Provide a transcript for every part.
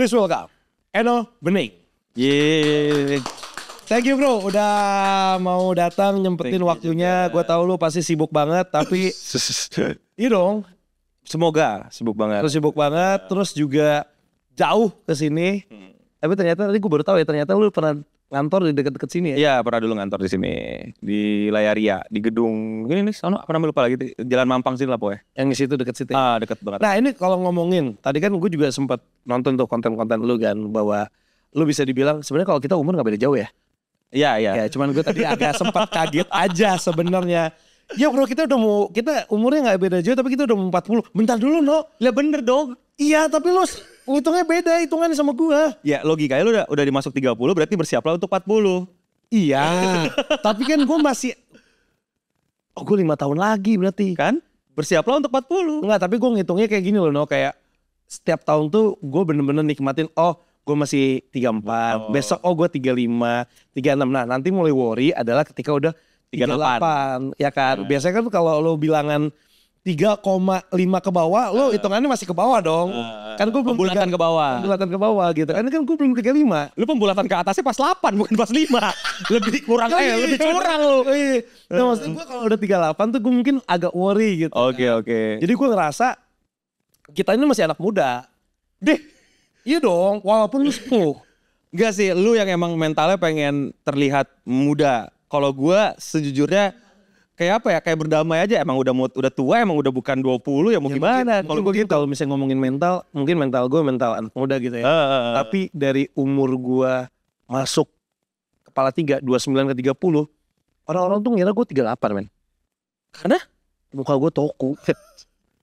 Please welcome Eno Bening. Yeah, Thank you bro, udah mau datang nyempetin Thank waktunya. Gue tau lu pasti sibuk banget, tapi iya dong. semoga sibuk banget. Terus sibuk banget, terus juga jauh ke sini. Hmm. Tapi ternyata tadi gue baru tahu ya, ternyata lu pernah ngantor di dekat-dekat sini ya? Iya pernah dulu ngantor di sini di Layaria ya, di gedung ini nih sono apa namanya lupa lagi Jalan Mampang sini lah pokoknya. Yang di situ dekat situ. Ya? Ah dekat banget. Nah ini kalau ngomongin tadi kan gue juga sempat nonton tuh konten-konten lu kan bahwa lu bisa dibilang sebenarnya kalau kita umur nggak beda jauh ya. Iya iya. Ya cuman gue tadi agak sempat kaget aja sebenarnya. Ya bro kita udah mau kita umurnya nggak beda jauh tapi kita udah mau 40. Bentar dulu no. Lah bener dong. Iya tapi lu ngitungnya beda hitungannya sama gua. Ya logikanya lu udah, udah dimasuk 30 berarti bersiaplah untuk 40. Iya. tapi kan gua masih Oh gue lima tahun lagi berarti. Kan? Bersiaplah untuk 40. Enggak tapi gue ngitungnya kayak gini loh no. Kayak setiap tahun tuh gue bener-bener nikmatin. Oh gue masih 34. Oh. Besok oh gue 35. 36. Nah nanti mulai worry adalah ketika udah 38. 38 ya kan? Nah. Biasanya kan kalau lo bilangan tiga koma lima ke bawah, lo eh. hitungannya masih ke bawah dong. Uh, kan gue belum ke bawah. pembulatan ke bawah gitu. Kan kan gue belum 35. Lu pembulatan ke atasnya pas delapan, bukan pas 5. lebih kurang iya, eh lebih iya. curang lo. Iya. Nah, maksudnya gue kalau udah tiga delapan tuh gue mungkin agak worry gitu. Oke, okay, oke. Okay. Jadi gue ngerasa kita ini masih anak muda. Deh. Iya dong, walaupun lu sepuh. Enggak sih, lu yang emang mentalnya pengen terlihat muda. Kalau gue sejujurnya kayak apa ya kayak berdamai aja emang udah udah tua emang udah bukan 20 ya mau ya, gimana kalau gue gitu kalau misalnya ngomongin mental mungkin mental gue mental anak muda gitu ya uh, tapi dari umur gue masuk kepala tiga 29 ke 30 orang-orang tuh ngira gue 38 men karena muka gue toku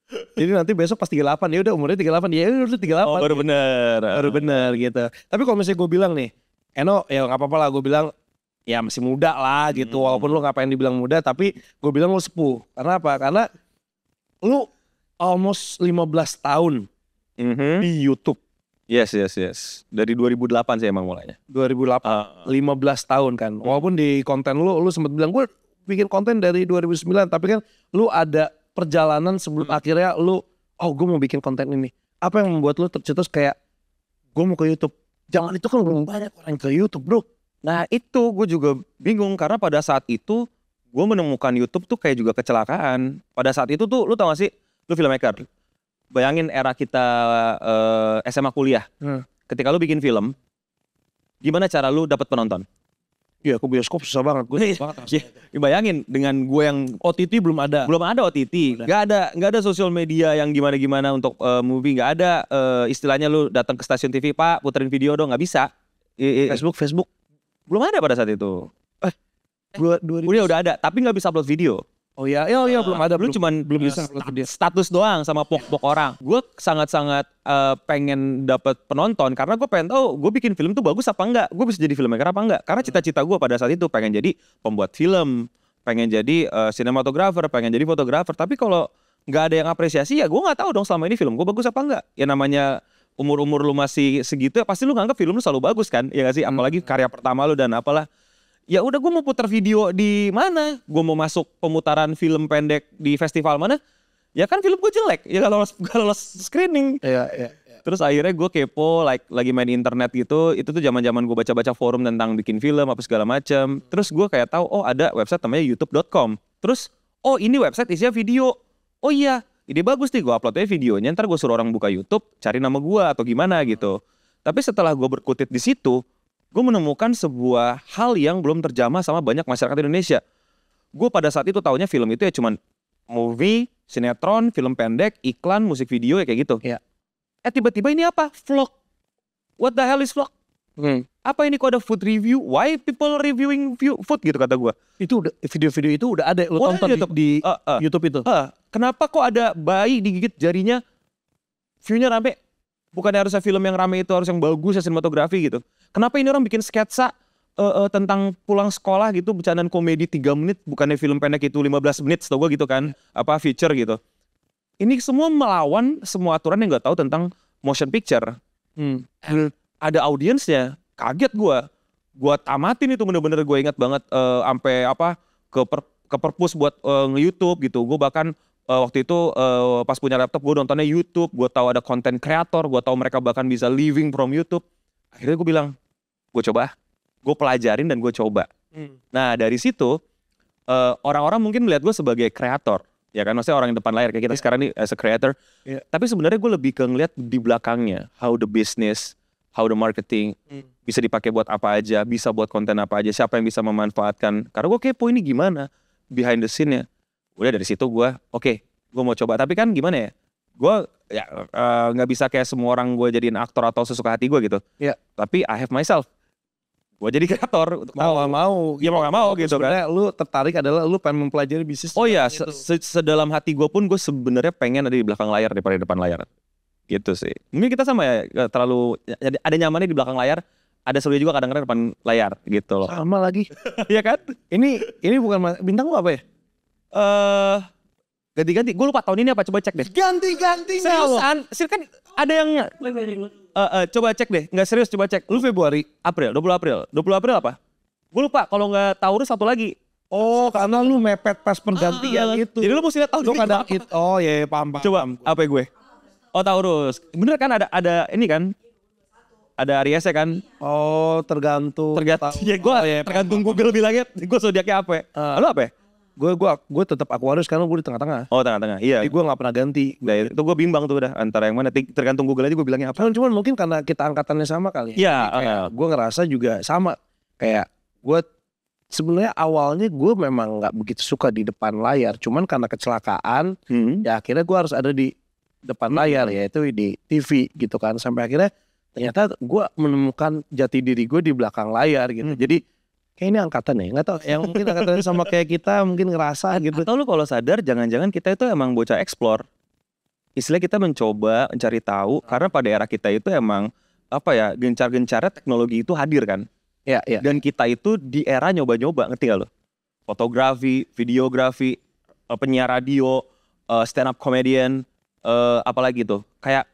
Jadi nanti besok pas 38 ya udah umurnya 38 ya udah 38. Oh baru bener. Baru bener gitu. Tapi kalau misalnya gue bilang nih, Eno ya nggak apa-apa lah gue bilang ya masih muda lah gitu. Hmm. Walaupun lu ngapain dibilang muda, tapi gue bilang lu sepuh. Karena apa? Karena lu almost 15 tahun mm -hmm. di YouTube. Yes, yes, yes. Dari 2008 sih emang mulainya. 2008, uh, 15 tahun kan. Walaupun di konten lu, lu sempat bilang, gue bikin konten dari 2009. Tapi kan lu ada perjalanan sebelum hmm. akhirnya lu, oh gue mau bikin konten ini. Apa yang membuat lu tercetus kayak, gue mau ke Youtube. Jangan itu kan belum banyak orang ke Youtube bro. Nah itu gue juga bingung karena pada saat itu gue menemukan YouTube tuh kayak juga kecelakaan. Pada saat itu tuh lu tau gak sih, lu filmmaker. Bayangin era kita uh, eh, SMA kuliah. Hmm. Ketika lu bikin film, gimana cara lu dapat penonton? Iya, aku bioskop susah banget. Gue susah banget. Iya, ya, bayangin dengan gue yang OTT belum ada. Belum ada OTT. Udah. Gak ada, gak ada sosial media yang gimana-gimana untuk uh, movie. Gak ada uh, istilahnya lu datang ke stasiun TV, Pak, puterin video dong, nggak bisa. Facebook, Facebook belum ada pada saat itu eh, eh dua, dua udah ada tapi nggak bisa upload video Oh iya, iya, iya, uh, belum ada. Lu belum, cuman belum iya, bisa uh, upload video. Status doang sama pok-pok orang. Gue sangat-sangat uh, pengen dapat penonton karena gue pengen tahu gue bikin film tuh bagus apa enggak. Gue bisa jadi filmmaker apa enggak. Karena hmm. cita-cita gue pada saat itu pengen jadi pembuat film, pengen jadi eh, sinematografer, pengen jadi fotografer. Tapi kalau nggak ada yang apresiasi ya gue nggak tahu dong selama ini film gue bagus apa enggak. Ya namanya umur-umur lu masih segitu ya pasti lu nganggap film lu selalu bagus kan ya gak sih apalagi karya pertama lu dan apalah ya udah gue mau putar video di mana gue mau masuk pemutaran film pendek di festival mana ya kan film gue jelek ya kalau lolos lolos screening iya, iya, iya. terus akhirnya gue kepo like lagi main internet gitu itu tuh zaman zaman gue baca baca forum tentang bikin film apa segala macam terus gue kayak tahu oh ada website namanya youtube.com terus oh ini website isinya video oh iya ide bagus nih gue uploadnya videonya ntar gue suruh orang buka YouTube cari nama gue atau gimana gitu tapi setelah gue berkutit di situ gue menemukan sebuah hal yang belum terjamah sama banyak masyarakat Indonesia gue pada saat itu tahunya film itu ya cuman movie sinetron film pendek iklan musik video ya kayak gitu ya. eh tiba-tiba ini apa vlog what the hell is vlog Hmm. Apa ini kok ada food review? Why people reviewing food gitu kata gue Itu video-video itu udah ada lo tonton YouTube. di, di uh, ah, uh, ah. YouTube itu. Uh, kenapa kok ada bayi digigit jarinya? Viewnya rame. Bukan harusnya film yang rame itu harus yang bagus ya sinematografi gitu. Kenapa ini orang bikin sketsa uh, uh, tentang pulang sekolah gitu bercandaan komedi 3 menit bukannya film pendek itu 15 menit setahu gue gitu kan. Iya. Apa feature gitu. Ini semua melawan semua aturan yang gak tahu tentang motion picture. Hmm ada audiensnya kaget gue gue tamatin itu bener-bener gue ingat banget sampai eh, apa ke per, ke perpus buat uh, eh, nge YouTube gitu gue bahkan uh, waktu itu uh, pas punya laptop gue nontonnya YouTube gue tahu ada konten kreator gue tahu mereka bahkan bisa living from YouTube akhirnya gue bilang gue coba gue pelajarin dan gue coba hmm. nah dari situ orang orang-orang mungkin melihat gue sebagai kreator ya kan maksudnya orang yang depan layar kayak kita yeah. sekarang nih as a creator yeah. tapi sebenarnya gue lebih ke ngeliat di belakangnya how the business how the marketing hmm. bisa dipakai buat apa aja bisa buat konten apa aja siapa yang bisa memanfaatkan karena gue kepo ini gimana behind the scene ya. udah dari situ gue oke okay, gue mau coba tapi kan gimana ya gue ya eh, nggak uh, bisa kayak semua orang gue jadiin aktor atau sesuka hati gue gitu yeah. tapi I have myself gue jadi kreator untuk mau nggak mau ya mau nggak mau gitu, gitu kan lu tertarik adalah lu pengen mempelajari bisnis oh iya, se se sedalam hati gue pun gue sebenarnya pengen ada di belakang layar daripada di depan layar gitu sih mungkin kita sama ya eh, terlalu ya, ya, ada nyamannya di belakang layar ada seru juga kadang-kadang depan layar gitu loh sama lagi Iya kan ini ini bukan bintang lu apa ya eh uh, ganti-ganti gue lupa tahun ini apa coba cek deh ganti-ganti seriusan sih kan ada yang uh, uh, coba cek deh nggak serius coba cek lu Februari April 20 April 20 April apa gue lupa kalau nggak Taurus satu lagi Oh, karena lu mepet pas pergantian ah, gitu. Jadi lu mesti lihat tahun ini. oh ya, yeah, paham, paham. Coba apa ya gue? Oh Taurus. Bener kan ada ada ini kan? Ada Aries ya kan? Oh tergantung. Ya, oh, iya, tergantung. Ya gue oh, ya, tergantung Google bilangnya gue zodiaknya apa? Ya? Uh. Ah. Lo apa? gue Gue gue tetap Aquarius karena gue di tengah-tengah. Oh tengah-tengah. Iya. Jadi gue nggak pernah ganti. Nah, itu gue bimbang tuh udah antara yang mana. Tergantung Google aja gue bilangnya apa. Cuman mungkin karena kita angkatannya sama kali. Ya. Iya. Yeah, uh, gue ngerasa juga sama. Kayak gue sebenarnya awalnya gue memang nggak begitu suka di depan layar cuman karena kecelakaan hmm. ya akhirnya gue harus ada di depan hmm. layar ya itu di TV gitu kan sampai akhirnya iya. ternyata gue menemukan jati diri gue di belakang layar gitu hmm. jadi kayak ini angkatan ya nggak tau yang mungkin angkatan sama kayak kita mungkin ngerasa eh, gitu atau lu kalau sadar jangan-jangan kita itu emang bocah explore istilah kita mencoba mencari tahu hmm. karena pada era kita itu emang apa ya gencar-gencarnya teknologi itu hadir kan ya, ya. dan kita itu di era nyoba-nyoba ngerti gak lo fotografi videografi eh, penyiar radio eh, stand up comedian uh, apalagi tuh kayak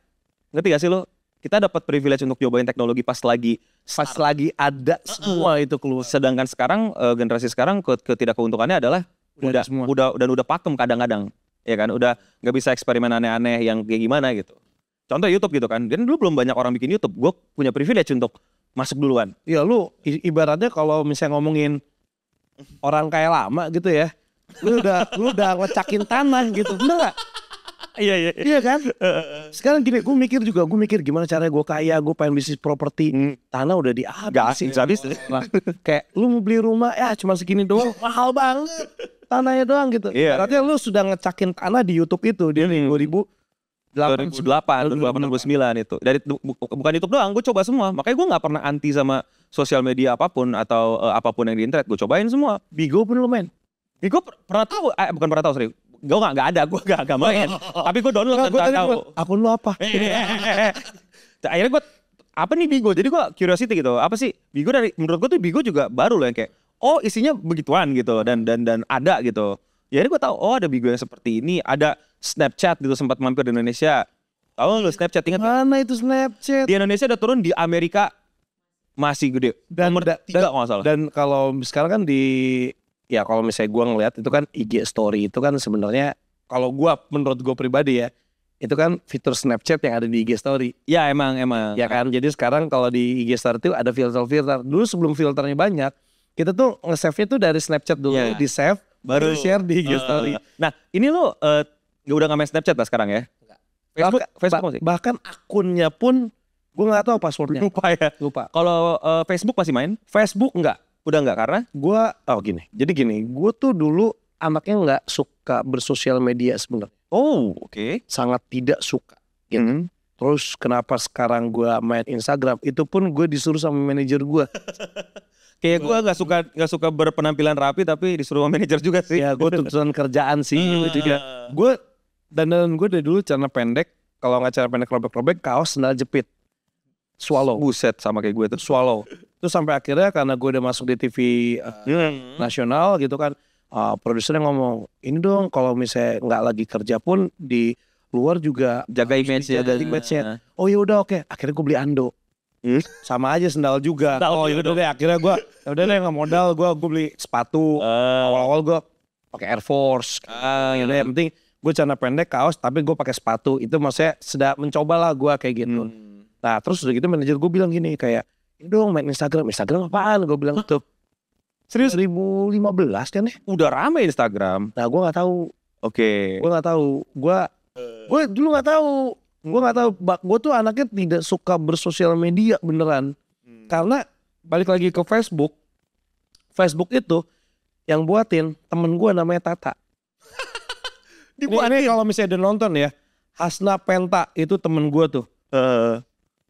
ngerti gak sih lo kita dapat privilege untuk nyobain teknologi pas lagi pas Start. lagi ada semua itu keluar sedangkan sekarang uh, generasi sekarang ke, keuntungannya adalah udah udah, semua. udah dan udah pakem kadang-kadang ya kan udah nggak bisa eksperimen aneh-aneh yang kayak gimana gitu contoh YouTube gitu kan dan dulu belum banyak orang bikin YouTube gue punya privilege untuk masuk duluan ya lu ibaratnya kalau misalnya ngomongin orang kayak lama gitu ya lu udah lu udah ngecakin tanah gitu bener gak? Iya, iya iya. Iya kan? Sekarang gini, gue mikir juga, gue mikir gimana caranya gue kaya, gue pengen bisnis properti. Hmm. Tanah udah di habis Gak ya. habis. Nah, kayak lu mau beli rumah, ya cuma segini doang, mahal banget. Tanahnya doang gitu. Iya. Yeah. Berarti lu sudah ngecakin tanah di YouTube itu di hmm. dua ribu 2008, 2009 itu. Dari bukan YouTube doang, gue coba semua. Makanya gue nggak pernah anti sama sosial media apapun atau uh, apapun yang di internet, gue cobain semua. Bigo pun lo main. Bigo pernah tahu, eh, bukan pernah tahu sorry. Gue gak, gak ada, gue gak, gak main. Tapi gue download gua tentang tahu. Akun lu apa? Iya. Nah, akhirnya gue apa nih Bigo? Jadi gue curiosity gitu. Apa sih Bigo dari menurut gue tuh Bigo juga baru loh yang kayak oh isinya begituan gitu dan dan dan ada gitu. Ya ini gue tahu oh ada Bigo yang seperti ini, ada Snapchat gitu sempat mampir di Indonesia. Tahu lu Snapchat ingat? Mana itu Snapchat? Di Indonesia udah turun di Amerika masih gede. Dan, Nomor da, tiga kalau salah. Dan kalau sekarang kan di ya kalau misalnya gue ngelihat itu kan IG story itu kan sebenarnya kalau gue menurut gue pribadi ya itu kan fitur Snapchat yang ada di IG story. Ya emang emang. Ya kan. Jadi sekarang kalau di IG story itu ada filter-filter. Dulu sebelum filternya banyak, kita tuh nge-save-nya tuh dari Snapchat dulu, yeah. Ya. di save baru share di IG uh, story. Nah, ini lo uh, eh, udah nggak main Snapchat lah sekarang ya? Facebook, bahkan, Facebook masih? Bahkan akunnya pun gue nggak tahu passwordnya. Lupa ya. Lupa. Kalau uh, Facebook masih main? Facebook enggak udah nggak karena gue oh gini jadi gini gue tuh dulu anaknya nggak suka bersosial media sebenarnya oh oke okay. sangat tidak suka gitu mm terus kenapa sekarang gue main Instagram itu pun gue disuruh sama manajer gue kayak gue nggak suka nggak suka berpenampilan rapi tapi disuruh sama manajer juga sih ya gue tuntutan kerjaan sih hmm. gitu juga ya. gue dan gue dari dulu celana pendek kalau nggak celana pendek robek-robek kaos sandal jepit swallow buset sama kayak gue tuh swallow Terus sampai akhirnya karena gue udah masuk di TV uh, eh, hmm. nasional gitu kan, uh, produsernya ngomong ini dong kalau misalnya nggak lagi kerja pun di luar juga jaga image ya, jaga image-nya. Oh ya udah oke, okay. akhirnya gue beli Ando. Hmm? sama aja sendal juga. Sendal oh yaudah udah deh akhirnya gue, ya udah deh nggak modal gue gue beli sepatu. awal ah. Awal-awal gue pakai Air Force. Uh. ya yang penting gue celana pendek kaos tapi gue pakai sepatu itu maksudnya sedang mencoba lah gue kayak gitu. Hmm. Nah terus udah gitu manajer gue bilang gini kayak dong main Instagram Instagram apaan gue bilang tuh serius 2015 kan ya udah rame Instagram nah gue nggak tahu oke okay. gue nggak tahu gue gue dulu nggak tahu gue nggak tahu gue tuh anaknya tidak suka bersosial media beneran hmm. karena balik lagi ke Facebook Facebook itu yang buatin temen gue namanya Tata dibuat kalau misalnya ada nonton ya Hasna Penta itu temen gue tuh uh.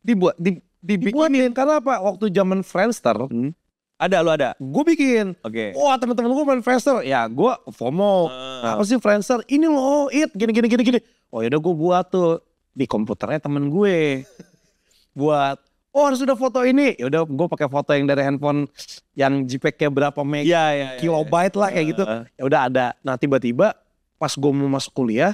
dibuat di, dibikinin karena apa? Waktu zaman Friendster, hmm? Ada lu ada. Gue bikin. Oke. Okay. Wah teman-teman gue main Friendster. Ya gue FOMO. Uh. Apa sih Friendster? Ini lo it gini gini gini gini. Oh yaudah gue buat tuh di komputernya temen gue. buat. Oh harus udah foto ini. Yaudah gue pakai foto yang dari handphone yang JPEG-nya berapa meg? Yeah, ya, yeah, ya, ya. kilobyte yeah. lah kayak gitu. Ah. Ya udah ada. Nah tiba-tiba pas gue mau masuk kuliah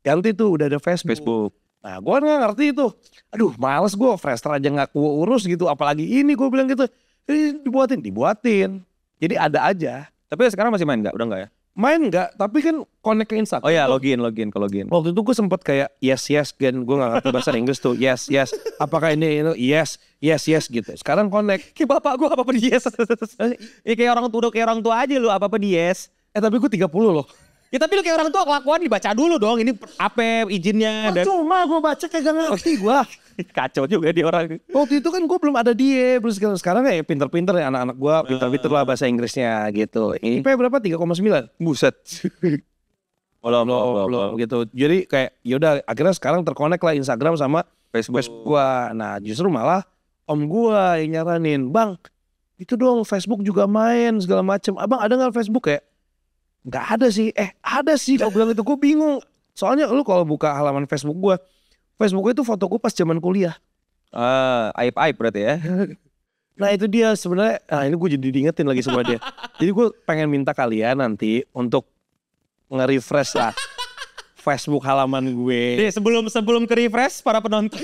ganti tuh udah ada Facebook. Facebook Nah gue nggak ngerti itu. Aduh males gue Fresh aja nggak gue urus gitu. Apalagi ini gue bilang gitu. Ini dibuatin, dibuatin. Jadi ada aja. Tapi sekarang masih main nggak? Udah gak ya? Main gak, tapi kan connect ke Instagram. Oh iya login, login, ke login. Waktu itu gue sempet kayak yes, yes, gen. Gue gak ngerti bahasa Inggris tuh. Yes, yes. Apakah ini, ini yes, yes, yes gitu. Sekarang connect. Kayak bapak gue apa-apa di yes. Iya, kayak orang tua, kayak orang tua aja lu apa-apa di yes. Eh tapi gue 30 loh. Ya tapi lu kayak orang tua kelakuan dibaca dulu dong. Ini apa izinnya. Oh, mah gue baca kayak gak ngerti gue. Kacau juga dia orang. Waktu itu kan gue belum ada dia. Terus sekarang, sekarang kayak pinter-pinter ya anak-anak gue. Pinter-pinter lah ah. bahasa Inggrisnya gitu. IP berapa? 3,9? Buset. olah, olah, olah, olah. gitu. Jadi kayak yaudah akhirnya sekarang terkonek lah Instagram sama Facebook, Facebook gua. Nah justru malah om gue yang nyaranin, bang itu dong Facebook juga main segala macem. Abang ada nggak Facebook ya? nggak ada sih eh ada sih gue bilang itu gue bingung soalnya lu kalau buka halaman Facebook gue Facebook itu foto gue pas zaman kuliah ah uh, aib aib berarti ya nah itu dia sebenarnya nah ini gue jadi diingetin lagi sama dia jadi gue pengen minta kalian nanti untuk nge-refresh lah Facebook halaman gue. Iya, sebelum sebelum ke refresh para penonton.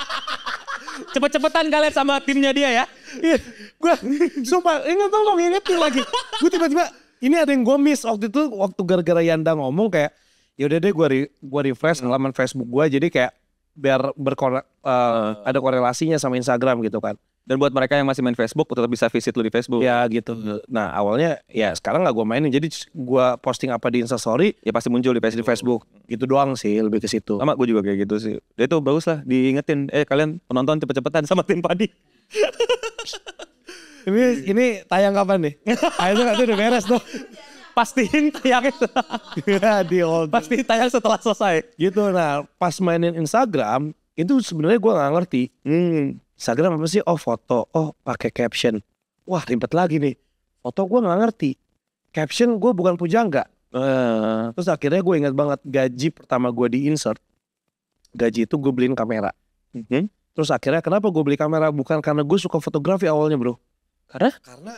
Cepet-cepetan kalian sama timnya dia ya. Iya, gue sumpah ingat dong ingetin lagi. Gue tiba-tiba ini ada yang gue miss waktu itu waktu gara-gara Yanda ngomong kayak ya udah deh gue re gue refresh halaman Facebook gue jadi kayak biar berkore uh, ah. ada korelasinya sama Instagram gitu kan. Dan buat mereka yang masih main Facebook tetap bisa visit lu di Facebook. Ya gitu. Nah awalnya ya sekarang nggak gue mainin jadi gue posting apa di Instastory ya pasti muncul di di Facebook. Gitu doang sih lebih ke situ. Sama gue juga kayak gitu sih. Dia itu bagus lah diingetin eh kalian penonton cepet-cepetan sama tim padi. ini ini tayang kapan nih? nggak tuh udah beres tuh. Pastiin tayang itu iya, di tayang setelah selesai. Gitu. Nah, pas mainin Instagram itu sebenarnya gue nggak ngerti. Hmm, Instagram apa sih? Oh foto. Oh pakai caption. Wah ribet lagi nih. Foto gue nggak ngerti. Caption gue bukan pujangga. Uh, eh, terus akhirnya gue ingat banget gaji pertama gue di insert. Gaji itu gue beliin kamera. Mm -hmm. Terus akhirnya kenapa gue beli kamera? Bukan karena gue suka fotografi awalnya bro. Karena? Karena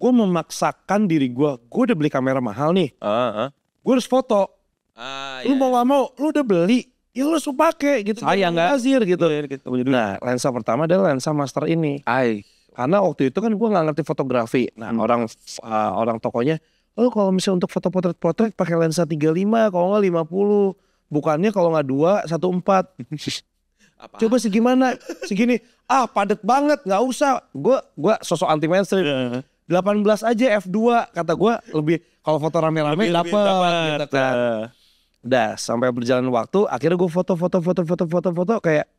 gue memaksakan diri gue, gue udah beli kamera mahal nih, uh, -huh. gue harus foto. Uh, lu iya. mau iya. gak mau, lu udah beli, ya lu harus pakai gitu. Sayang gak? azir gitu. Iya, iya, gitu. Nah lensa pertama adalah lensa master ini. Ay. Karena waktu itu kan gue gak ngerti fotografi. Nah hmm. orang uh, orang tokonya, lu oh, kalau misalnya untuk foto potret-potret pakai lensa 35, kalau nggak 50. Bukannya kalau gak dua, satu empat. Apa? Coba segimana, segini. Ah padat banget, gak usah. Gue gua sosok anti mainstream. Uh. 18 aja F2 kata gue lebih kalau foto rame-rame dapat gitu kan. Udah sampai berjalan waktu akhirnya gue foto-foto foto-foto foto-foto kayak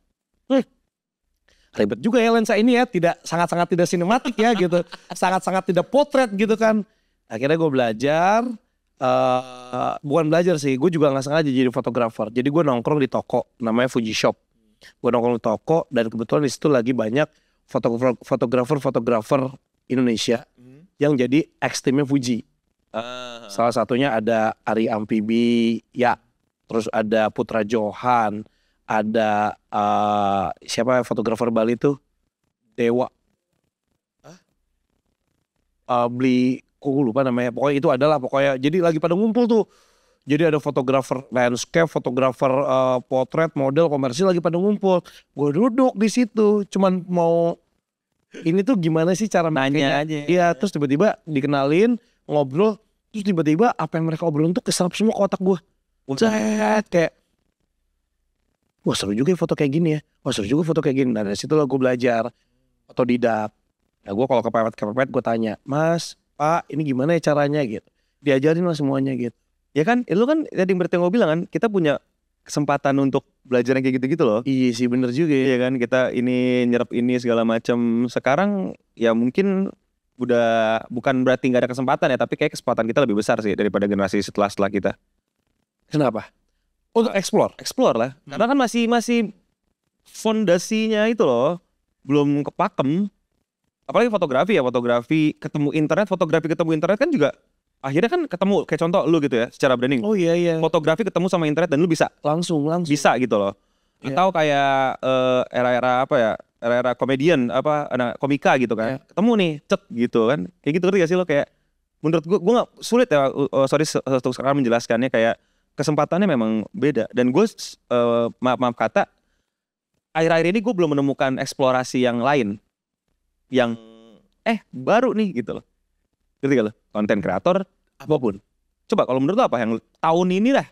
hm, ribet juga ya lensa ini ya tidak sangat-sangat tidak sinematik ya gitu. Sangat-sangat tidak potret gitu kan. Akhirnya gue belajar Uh, bukan belajar sih, gue juga nggak sengaja jadi fotografer. Jadi gue nongkrong di toko namanya Fuji Shop gue nongkrong di toko dan kebetulan di situ lagi banyak fotografer fotografer fotografer Indonesia hmm. yang jadi ekstrimnya Fuji. Uh, Salah satunya ada Ari Ampibi, ya. Terus ada Putra Johan, ada uh, siapa fotografer Bali tuh? Dewa. Huh? Uh, eh, beli, aku oh, lupa namanya. Pokoknya itu adalah pokoknya. Jadi lagi pada ngumpul tuh jadi ada fotografer landscape, fotografer uh, potret, model, komersil lagi pada ngumpul. Gue duduk di situ, cuman mau ini tuh gimana sih cara nanya aja. Iya, terus tiba-tiba dikenalin, ngobrol, terus tiba-tiba apa yang mereka obrolin tuh keserap semua ke otak gue. Cet, kayak wah seru juga ya foto kayak gini ya, wah seru juga foto kayak gini. Nah dari situ lah gue belajar didak. Nah gue kalau kepepet kepepet gue tanya, Mas, Pak, ini gimana ya caranya gitu? Diajarin lah semuanya gitu. Ya kan, ya lu kan tadi berarti gue bilang kan, kita punya kesempatan untuk belajar yang kayak gitu-gitu loh. Iya sih bener juga ya. kan kita ini nyerap ini segala macam. Sekarang ya mungkin udah bukan berarti nggak ada kesempatan ya, tapi kayak kesempatan kita lebih besar sih daripada generasi setelah setelah kita. Kenapa? Untuk explore, explore lah. Hmm. Karena kan masih masih fondasinya itu loh belum kepakem. Apalagi fotografi ya, fotografi ketemu internet, fotografi ketemu internet kan juga akhirnya kan ketemu kayak contoh lu gitu ya secara branding. Oh iya iya. Fotografi ketemu sama internet dan lu bisa langsung langsung bisa gitu loh. Yeah. Atau kayak uh, era-era apa ya? Era-era komedian apa anak komika gitu kan. Yeah. Ketemu nih, cet gitu kan. Kayak gitu ngerti gak sih lo kayak menurut gua gua gak sulit ya uh, sorry untuk sekarang menjelaskannya kayak kesempatannya memang beda dan gua uh, maaf maaf kata akhir-akhir ini gua belum menemukan eksplorasi yang lain yang eh baru nih gitu loh Ngerti gak lo? Konten kreator, apapun. Coba kalau menurut lo apa yang tahun ini lah,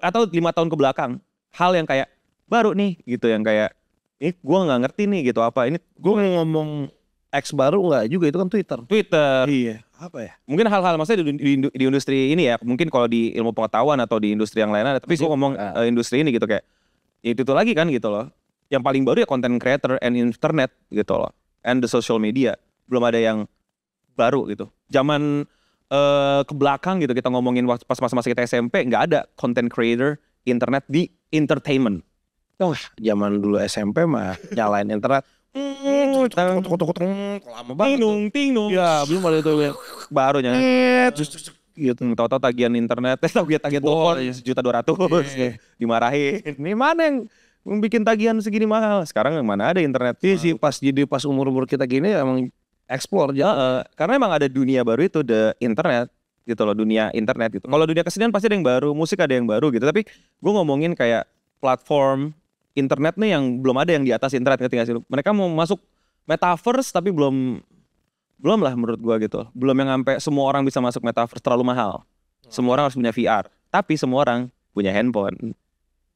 atau lima tahun ke belakang, hal yang kayak baru nih gitu, yang kayak ini gue nggak ngerti nih gitu apa ini gue ngomong X baru nggak juga itu kan Twitter Twitter iya apa ya mungkin hal-hal maksudnya di, di, di industri ini ya mungkin kalau di ilmu pengetahuan atau di industri yang lain ada tapi gue ngomong uh, industri ini gitu kayak ya itu tuh lagi kan gitu loh yang paling baru ya konten creator and internet gitu loh and the social media belum ada yang baru gitu. Zaman uh, ke belakang gitu kita ngomongin pas masa-masa kita SMP nggak ada content creator internet di entertainment. Oh, zaman dulu SMP mah nyalain internet. lama banget. Ya, belum ada itu barunya. Gitu, hmm, tahu-tahu tagihan internet, gue tagihan telepon iya. sejuta dua ratus, iya, ya, iya. dimarahin. Ini mana yang bikin tagihan segini mahal? Sekarang yang mana ada internet? Iya Sih, pas jadi pas umur umur kita gini emang explore jalan, uh, eh, karena emang ada dunia baru itu the internet gitu loh dunia internet gitu. Kalau dunia kesenian pasti ada yang baru, musik ada yang baru gitu. Tapi gue ngomongin kayak platform internet nih yang belum ada yang di atas internet ngerti gak sih? Mereka mau masuk metaverse tapi belum belum lah menurut gue gitu. Belum yang sampai semua orang bisa masuk metaverse terlalu mahal. Semua orang harus punya VR, tapi semua orang punya handphone.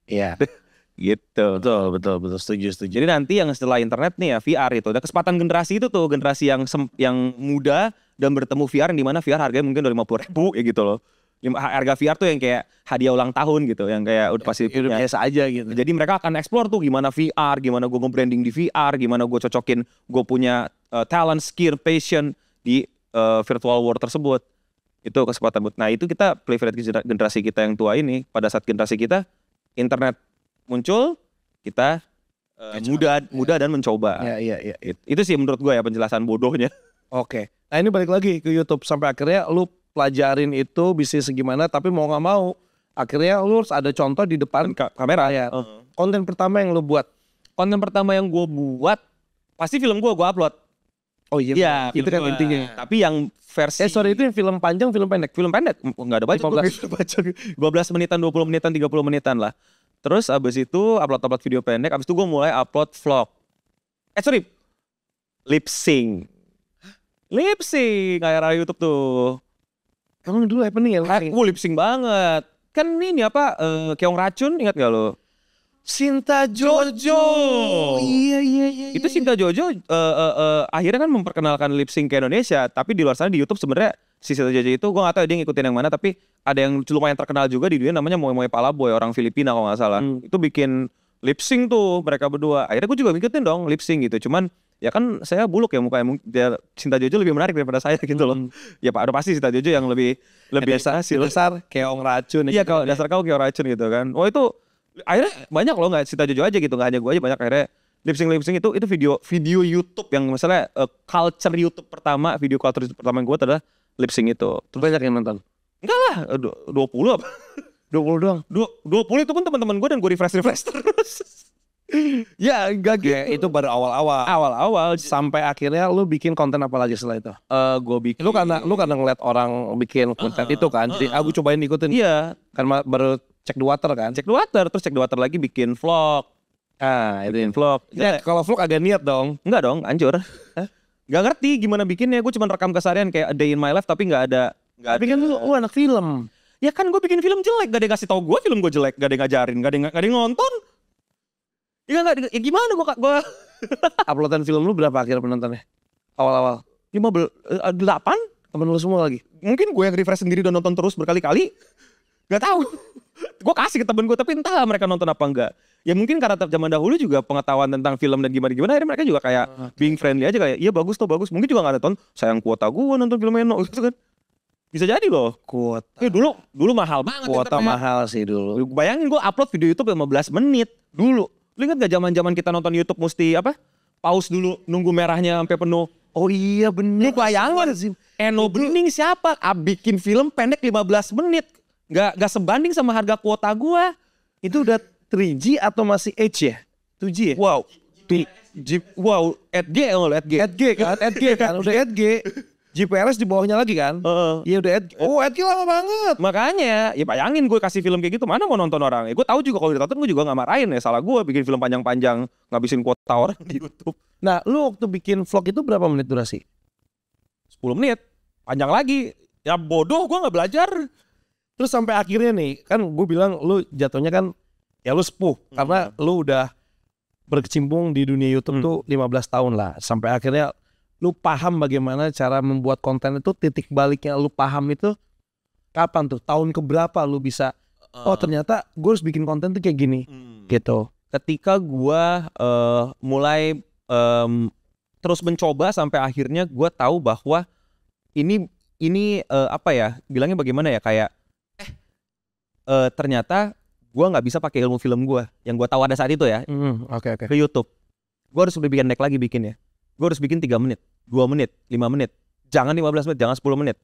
Iya. Yeah. Gitu. Betul, betul, betul. Setuju, setuju. Jadi nanti yang setelah internet nih ya VR itu. Ada kesempatan generasi itu tuh, generasi yang sem yang muda dan bertemu VR di mana VR harganya mungkin udah lima puluh ribu ya gitu loh. Harga VR tuh yang kayak hadiah ulang tahun gitu, yang kayak udah pasti ya, ya udah biasa aja gitu. Jadi mereka akan explore tuh gimana VR, gimana gue nge-branding di VR, gimana gue cocokin gue punya uh, talent, skill, passion di uh, virtual world tersebut. Itu kesempatan buat. Nah, itu kita play generasi kita yang tua ini pada saat generasi kita internet muncul kita uh, muda iya. muda dan mencoba. Ya, ya, ya. It, itu sih menurut gue ya penjelasan bodohnya. Oke. Okay. Nah ini balik lagi ke YouTube sampai akhirnya lu pelajarin itu bisnis gimana tapi mau nggak mau akhirnya lu harus ada contoh di depan Ka kamera ya. Uh -huh. Konten uh-huh. pertama yang lu buat. Konten pertama yang gue buat pasti film gue gue upload. Oh iya, ya, itu kan gua. intinya. Tapi yang versi Eh sorry itu yang film panjang, film pendek. Film pendek nggak ada budget. 15 belas menitan, 20 menitan, 30 menitan lah. Terus abis itu upload-upload video pendek, abis itu gue mulai upload vlog. Eh sorry, lip sync. Lip sync kayak era YouTube tuh. Kamu dulu apa nih ya? Eh, gue lip sync banget. Kan ini apa? Uh, keong racun ingat gak lo? Sinta Jojo. Jojo. Iya, iya, iya. Itu iya. Sinta Jojo uh, uh, uh, akhirnya kan memperkenalkan lip sync ke Indonesia, tapi di luar sana di YouTube sebenarnya si Sita Jaja itu gue gak tau dia ngikutin yang mana tapi ada yang lumayan terkenal juga di dunia namanya Moe Moe Palaboy orang Filipina kalau gak salah hmm. itu bikin lip sync tuh mereka berdua akhirnya gue juga ngikutin dong lip sync gitu cuman ya kan saya buluk ya mukanya dia Cinta Jojo lebih menarik daripada saya gitu loh hmm. ya pak ada pasti Cinta Jojo yang lebih lebih biasa si besar keong racun iya gitu kalau ya. dasar kau keong racun gitu kan oh itu akhirnya banyak loh nggak Cinta Jojo aja gitu nggak hanya gue aja banyak akhirnya lip sync lip sync itu itu video video YouTube yang misalnya uh, culture YouTube pertama video culture YouTube pertama yang gue adalah lip sync itu terus banyak yang nonton enggak lah eh, dua puluh apa dua puluh doang dua puluh itu pun teman-teman gue dan gue refresh refresh terus ya enggak ya, gitu. Ya, itu baru awal-awal. Awal-awal sampai akhirnya lu bikin konten apa lagi setelah itu? Eh uh, gue bikin. Lu karena lu karena ngeliat orang bikin konten uh, itu kan. Uh, jadi aku cobain ikutin. Iya. Karena baru cek the water kan. Cek the water terus cek the water lagi bikin vlog. Ah, itu vlog. Ya, kalau vlog agak niat dong. Enggak dong, anjur nggak ngerti gimana bikinnya gue cuma rekam keseharian kayak a day in my life tapi nggak ada nggak tapi kan ada. kan lu, oh, anak film ya kan gue bikin film jelek gak ada yang ngasih tau gue film gue jelek gak ada yang ngajarin gak ada yang, gak ada yang nonton ya gak, ya gimana gue gue uploadan film lu berapa akhir penontonnya awal-awal lima eh, delapan temen lu semua lagi mungkin gue yang refresh sendiri udah nonton terus berkali-kali Gak tahu. gue kasih ke temen gue tapi entah mereka nonton apa enggak. Ya mungkin karena zaman dahulu juga pengetahuan tentang film dan gimana gimana akhirnya mereka juga kayak ah, okay. being friendly aja kayak iya bagus tuh bagus. Mungkin juga gak ada tonton sayang kuota gue nonton film Eno gitu kan. Bisa jadi loh. Kuota. Ya, dulu dulu mahal banget. Ya, kuota mahal sih dulu. Bayangin gue upload video YouTube 15 menit dulu. Lu inget gak zaman-zaman kita nonton YouTube mesti apa? Pause dulu nunggu merahnya sampai penuh. Oh iya bener. Lu bayangin sih. Eno Bening siapa? abikin ah, bikin film pendek 15 menit nggak nggak sebanding sama harga kuota gua itu udah 3G atau masih Edge ya 2G ya wow G wow at G loh at G at G kan at G kan udah at G GPRS di bawahnya lagi kan? Iya uh, ya udah Ed, oh G lama banget. Makanya, ya bayangin gue kasih film kayak gitu mana mau nonton orang? Ya gue tahu juga kalau ditonton gue juga nggak marahin ya salah gue bikin film panjang-panjang ngabisin kuota orang di YouTube. Nah, lu waktu bikin vlog itu berapa menit durasi? 10 menit. Panjang lagi. Ya bodoh gue nggak belajar. Terus sampai akhirnya nih, kan gue bilang lu jatuhnya kan ya lu sepuh hmm. karena lu udah berkecimpung di dunia YouTube hmm. tuh 15 tahun lah sampai akhirnya lu paham bagaimana cara membuat konten itu titik baliknya lu paham itu kapan tuh tahun keberapa lu bisa uh. oh ternyata gue harus bikin konten tuh kayak gini hmm. gitu ketika gue uh, mulai um, terus mencoba sampai akhirnya gue tahu bahwa ini ini uh, apa ya bilangnya bagaimana ya kayak uh, ternyata gue nggak bisa pakai ilmu film gue yang gue tahu ada saat itu ya mm, okay, okay. ke YouTube gue harus lebih bikin deck lagi bikin ya gue harus bikin tiga menit dua menit lima menit jangan 15 menit jangan 10 menit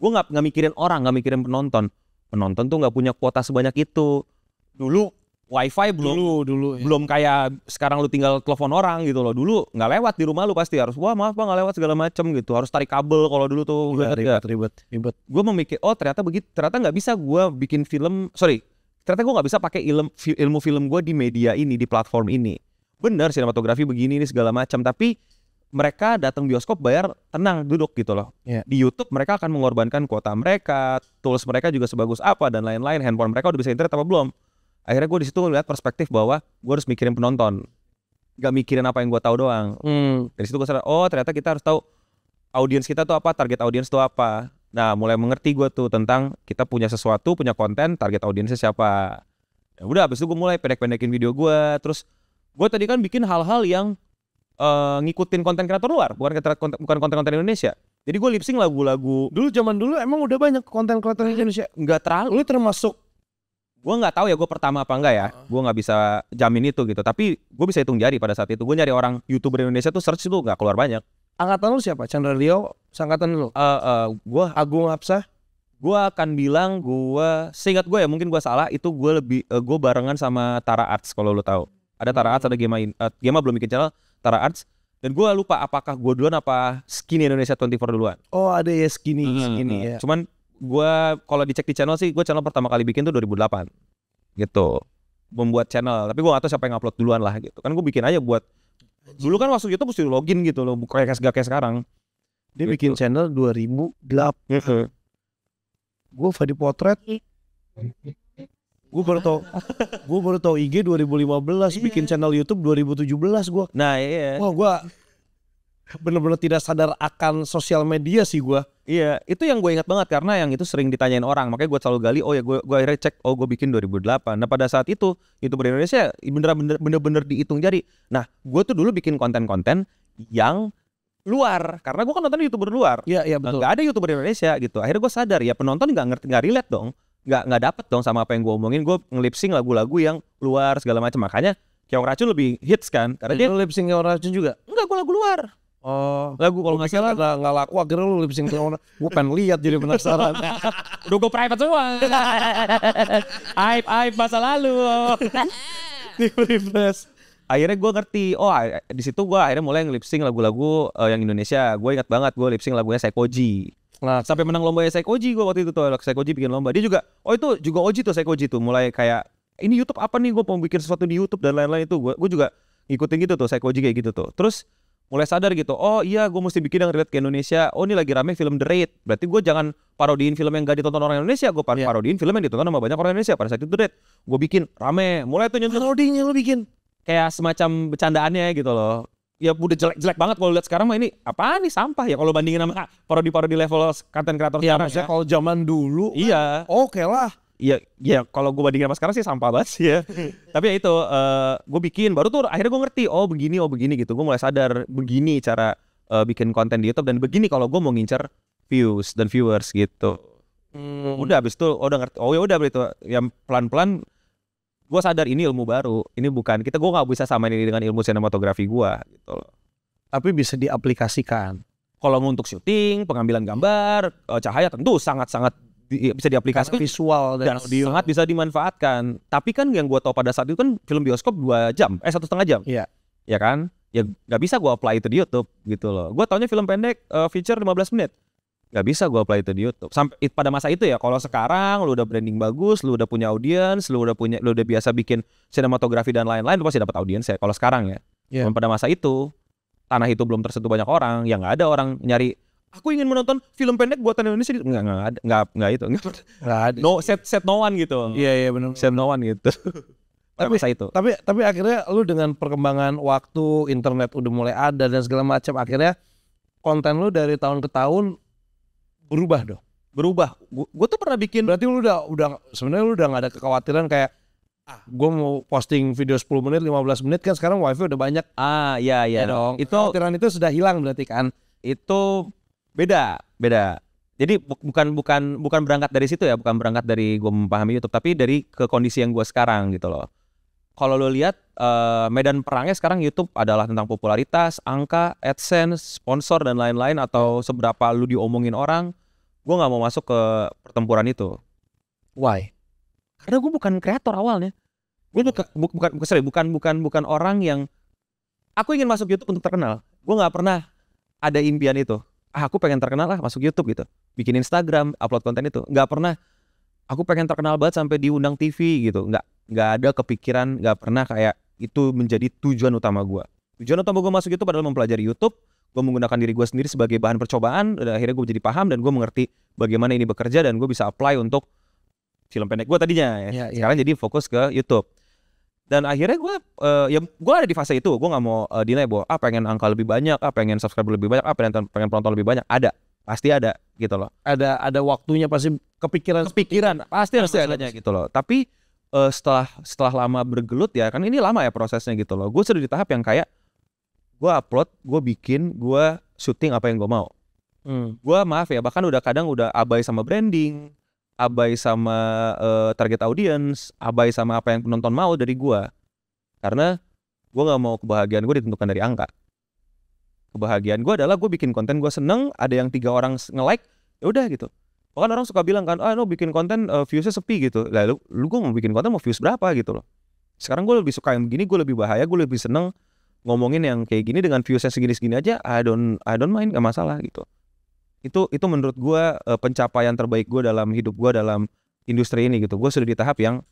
gue nggak nggak mikirin orang nggak mikirin penonton penonton tuh nggak punya kuota sebanyak itu dulu wifi belum dulu, dulu ya. belum kayak sekarang lu tinggal telepon orang gitu loh dulu nggak lewat di rumah lu pasti harus wah maaf bang nggak lewat segala macem gitu harus tarik kabel kalau dulu tuh iya, ya, ribet, gak. ribet ribet gue memikir oh ternyata begitu ternyata nggak bisa gue bikin film sorry ternyata gue nggak bisa pakai ilmu ilmu film gue di media ini di platform ini bener sinematografi begini ini segala macam tapi mereka datang bioskop bayar tenang duduk gitu loh. Yeah. Di YouTube mereka akan mengorbankan kuota mereka, tools mereka juga sebagus apa dan lain-lain. Handphone mereka udah bisa internet apa belum? akhirnya gue di situ lihat perspektif bahwa gue harus mikirin penonton gak mikirin apa yang gue tahu doang hmm. dari situ gue sadar oh ternyata kita harus tahu audiens kita tuh apa target audiens tuh apa nah mulai mengerti gue tuh tentang kita punya sesuatu punya konten target audiensnya siapa ya udah abis itu gue mulai pendek-pendekin video gue terus gue tadi kan bikin hal-hal yang uh, ngikutin konten kreator luar bukan konten bukan konten-konten Indonesia jadi gue lipsing lagu-lagu dulu zaman dulu emang udah banyak konten kreator Indonesia nggak terlalu lu termasuk gue nggak tahu ya gue pertama apa enggak ya gue nggak bisa jamin itu gitu tapi gue bisa hitung jari pada saat itu gue nyari orang youtuber Indonesia tuh search itu nggak keluar banyak angkatan lu siapa Chandra Leo, angkatan lu uh, eh, uh, eh, gue Agung Hapsah gue akan bilang gue seingat gue ya mungkin gue salah itu gue lebih uh, eh, gue barengan sama Tara Arts kalau lu tahu ada Tara Arts ada Gema In, uh, Gema belum bikin channel Tara Arts dan gue lupa apakah gue duluan apa Skinny Indonesia 24 duluan oh ada ya Skinny hmm, Skinny ya cuman gue kalau dicek di channel sih gue channel pertama kali bikin tuh 2008 gitu membuat channel tapi gue gak tau siapa yang upload duluan lah gitu kan gue bikin aja buat dulu kan waktu itu mesti login gitu loh kayak kayak kayak sekarang dia gitu. bikin channel 2008 gitu. gue Fadi Potret iya. gue baru tau gue baru tau IG 2015 iya. bikin channel YouTube 2017 gue nah iya wah gue benar-benar tidak sadar akan sosial media sih gue. Iya, itu yang gue ingat banget karena yang itu sering ditanyain orang. Makanya gue selalu gali, oh ya gue, gue akhirnya cek, oh gue bikin 2008. Nah pada saat itu, YouTuber Indonesia bener-bener bener-bener dihitung jadi. Nah gue tuh dulu bikin konten-konten yang luar karena gue kan nonton youtuber luar iya iya nah, betul nggak ada youtuber Indonesia gitu akhirnya gue sadar ya penonton nggak ngerti nggak relate dong nggak nggak dapet dong sama apa yang gue omongin gue ngelipsing lagu-lagu yang luar segala macam makanya Keong Racun lebih hits kan karena dia ngelipsing Keong Racun juga enggak gue lagu luar Oh, lagu kalau nggak salah nggak nggak laku akhirnya lu lipsing ke mana? Gue pengen lihat jadi penasaran. Udah gue private semua. aib aib masa lalu. Di refresh. Akhirnya gue ngerti. Oh, di situ gue akhirnya mulai ngelipsing lagu-lagu uh, yang Indonesia. Gue ingat banget gue lipsing lagunya Sekoji. Nah, sampai menang lomba ya Sekoji gue waktu itu tuh. Sekoji bikin lomba. Dia juga, oh itu juga Oji tuh Sekoji tuh. Mulai kayak ini YouTube apa nih? Gue mau bikin sesuatu di YouTube dan lain-lain itu. Gue juga ngikutin gitu tuh Sekoji kayak gitu tuh. Terus mulai sadar gitu oh iya gue mesti bikin yang relate ke Indonesia oh ini lagi rame film The Raid berarti gue jangan parodiin film yang gak ditonton orang Indonesia gue par yeah. parodiin film yang ditonton sama banyak orang Indonesia pada saat itu The Raid gue bikin rame mulai tuh nyentuh parodinya lo bikin kayak semacam bercandaannya gitu loh ya udah jelek jelek banget kalau lihat sekarang mah ini apa nih sampah ya kalau bandingin sama ah, parodi parodi level konten kreator ya, sekarang ya. kalau zaman dulu iya kan, oke okay lah ya ya kalau gue bandingin sama sekarang sih sampah banget sih ya tapi ya itu uh, eh, gue bikin baru tuh akhirnya gue ngerti oh begini oh begini gitu gue mulai sadar begini cara uh, bikin konten di YouTube dan begini kalau gue mau ngincer views dan viewers gitu hmm. udah abis tuh oh, udah ngerti oh ya udah itu yang pelan pelan gue sadar ini ilmu baru ini bukan kita gue nggak bisa sama ini dengan ilmu sinematografi gue gitu loh tapi bisa diaplikasikan kalau untuk syuting pengambilan gambar eh, cahaya tentu sangat sangat di, iya, bisa diaplikasikan visual dan, dan audio. sangat bisa dimanfaatkan tapi kan yang gue tau pada saat itu kan film bioskop dua jam eh satu setengah jam iya ya kan ya nggak bisa gue apply itu di YouTube gitu loh gue taunya film pendek uh, feature 15 menit Gak bisa gue apply itu di YouTube sampai pada masa itu ya kalau sekarang lu udah branding bagus lu udah punya audiens lu udah punya lu udah biasa bikin sinematografi dan lain-lain lu pasti dapat audiens ya kalau sekarang ya yeah. pada masa itu tanah itu belum tersentuh banyak orang yang nggak ada orang nyari aku ingin menonton film pendek buatan Indonesia gitu. Enggak, enggak ada, enggak enggak itu. Enggak, enggak ada. No set set no one gitu. Iya, yeah, iya yeah, benar. Set no one gitu. tapi saya itu. Tapi tapi akhirnya lu dengan perkembangan waktu, internet udah mulai ada dan segala macam akhirnya konten lu dari tahun ke tahun berubah dong. Berubah. Gue tuh pernah bikin Berarti lu udah udah sebenarnya lu udah gak ada kekhawatiran kayak ah gue mau posting video 10 menit 15 menit kan sekarang wifi udah banyak ah iya iya ya dong itu kekhawatiran itu sudah hilang berarti kan itu Beda, beda. Jadi bu bukan bukan bukan berangkat dari situ ya, bukan berangkat dari gue memahami YouTube, tapi dari ke kondisi yang gue sekarang gitu loh. Kalau lo lihat uh, medan perangnya sekarang YouTube adalah tentang popularitas, angka, AdSense, sponsor dan lain-lain atau seberapa lu diomongin orang. Gue nggak mau masuk ke pertempuran itu. Why? Karena gue bukan kreator awalnya. Gue bukan bukan bukan bukan bukan bukan orang yang aku ingin masuk YouTube untuk terkenal. Gue nggak pernah ada impian itu ah aku pengen terkenal lah masuk YouTube gitu bikin Instagram upload konten itu nggak pernah aku pengen terkenal banget sampai diundang TV gitu nggak nggak ada kepikiran nggak pernah kayak itu menjadi tujuan utama gue tujuan utama gue masuk YouTube adalah mempelajari YouTube gue menggunakan diri gue sendiri sebagai bahan percobaan dan akhirnya gue jadi paham dan gue mengerti bagaimana ini bekerja dan gue bisa apply untuk film pendek gue tadinya ya, ya. sekarang jadi fokus ke YouTube dan akhirnya gue uh, ya gue ada di fase itu gue nggak mau uh, delay bahwa ah pengen angka lebih banyak ah pengen subscriber lebih banyak ah pengen pengen penonton lebih banyak ada pasti ada gitu loh ada ada waktunya pasti kepikiran kepikiran pasti harus ada gitu loh tapi uh, setelah setelah lama bergelut ya kan ini lama ya prosesnya gitu loh gue sudah di tahap yang kayak gue upload gue bikin gue syuting apa yang gue mau hmm. gue maaf ya bahkan udah kadang udah abai sama branding abai sama uh, target audience, abai sama apa yang penonton mau dari gua. Karena gua nggak mau kebahagiaan gua ditentukan dari angka. Kebahagiaan gua adalah gua bikin konten gua seneng, ada yang tiga orang nge-like, ya udah gitu. Bahkan orang suka bilang kan, ah lu bikin konten uh, viewsnya sepi gitu. lah lu gue mau bikin konten mau views berapa gitu loh. Sekarang gua lebih suka yang begini, gua lebih bahaya, gua lebih seneng ngomongin yang kayak gini dengan viewsnya segini-segini aja. I don't, I don't mind, gak masalah gitu itu itu menurut gua uh, pencapaian terbaik gua dalam hidup gua dalam industri ini gitu gue sudah di tahap yang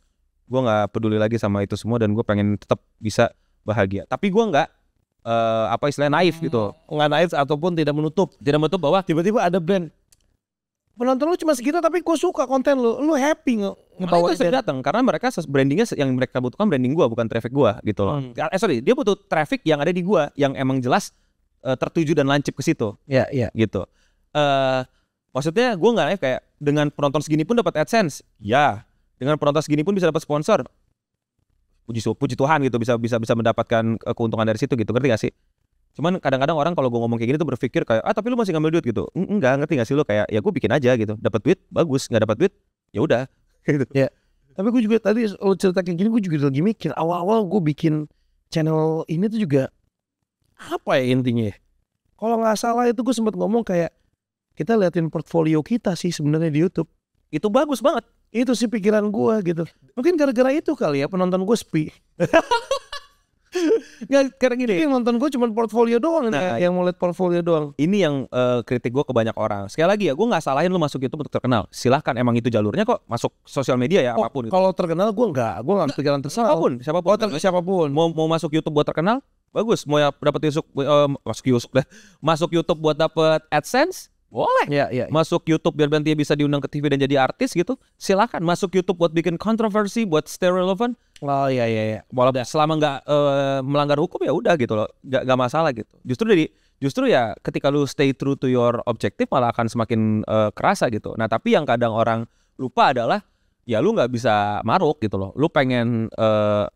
gua nggak peduli lagi sama itu semua dan gua pengen tetap bisa bahagia tapi gua nggak uh, apa istilahnya naif gitu hmm, nggak naif ataupun tidak menutup tidak menutup bahwa tiba-tiba ada brand penonton lu cuma segitu tapi gue suka konten lu lu happy nge ngebawa itu datang karena mereka brandingnya yang mereka butuhkan branding gue bukan traffic gue gitu loh hmm. eh sorry dia butuh traffic yang ada di gue yang emang jelas uh, tertuju dan lancip ke situ ya yeah, iya gitu uh, maksudnya gue nggak naif kayak dengan penonton segini pun dapat adsense ya dengan penonton segini pun bisa dapat sponsor puji puji Tuhan gitu bisa bisa bisa mendapatkan eh, keuntungan dari situ gitu ngerti gak sih cuman kadang-kadang orang kalau gue ngomong kayak gini tuh berpikir kayak ah tapi lu masih ngambil duit gitu mm, enggak ngerti gak sih lu kayak ya gue bikin aja gitu dapat duit bagus nggak dapat duit ya udah gitu ya tapi gue juga tadi lo cerita kayak gini gue juga lagi mikir awal-awal gue bikin channel ini tuh juga apa ya intinya ya? kalau nggak salah itu gue sempat ngomong kayak kita liatin portfolio kita sih sebenarnya di YouTube itu bagus banget itu sih pikiran gue gitu mungkin gara-gara itu kali ya penonton gue sepi Nggak, karena gini yang nonton gue cuma portfolio doang nah, ya, Yang mau lihat portfolio doang Ini yang uh, kritik gue ke banyak orang Sekali lagi ya Gue nggak salahin lu masuk Youtube untuk terkenal Silahkan emang itu jalurnya kok Masuk sosial media ya oh, apapun gitu. Kalau terkenal gue nggak Gue nggak pikiran terserah. Siapapun Siapapun, oh, ter siapapun. Mau, mau masuk Youtube buat terkenal Bagus Mau ya, dapat eh, masuk uh, Masuk Masuk Youtube buat dapet AdSense boleh ya, ya, ya, masuk YouTube biar nanti bisa diundang ke TV dan jadi artis gitu silakan masuk YouTube buat bikin kontroversi buat stay relevant oh ya ya ya walaupun selama nggak uh, melanggar hukum ya udah gitu loh nggak nggak masalah gitu justru jadi justru ya ketika lu stay true to your objective malah akan semakin uh, kerasa gitu nah tapi yang kadang orang lupa adalah ya lu nggak bisa maruk gitu loh lu pengen uh,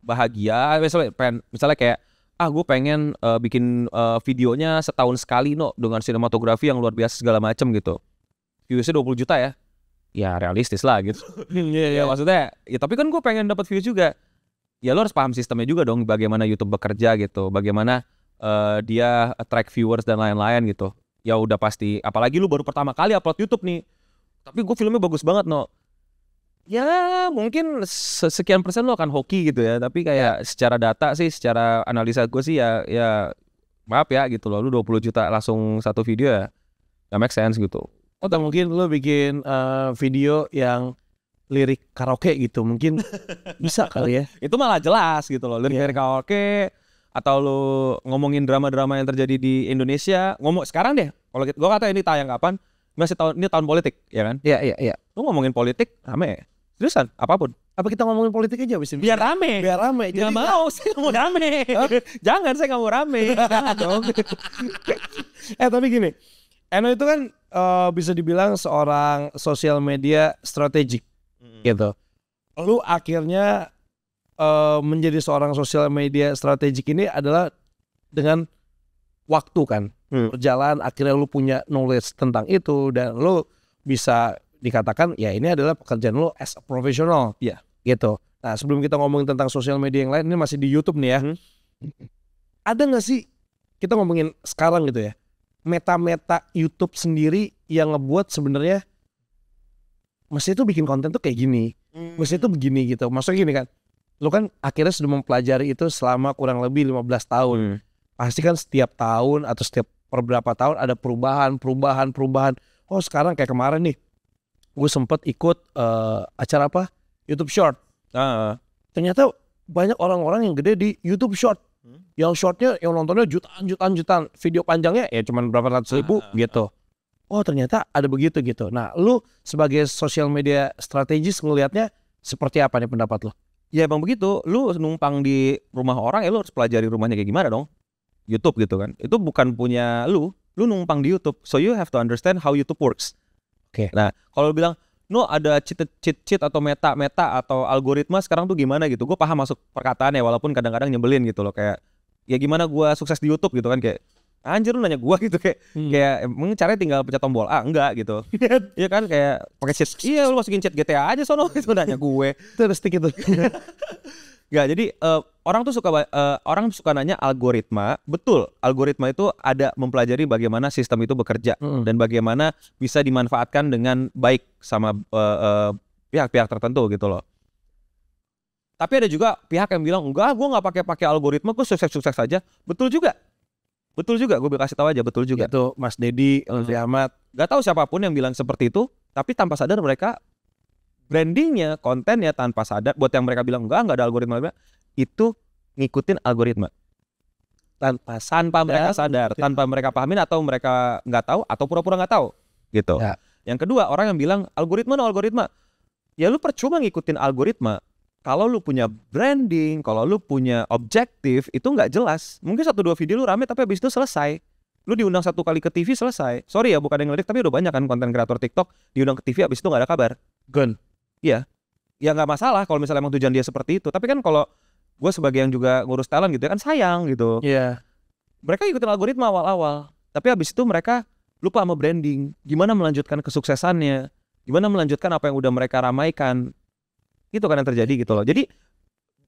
bahagia misalnya pengen, misalnya kayak ah gue pengen uh, bikin uh, videonya setahun sekali no dengan sinematografi yang luar biasa segala macem gitu viewsnya 20 juta ya ya realistis lah gitu yeah, yeah. ya maksudnya ya tapi kan gue pengen dapat views juga ya lo harus paham sistemnya juga dong bagaimana YouTube bekerja gitu bagaimana uh, dia attract viewers dan lain-lain gitu ya udah pasti apalagi lu baru pertama kali upload YouTube nih tapi gue filmnya bagus banget no ya mungkin sekian persen lo akan hoki gitu ya tapi ya. kayak secara data sih secara analisa gue sih ya ya maaf ya gitu loh lu 20 juta langsung satu video ya gak make sense gitu oh tak mungkin lu bikin uh, video yang lirik karaoke gitu mungkin bisa kali ya itu malah jelas gitu loh lirik, ya. -lirik karaoke atau lu ngomongin drama-drama yang terjadi di Indonesia ngomong sekarang deh kalau gue kata ini tayang kapan masih tahun ini tahun politik ya kan iya iya iya lu ngomongin politik rame Seriusan, apapun. Apa kita ngomongin politik aja abis ini? Biar rame. Biar rame. Jadi, gak mau, saya mau rame. Jangan, saya gak mau rame. Jangan dong. eh tapi gini, Eno itu kan uh, bisa dibilang seorang sosial media strategik hmm gitu. Lu akhirnya uh, menjadi seorang sosial media strategik ini adalah dengan waktu kan. Hmm. Berjalan akhirnya lu punya knowledge tentang itu dan lu bisa dikatakan ya ini adalah pekerjaan lo as a professional. Iya. Yeah. Gitu. Nah sebelum kita ngomongin tentang sosial media yang lain ini masih di YouTube nih ya. Hmm. Ada nggak sih kita ngomongin sekarang gitu ya meta-meta YouTube sendiri yang ngebuat sebenarnya mesti itu bikin konten tuh kayak gini, hmm. mesti itu begini gitu. Maksudnya gini kan, lo kan akhirnya sudah mempelajari itu selama kurang lebih 15 tahun. Hmm. Pasti kan setiap tahun atau setiap beberapa tahun ada perubahan, perubahan, perubahan. Oh sekarang kayak kemarin nih gue sempet ikut uh, acara apa YouTube Short Ah. ternyata banyak orang-orang yang gede di YouTube Short hmm? yang shortnya yang nontonnya jutaan jutaan jutaan video panjangnya ya cuman berapa ratus ribu gitu oh ternyata ada begitu gitu nah lu sebagai sosial media strategis ngelihatnya seperti apa nih pendapat lo ya emang begitu lu numpang di rumah orang ya lu harus pelajari rumahnya kayak gimana dong YouTube gitu kan itu bukan punya lu lu numpang di YouTube so you have to understand how YouTube works Oke. Okay. Nah, kalau bilang no ada cheat cheat cheat atau meta meta atau algoritma sekarang tuh gimana gitu. Gue paham masuk perkataannya walaupun kadang-kadang nyebelin gitu loh kayak ya gimana gue sukses di YouTube gitu kan kayak anjir lu nanya gua gitu kayak hmm. kayak emang caranya tinggal pencet tombol ah enggak gitu iya. iya kan kayak pakai cheat iya lu masukin cheat GTA aja sono itu nanya gue terus stick itu enggak jadi uh, orang tuh suka uh, orang suka nanya algoritma. Betul, algoritma itu ada mempelajari bagaimana sistem itu bekerja mm. dan bagaimana bisa dimanfaatkan dengan baik sama eh, eh, pihak-pihak uh, uh, tertentu gitu loh. Tapi ada juga pihak yang bilang enggak, gue nggak pakai pakai algoritma, gue sukses-sukses saja. Betul juga, betul juga. Gue kasih tahu aja, betul juga. Itu Mas Dedi, mm hmm. Ahmad. Gak tahu siapapun yang bilang seperti itu, tapi tanpa sadar mereka brandingnya, kontennya tanpa sadar. Buat yang mereka bilang enggak, enggak ada algoritma, itu ngikutin algoritma tanpa tanpa mereka iya, sadar, ya. tanpa mereka pahamin atau mereka nggak tahu atau pura-pura nggak tahu gitu. Ya. Yang kedua orang yang bilang algoritma no algoritma, ya lu percuma ngikutin algoritma kalau lu punya branding, kalau lu punya objektif itu nggak jelas. Mungkin satu dua video lu rame tapi habis itu selesai. Lu diundang satu kali ke TV selesai. Sorry ya bukan yang ngelirik tapi udah banyak kan konten kreator TikTok diundang ke TV habis itu nggak ada kabar. Gun. Iya. Ya nggak masalah kalau misalnya emang tujuan dia seperti itu. Tapi kan kalau gue sebagai yang juga ngurus talent gitu ya kan sayang gitu Iya yeah. mereka ikutin algoritma awal-awal tapi habis itu mereka lupa sama branding gimana melanjutkan kesuksesannya gimana melanjutkan apa yang udah mereka ramaikan itu kan yang terjadi gitu loh jadi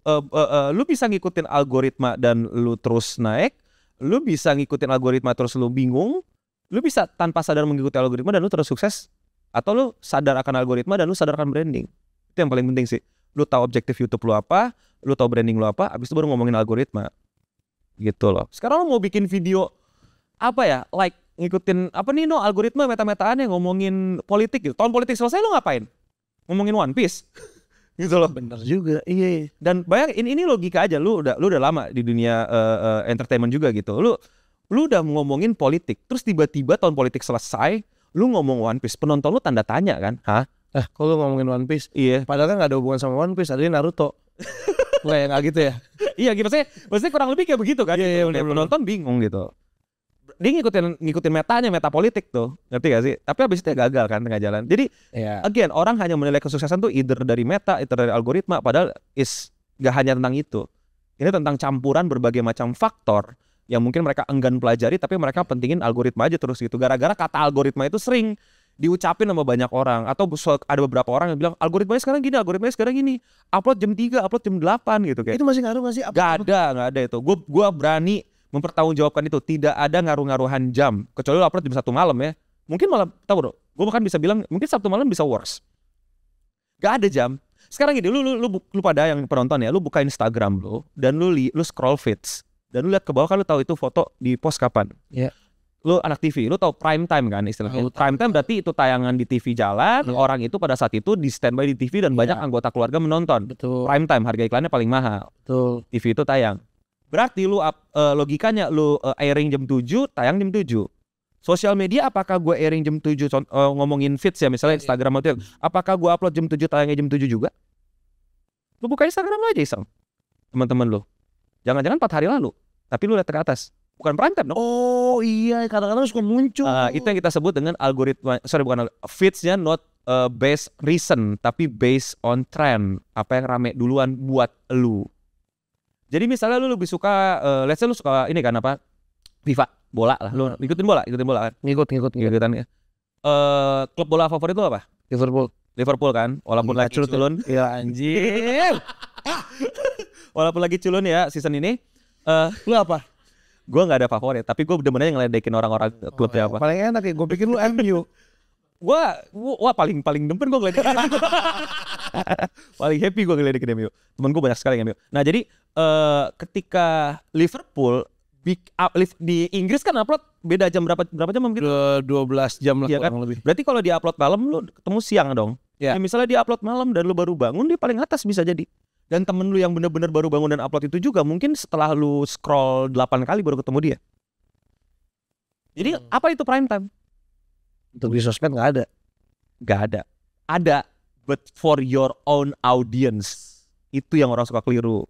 uh, uh, uh, lu bisa ngikutin algoritma dan lu terus naik lu bisa ngikutin algoritma terus lu bingung lu bisa tanpa sadar mengikuti algoritma dan lu terus sukses atau lu sadar akan algoritma dan lu sadar akan branding itu yang paling penting sih lu tahu objektif YouTube lu apa lu tau branding lu apa abis itu baru ngomongin algoritma gitu loh sekarang lu mau bikin video apa ya like ngikutin apa nih no algoritma meta-metaan yang ngomongin politik gitu tahun politik selesai lu ngapain ngomongin One Piece gitu loh bener juga iya, dan banyak ini, ini logika aja lu udah lu udah lama di dunia uh, uh, entertainment juga gitu lu lu udah ngomongin politik terus tiba-tiba tahun politik selesai lu ngomong One Piece penonton lu tanda tanya kan hah eh kok lu ngomongin One Piece? Iya. Padahal kan gak ada hubungan sama One Piece, ada Naruto. Gue yang gitu ya? iya gitu, sih maksudnya kurang lebih kayak begitu kan? Iya, gitu. iya Penonton bingung gitu. Dia ngikutin ngikutin metanya, meta politik tuh. Ngerti gak sih? Tapi habis itu ya gagal kan tengah jalan. Jadi, yeah. again, orang hanya menilai kesuksesan tuh either dari meta, either dari algoritma, padahal is gak hanya tentang itu. Ini tentang campuran berbagai macam faktor yang mungkin mereka enggan pelajari tapi mereka pentingin algoritma aja terus gitu gara-gara kata algoritma itu sering diucapin sama banyak orang atau ada beberapa orang yang bilang algoritmanya sekarang gini algoritmanya sekarang gini upload jam 3 upload jam 8 gitu kayak itu masih ngaruh masih upload, gak ada gak ada itu gue gua berani mempertanggungjawabkan itu tidak ada ngaruh-ngaruhan jam kecuali upload jam satu malam ya mungkin malam tau bro gue bahkan bisa bilang mungkin sabtu malam bisa worse gak ada jam sekarang gini lu lu lu, lu pada yang penonton ya lu buka Instagram lu dan lu li, lu scroll feeds dan lu lihat ke bawah kan lu tahu itu foto di post kapan yeah lu anak TV, lu tau prime time kan istilahnya. Oh, prime time berarti itu tayangan di TV jalan, yeah. orang itu pada saat itu di standby di TV dan yeah. banyak iya. anggota keluarga menonton. Betul. Prime time harga iklannya paling mahal. Betul. TV itu tayang. Berarti lu uh, logikanya lu uh, airing jam 7, tayang jam 7. Sosial media apakah gue airing jam 7 uh, e, ngomongin feeds ya misalnya iya, iya. Instagram atau apakah gue upload jam 7 tayangnya jam 7 juga? Lu buka Instagram aja iseng. Teman-teman lu. Jangan-jangan 4 hari lalu, tapi lu lihat ke atas bukan perangkat, dong. Oh iya, kadang-kadang suka muncul. Uh, itu yang kita sebut dengan algoritma, sorry bukan fitsnya not uh, based reason, tapi based on trend. Apa yang rame duluan buat lu. Jadi misalnya lu lebih suka, uh, let's say lu suka ini kan apa, FIFA, bola lah. Lu ikutin bola, ikutin bola kan? Ngikut, ngikut, ngikut. Ngikutan ya. Uh, klub bola favorit lu apa? Liverpool. Liverpool kan, walaupun lagi culun. culun. Ya anjir. walaupun lagi culun ya season ini. Uh, lu apa? gue nggak ada favorit tapi gue aja ngeledekin orang-orang klub oh, iya. apa paling enak ya gue pikir lu MU gue wah paling paling demen gue ngeledekin paling happy gue ngeledekin MU temen gue banyak sekali MU nah jadi uh, ketika Liverpool big up uh, di Inggris kan upload beda jam berapa berapa jam mungkin? Gitu? belas jam lah ya kan? lebih. Berarti kalau di upload malam lu ketemu siang dong. Ya. ya misalnya di upload malam dan lu baru bangun dia paling atas bisa jadi dan temen lu yang bener-bener baru bangun dan upload itu juga mungkin setelah lu scroll 8 kali baru ketemu dia jadi hmm. apa itu prime time untuk di sosmed nggak ada nggak ada ada but for your own audience itu yang orang suka keliru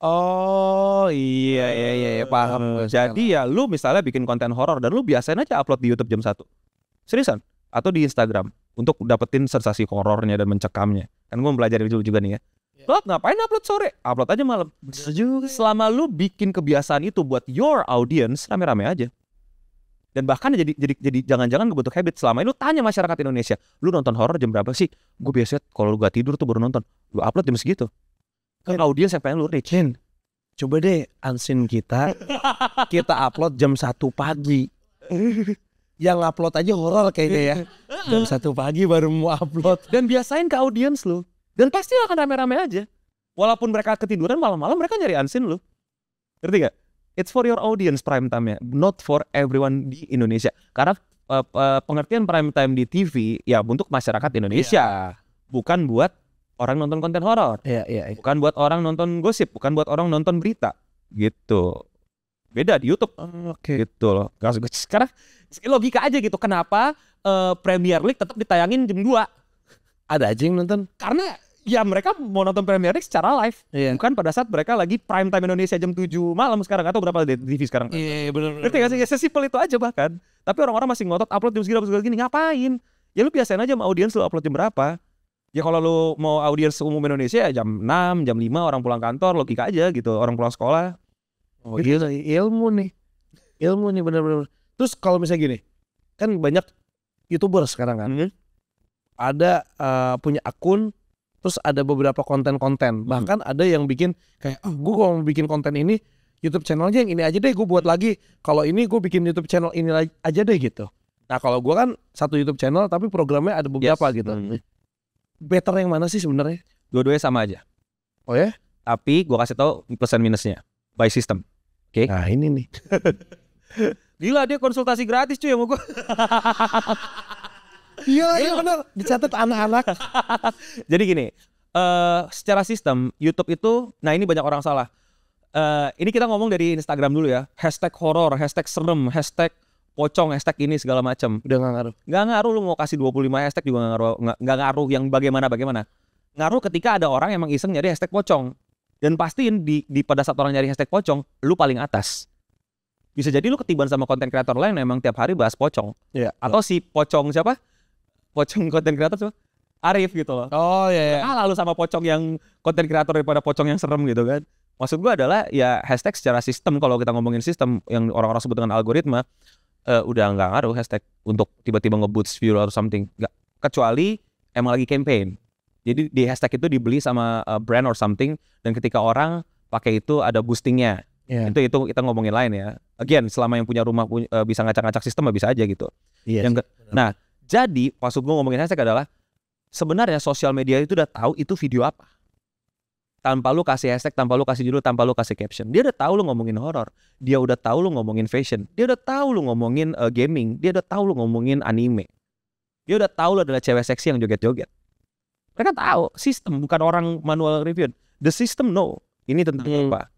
Oh iya iya iya, iya eh, paham. Uh, Jadi ya lu misalnya bikin konten horor dan lu biasain aja upload di YouTube jam 1. Seriusan? Atau di Instagram untuk dapetin sensasi horornya dan mencekamnya. Kan gue belajar dulu juga nih ya upload ngapain upload sore upload aja malam selama lu bikin kebiasaan itu buat your audience rame-rame aja dan bahkan jadi jadi jadi jangan-jangan gue butuh habit selama ini lu tanya masyarakat Indonesia lu nonton horor jam berapa sih gue biasanya kalau gue tidur tuh baru nonton lu upload jam segitu kan audiens yang pengen lu reach coba deh ansin kita kita upload jam satu pagi yang upload aja horor kayaknya ya jam satu pagi baru mau upload dan biasain ke audiens lu dan pasti akan rame-rame aja. Walaupun mereka ketiduran malam-malam mereka nyari ansin loh. Ngerti gak? It's for your audience prime time ya, not for everyone di Indonesia. Karena uh, uh, pengertian prime time di TV ya untuk masyarakat Indonesia, yeah. bukan buat orang nonton konten horor. Yeah, yeah, yeah. Bukan buat orang nonton gosip, bukan buat orang nonton berita. Gitu. Beda di YouTube. Oke. Okay. Gitu loh. Karena logika aja gitu. Kenapa uh, Premier League tetap ditayangin jam 2? Ada aja yang nonton. Karena ya mereka mau nonton Premier League secara live. Yeah. Bukan pada saat mereka lagi prime time Indonesia jam 7 malam sekarang atau berapa di TV sekarang. Iya, yeah, iya, benar Ngerti gak sih? Ya sesimpel itu aja bahkan. Tapi orang-orang masih ngotot upload jam segini, upload segini ngapain? Ya lu biasain aja sama audiens lu upload jam berapa. Ya kalau lu mau audiens umum Indonesia ya jam 6, jam 5 orang pulang kantor logika aja gitu, orang pulang sekolah. Oh, iya gitu. iya, ilmu nih. Ilmu nih benar-benar. Terus kalau misalnya gini, kan banyak YouTuber sekarang kan. Mm -hmm. Ada uh, punya akun terus ada beberapa konten-konten hmm. bahkan hmm. ada yang bikin kayak oh, ah, gue kalau mau bikin konten ini YouTube channelnya yang ini aja deh gue buat lagi kalau ini gue bikin YouTube channel ini aja deh gitu nah kalau gue kan satu YouTube channel tapi programnya ada beberapa yes. gitu hmm. better yang mana sih sebenarnya dua-duanya sama aja oh ya tapi gue kasih tau plus dan minusnya by system oke okay? nah ini nih gila dia konsultasi gratis cuy mau gue Iya, iya, iya benar. Dicatat anak-anak. Jadi gini, uh, secara sistem YouTube itu, nah ini banyak orang salah. Uh, ini kita ngomong dari Instagram dulu ya. Hashtag horor, hashtag serem, hashtag pocong, hashtag ini segala macam. Udah nggak ngaruh. Nggak ngaruh lu mau kasih 25 hashtag juga nggak ngaruh. Nggak ngaruh yang bagaimana bagaimana. Ngaruh ketika ada orang emang iseng nyari hashtag pocong. Dan pastiin di, di pada saat orang nyari hashtag pocong, lu paling atas bisa jadi lu ketiban sama konten kreator lain yang emang tiap hari bahas pocong. Iya. Atau si pocong siapa? pocong konten kreator cuma Arif gitu loh. Oh iya. Yeah. Ah lalu sama pocong yang konten kreator daripada pocong yang serem gitu kan. Maksud gua adalah ya hashtag secara sistem kalau kita ngomongin sistem yang orang-orang sebut dengan algoritma uh, udah nggak ngaruh hashtag untuk tiba-tiba ngeboost view atau something. Gak. Kecuali emang lagi campaign. Jadi di hashtag itu dibeli sama eh, brand or something dan ketika orang pakai itu ada boostingnya. Yeah. Itu itu kita ngomongin lain ya. Again, selama yang punya rumah punya, eh, bisa ngacak-ngacak sistem ya bisa aja gitu. Yes. Iya yang ke, nah, jadi maksud gue ngomongin hashtag adalah sebenarnya sosial media itu udah tahu itu video apa. Tanpa lu kasih hashtag, tanpa lu kasih judul, tanpa lu kasih caption. Dia udah tahu lu ngomongin horror. dia udah tahu lu ngomongin fashion, dia udah tahu lu ngomongin uh, gaming, dia udah tahu lu ngomongin anime. Dia udah tahu lu adalah cewek seksi yang joget-joget. Mereka tahu sistem bukan orang manual review. The system know Ini tentang hmm. apa?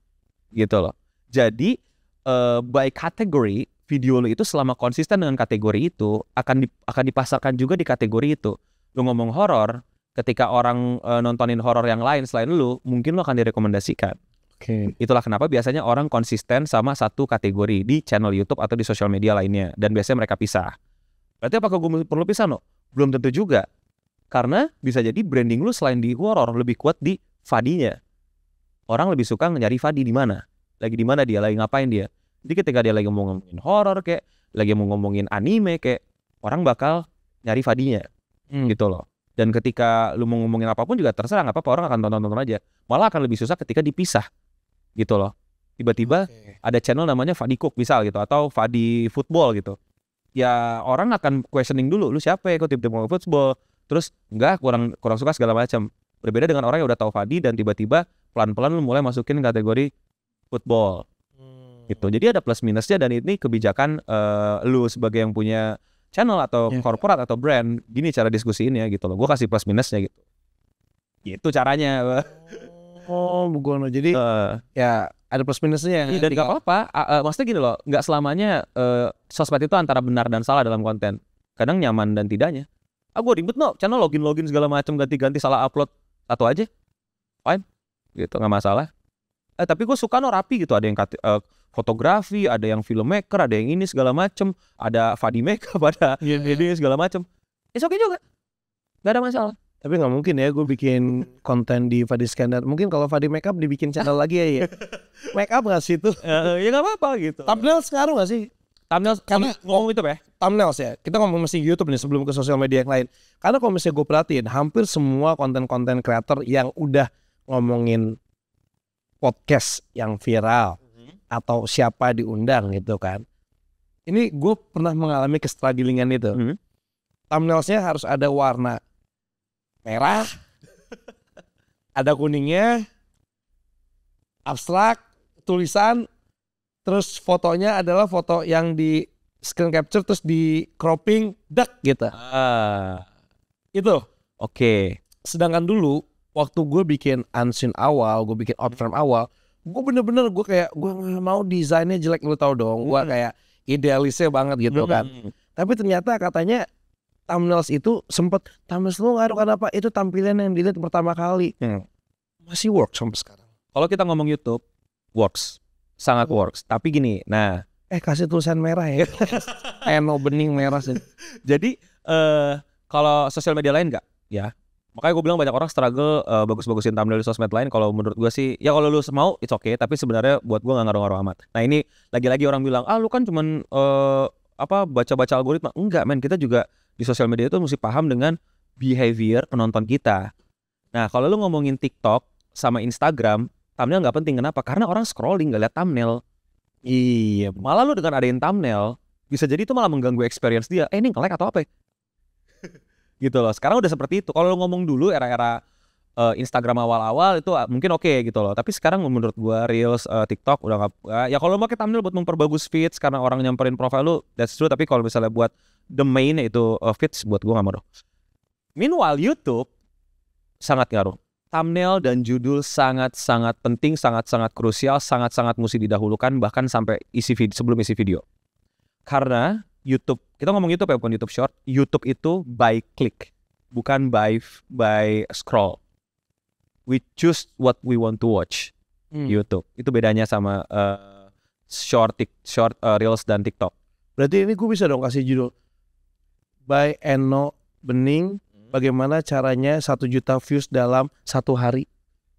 Gitu loh. Jadi uh, by category video lu itu selama konsisten dengan kategori itu akan di, akan dipasarkan juga di kategori itu. Lu ngomong horor, ketika orang e, nontonin horor yang lain selain lu, mungkin lu akan direkomendasikan. Oke. Okay. Itulah kenapa biasanya orang konsisten sama satu kategori di channel YouTube atau di sosial media lainnya dan biasanya mereka pisah. Berarti apakah gue perlu pisah lo? Belum tentu juga. Karena bisa jadi branding lu selain di horor lebih kuat di fadinya. Orang lebih suka nyari fadi di mana? Lagi di mana dia? Lagi ngapain dia? Jadi ketika dia lagi mau ngomongin horror kayak lagi mau ngomongin anime kayak orang bakal nyari Fadinya hmm. gitu loh. Dan ketika lu mau ngomongin apapun juga terserah apa-apa orang akan tonton-tonton aja. Malah akan lebih susah ketika dipisah gitu loh. Tiba-tiba okay. ada channel namanya Fadi Cook misal gitu atau Fadi Football gitu. Ya orang akan questioning dulu lu siapa ya kok tiba-tiba mau football. Terus enggak kurang kurang suka segala macam. Berbeda dengan orang yang udah tahu Fadi dan tiba-tiba pelan-pelan lu mulai masukin kategori football gitu. Jadi ada plus minusnya dan ini kebijakan uh, lu sebagai yang punya channel atau yeah. korporat atau brand, gini cara ya gitu loh. Gue kasih plus minusnya gitu. Itu caranya. Oh, bukan loh. Jadi uh, ya ada plus minusnya. Iya, dan gak apa-apa. Uh, uh, maksudnya gini loh, nggak selamanya uh, sosmed itu antara benar dan salah dalam konten. Kadang nyaman dan tidaknya. Ah, gue ribet no, channel login login segala macam ganti-ganti salah upload atau aja. Fine, gitu nggak masalah. Eh, tapi gue suka no rapi gitu. Ada yang kata, uh, fotografi, ada yang filmmaker, ada yang ini segala macem, ada Fadi Makeup, ada yeah, yeah. ini segala macem. It's okay juga, nggak ada masalah. Tapi nggak mungkin ya gue bikin konten di Fadi Scanner. Mungkin kalau Fadi Makeup dibikin channel lagi ya. ya. Makeup nggak sih tuh ya, ya nggak apa-apa gitu. Thumbnail sekarang nggak sih? Thumbnail karena ngomong itu oh, ya. Thumbnails ya. Kita ngomong mesti YouTube nih sebelum ke sosial media yang lain. Karena kalau misalnya gue perhatiin hampir semua konten-konten kreator yang udah ngomongin podcast yang viral atau siapa diundang gitu kan. Ini gue pernah mengalami kestragilingan itu. Hmm. Thumbnailsnya harus ada warna merah, ada kuningnya, abstrak, tulisan, terus fotonya adalah foto yang di screen capture terus di cropping, dak gitu. Uh. Itu. Oke. Okay. Sedangkan dulu waktu gue bikin unseen awal, gue bikin outframe awal, gue bener-bener gue kayak gue mau desainnya jelek lu tau dong gue hmm. kayak idealisnya banget gitu hmm. kan tapi ternyata katanya thumbnails itu sempet thumbnails lu ngaruh apa itu tampilan yang dilihat pertama kali hmm. masih works sampai sekarang kalau kita ngomong YouTube works sangat hmm. works tapi gini nah eh kasih tulisan merah ya eno eh, bening merah sih jadi eh uh, kalau sosial media lain gak ya Makanya gue bilang banyak orang struggle uh, bagus-bagusin thumbnail di sosmed lain. Kalau menurut gue sih, ya kalau lu mau, it's okay. Tapi sebenarnya buat gue nggak ngaruh-ngaruh amat. Nah ini lagi-lagi orang bilang, ah lu kan cuman uh, apa baca-baca algoritma. Enggak men, kita juga di sosial media itu mesti paham dengan behavior penonton kita. Nah kalau lu ngomongin TikTok sama Instagram, thumbnail nggak penting. Kenapa? Karena orang scrolling nggak lihat thumbnail. Iya. Malah lu dengan adain thumbnail, bisa jadi itu malah mengganggu experience dia. Eh ini nge-like atau apa? Ya? gitu loh sekarang udah seperti itu kalau ngomong dulu era-era uh, Instagram awal-awal itu ah, mungkin oke okay, gitu loh tapi sekarang menurut gua reels uh, TikTok udah gak uh, eh, ya kalau mau kita thumbnail buat memperbagus feeds karena orang nyamperin profil lu that's true tapi kalau misalnya buat the main itu uh, feeds buat gua gak mau dong meanwhile YouTube sangat ngaruh thumbnail dan judul sangat-sangat penting, sangat-sangat krusial, sangat-sangat mesti didahulukan bahkan sampai isi video, sebelum isi video. Karena YouTube kita ngomong YouTube ya bukan YouTube Short YouTube itu by click bukan by by scroll we choose what we want to watch hmm. YouTube itu bedanya sama uh, short tik, short uh, reels dan TikTok berarti ini gue bisa dong kasih judul by Eno Bening hmm. bagaimana caranya satu juta views dalam satu hari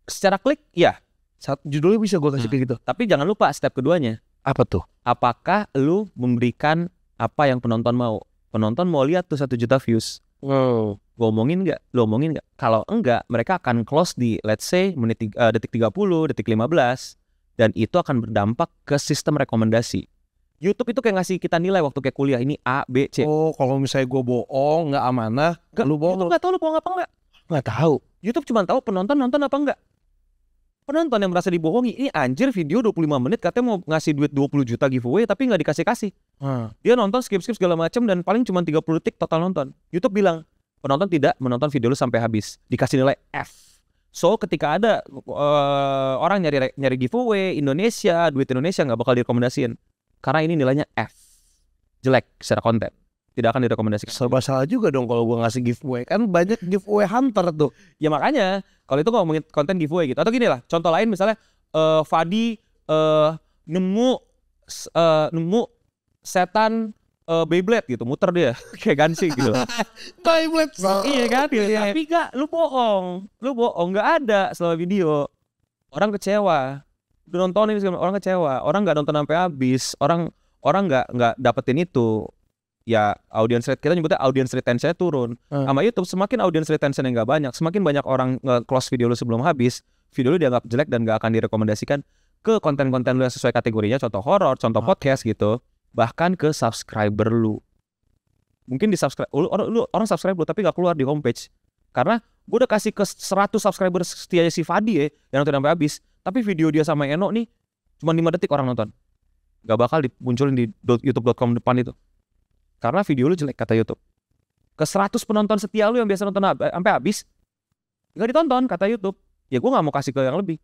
secara klik ya Sat, judulnya bisa gue kasih hmm. gitu tapi jangan lupa step keduanya apa tuh apakah lu memberikan apa yang penonton mau penonton mau lihat tuh satu juta views wow gue omongin nggak lo omongin nggak kalau enggak mereka akan close di let's say menit uh, detik 30 detik 15 dan itu akan berdampak ke sistem rekomendasi YouTube itu kayak ngasih kita nilai waktu kayak kuliah ini A, B, C. Oh, kalau misalnya gue bohong, nggak amanah, gak, lu bohong. Gue nggak tahu lu bohong apa enggak. Nggak tahu. YouTube cuma tahu penonton nonton apa enggak penonton yang merasa dibohongi ini anjir video 25 menit katanya mau ngasih duit 20 juta giveaway tapi nggak dikasih kasih hmm. dia nonton skip skip segala macam dan paling cuma 30 detik total nonton YouTube bilang penonton tidak menonton video lu sampai habis dikasih nilai F so ketika ada uh, orang nyari nyari giveaway Indonesia duit Indonesia nggak bakal direkomendasiin karena ini nilainya F jelek secara konten tidak akan direkomendasikan. Serba salah juga dong kalau gue ngasih giveaway. Kan banyak giveaway hunter tuh. Ya makanya kalau itu ngomongin konten giveaway gitu. Atau gini lah, contoh lain misalnya uh, Fadi uh, nemu uh, nemu setan uh, Beyblade gitu, muter dia kayak gansi gitu. Beyblade. iya kan? Iya. Tapi gak, lu bohong. Lu bohong, Gak ada selama video. Orang kecewa. Udah nontonin orang kecewa. Orang gak nonton sampai habis. Orang orang nggak nggak dapetin itu ya audience rate kita nyebutnya audience retention turun. Hmm. Sama YouTube semakin audience retention yang gak banyak, semakin banyak orang nge-close video lu sebelum habis, video lu dianggap jelek dan gak akan direkomendasikan ke konten-konten lu yang sesuai kategorinya, contoh horor, contoh hmm. podcast gitu, bahkan ke subscriber lu. Mungkin di subscribe lu, orang, lu, orang subscribe lu tapi gak keluar di homepage. Karena gue udah kasih ke 100 subscriber setia si Fadi ya, yang nonton sampai habis, tapi video dia sama Eno nih cuma 5 detik orang nonton. Gak bakal dimunculin di youtube.com depan itu karena video lu jelek kata YouTube. Ke 100 penonton setia lu yang biasa nonton sampai habis nggak ditonton kata YouTube. Ya gua nggak mau kasih ke yang lebih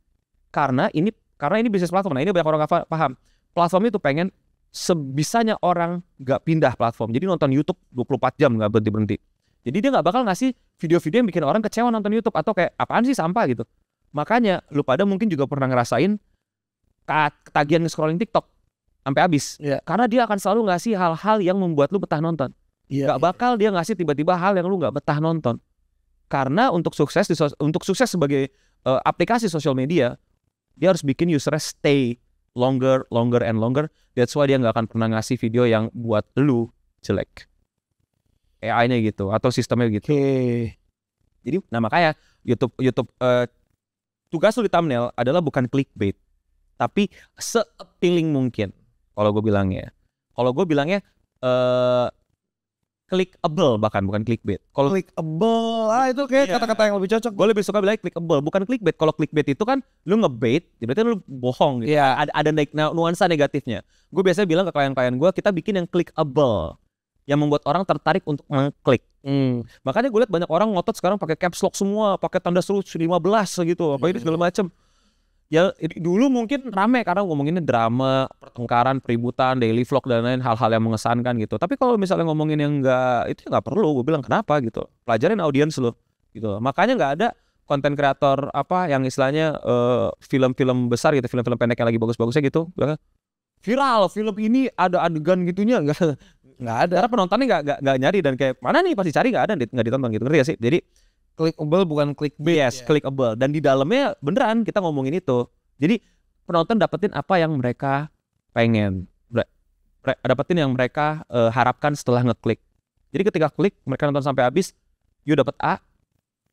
karena ini karena ini bisnis platform. Nah ini banyak orang nggak paham. Platform itu pengen sebisanya orang nggak pindah platform. Jadi nonton YouTube 24 jam nggak berhenti berhenti. Jadi dia nggak bakal ngasih video-video yang bikin orang kecewa nonton YouTube atau kayak apaan sih sampah gitu. Makanya lu pada mungkin juga pernah ngerasain ketagihan scrolling TikTok sampai habis. Yeah. Karena dia akan selalu ngasih hal-hal yang membuat lu betah nonton. Yeah, gak iya, bakal iya. dia ngasih tiba-tiba hal yang lu gak betah nonton. Karena untuk sukses di sos untuk sukses sebagai uh, aplikasi sosial media, dia harus bikin user stay longer, longer and longer. That's why dia nggak akan pernah ngasih video yang buat lu jelek. AI-nya gitu atau sistemnya gitu. Okay. Jadi nah makanya YouTube YouTube uh, tugas lu di thumbnail adalah bukan clickbait, tapi se appealing mungkin kalau gue bilangnya. Kalau gue bilangnya eh uh, clickable bahkan bukan clickbait. Kalau clickable ah itu kayak iya. kata-kata yang lebih cocok. Gue lebih suka bilang clickable bukan clickbait. Kalau clickbait itu kan lu ngebait, ya berarti lu bohong gitu. Yeah. Ada ada naik nuansa negatifnya. Gue biasanya bilang ke klien-klien gue kita bikin yang clickable yang membuat orang tertarik untuk mengklik. Hmm. Makanya gue lihat banyak orang ngotot sekarang pakai caps lock semua, pakai tanda seru 15 gitu, apa ini segala macam ya dulu mungkin rame karena ngomonginnya drama, pertengkaran, peributan, daily vlog dan lain hal-hal yang mengesankan gitu. Tapi kalau misalnya ngomongin yang enggak itu ya nggak perlu, gue bilang kenapa gitu. Pelajarin audiens lo gitu. Makanya nggak ada konten kreator apa yang istilahnya eh, film-film uh, besar gitu, film-film pendek yang lagi bagus-bagusnya gitu. Viral film ini ada adegan gitunya nggak? nggak ada. Karena penontonnya nggak nggak nyari dan kayak mana nih pasti cari nggak ada nggak ditonton gitu ngerti ya sih? Jadi clickable bukan clickbait. Yes, yeah. clickable. Dan di dalamnya beneran kita ngomongin itu. Jadi penonton dapetin apa yang mereka pengen. Dapetin yang mereka uh, harapkan setelah ngeklik. Jadi ketika klik mereka nonton sampai habis, you dapat A.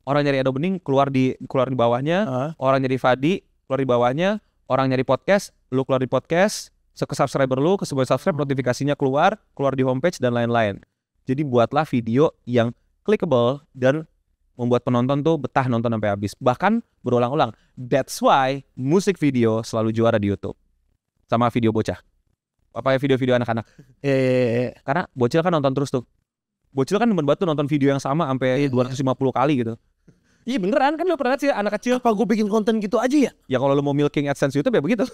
Orang nyari Edo Bening keluar di keluar di bawahnya, uh. orang nyari Fadi keluar di bawahnya, orang nyari podcast, lu keluar di podcast, ke subscriber lu, ke sebuah subscribe uh-huh. notifikasinya keluar, keluar di homepage dan lain-lain. Jadi buatlah video yang clickable dan membuat penonton tuh betah nonton sampai habis. Bahkan berulang-ulang. That's why musik video selalu juara di YouTube. Sama video bocah. Apa ya video-video anak-anak. Eh, Karena bocil kan nonton terus tuh. Bocil kan membuat tuh nonton video yang sama sampai yeah, 250 kali gitu. Iya beneran kan lo pernah lihat sih anak kecil. Apa gue bikin konten gitu aja ya? Ya kalau lo mau milking AdSense YouTube ya begitu.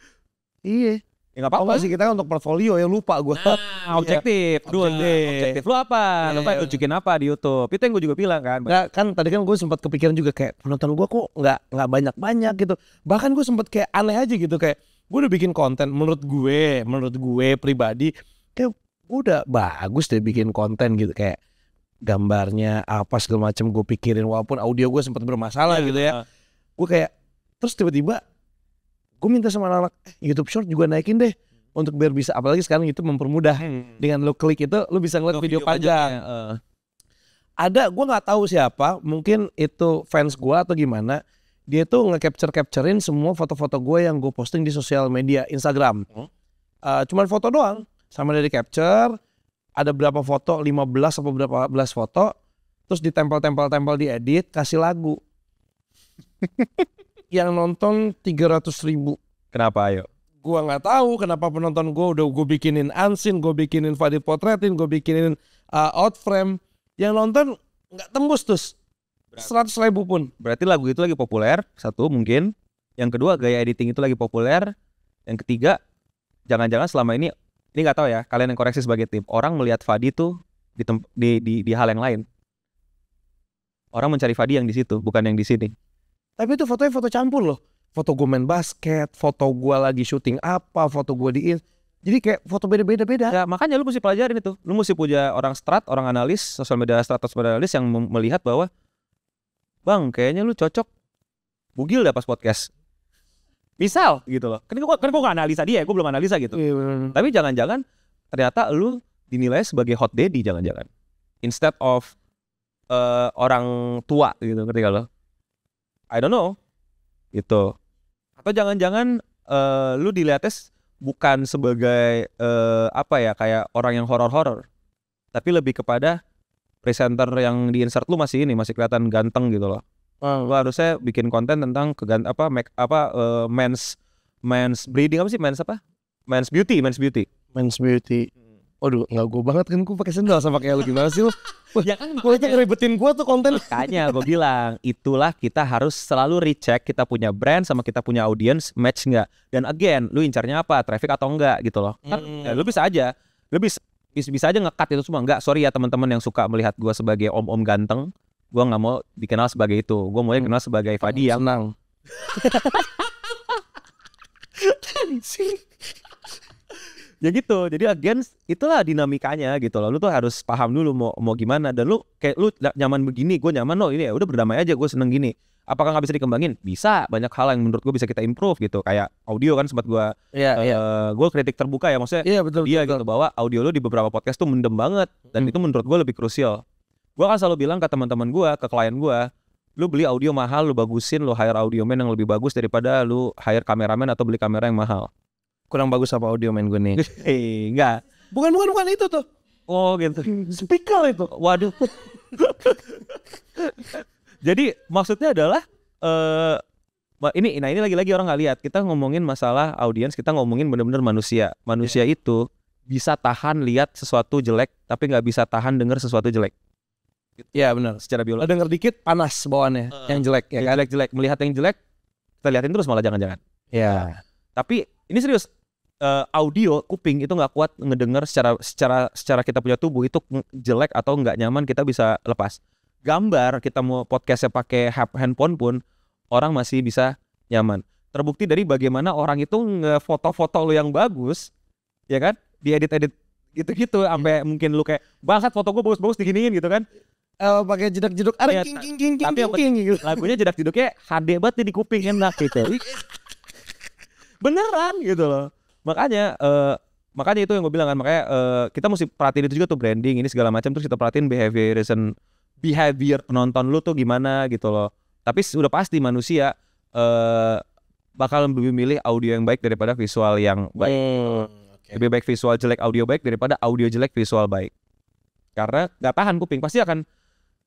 iya. Ya enggak apa-apa. Oh, sih kita kan untuk portfolio ya lupa gue. Nah, iya. nah, objektif. Ya. Dua. Objektif. lu apa? Ya, Lupa ya. tunjukin apa di YouTube? Itu yang gue juga bilang kan. Enggak, kan tadi kan gue sempat kepikiran juga kayak penonton gue kok nggak nggak banyak-banyak gitu. Bahkan gue sempat kayak aneh aja gitu kayak gue udah bikin konten menurut gue, menurut gue pribadi kayak udah bagus deh bikin konten gitu kayak gambarnya apa segala macam gue pikirin walaupun audio gue sempat bermasalah ya, gitu ya. Uh. Gue kayak terus tiba-tiba gue minta sama anak-anak YouTube Short juga naikin deh untuk biar bisa apalagi sekarang YouTube mempermudah hmm. dengan lo klik itu lo bisa ngeliat video, video panjang. Uh. Ada gue nggak tahu siapa mungkin itu fans gue atau gimana dia tuh nge-capture capturein semua foto-foto gue yang gue posting di sosial media Instagram. Hmm? Uh, cuman foto doang sama dari capture ada berapa foto 15 atau berapa belas foto terus ditempel-tempel-tempel edit kasih lagu. yang nonton 300 ribu. Kenapa ayo? Gua nggak tahu kenapa penonton gua udah gue bikinin ansin, gue bikinin Fadil potretin, gue bikinin uh, out frame. Yang nonton nggak tembus terus. 100 ribu pun. Berarti lagu itu lagi populer satu mungkin. Yang kedua gaya editing itu lagi populer. Yang ketiga jangan-jangan selama ini ini nggak tahu ya kalian yang koreksi sebagai tim orang melihat Fadi tuh di, di, di, di hal yang lain. Orang mencari Fadi yang di situ bukan yang di sini. Tapi itu fotonya foto campur loh. Foto gue main basket, foto gue lagi syuting apa, foto gue di jadi kayak foto beda-beda beda. Ya, makanya lu mesti pelajarin itu. Lu mesti punya orang strat, orang analis, sosial media strat, sosial media analis yang melihat bahwa Bang, kayaknya lu cocok bugil dah pas podcast. Misal gitu loh. Kan gua kan gua gak analisa dia, gua belum analisa gitu. Yeah, iya, Tapi jangan-jangan ternyata lu dinilai sebagai hot daddy jangan-jangan. Instead of uh, orang tua gitu ketika lo. I don't know gitu atau jangan-jangan uh, lu dilihatnya bukan sebagai uh, apa ya kayak orang yang horor-horor tapi lebih kepada presenter yang di insert lu masih ini masih kelihatan ganteng gitu loh Hmm. lu harusnya bikin konten tentang kegant apa make apa uh, mens mens breeding apa sih mens apa mens beauty mens beauty mens beauty Waduh, nggak gue banget kan gue pakai sendal sama kayak lu gimana sih lu? Wah, ya kan makanya ngeribetin gue tuh konten. Makanya gue bilang, itulah kita harus selalu recheck kita punya brand sama kita punya audience match nggak. Dan again, lu incarnya apa? Traffic atau enggak gitu loh. Kan saja hmm. ya, lu bisa aja, lu bisa, bisa aja ngekat itu semua. Enggak, sorry ya teman-teman yang suka melihat gue sebagai om-om ganteng. Gue nggak mau dikenal sebagai itu. Gue mau hmm. dikenal hmm. sebagai Fadi yang senang. ya gitu jadi against itulah dinamikanya gitu loh lu tuh harus paham dulu mau mau gimana dan lu kayak lu nyaman begini gue nyaman loh ini ya udah berdamai aja gue seneng gini apakah nggak bisa dikembangin bisa banyak hal yang menurut gue bisa kita improve gitu kayak audio kan sempat gue iya, iya. yeah, uh, yeah. gue kritik terbuka ya maksudnya yeah, betul, dia betul. gitu bahwa audio lu di beberapa podcast tuh mendem banget dan hmm. itu menurut gue lebih krusial gue kan selalu bilang ke teman-teman gue ke klien gue lu beli audio mahal lu bagusin lu hire audio man yang lebih bagus daripada lu hire kameramen atau beli kamera yang mahal kurang bagus apa audio main gue nih. eh, enggak. Bukan bukan bukan itu tuh. Oh gitu. Speaker itu. Waduh. Jadi maksudnya adalah eh uh, ini nah ini lagi-lagi orang nggak lihat. Kita ngomongin masalah audiens, kita ngomongin benar-benar manusia. Manusia iya. itu bisa tahan lihat sesuatu jelek tapi nggak bisa tahan dengar sesuatu jelek. Iya Ya benar, secara biologis. Eh, dengar dikit panas bawaannya uh, yang jelek ya jelek kan? Jelek-jelek melihat yang jelek kita liatin terus malah jangan-jangan. Ya. Yeah. Tapi ini serius, uh, audio kuping itu nggak kuat ngedengar secara secara secara kita punya tubuh itu jelek atau nggak nyaman kita bisa lepas gambar kita mau podcastnya pakai handphone pun orang masih bisa nyaman terbukti dari bagaimana orang itu ngefoto-foto lo yang bagus ya kan diedit-edit gitu-gitu sampai iya. mungkin lu kayak bangsat foto gue bagus-bagus diginiin gitu kan uh, pakai jedak-jeduk ada ya, king king king king, tapi king, king, gitu. lagunya jedak-jeduknya HD banget di kuping enak gitu beneran gitu loh makanya uh, makanya itu yang gue bilang kan makanya uh, kita mesti perhatiin itu juga tuh branding ini segala macam terus kita perhatiin behavior behavior penonton lu tuh gimana gitu loh tapi sudah pasti manusia uh, bakal lebih milih audio yang baik daripada visual yang baik hmm, okay. lebih baik visual jelek audio baik daripada audio jelek visual baik karena nggak tahan kuping pasti akan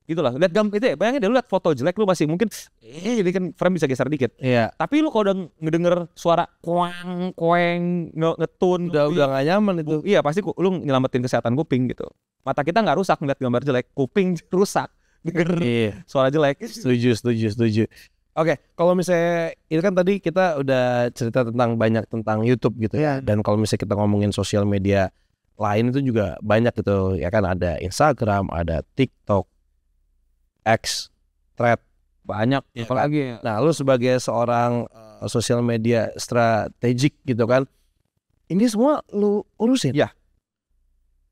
gitu lah lihat gam itu ya, bayangin deh lu lihat foto jelek lu masih mungkin eh jadi kan frame bisa geser dikit iya tapi lu kalau udah ngedenger suara kuang kueng ngetun udah udah gak nyaman itu iya pasti lu nyelamatin kesehatan kuping gitu mata kita nggak rusak ngeliat gambar jelek kuping rusak denger iya. suara jelek setuju setuju setuju Oke, okay, kalau misalnya itu kan tadi kita udah cerita tentang banyak tentang YouTube gitu ya. Hmm. Dan kalau misalnya kita ngomongin sosial media lain itu juga banyak gitu ya kan ada Instagram, ada TikTok, X, thread banyak ya, apalagi kan? nah lu sebagai seorang uh, eh. eh, sosial media strategik gitu kan ini semua lu urusin ya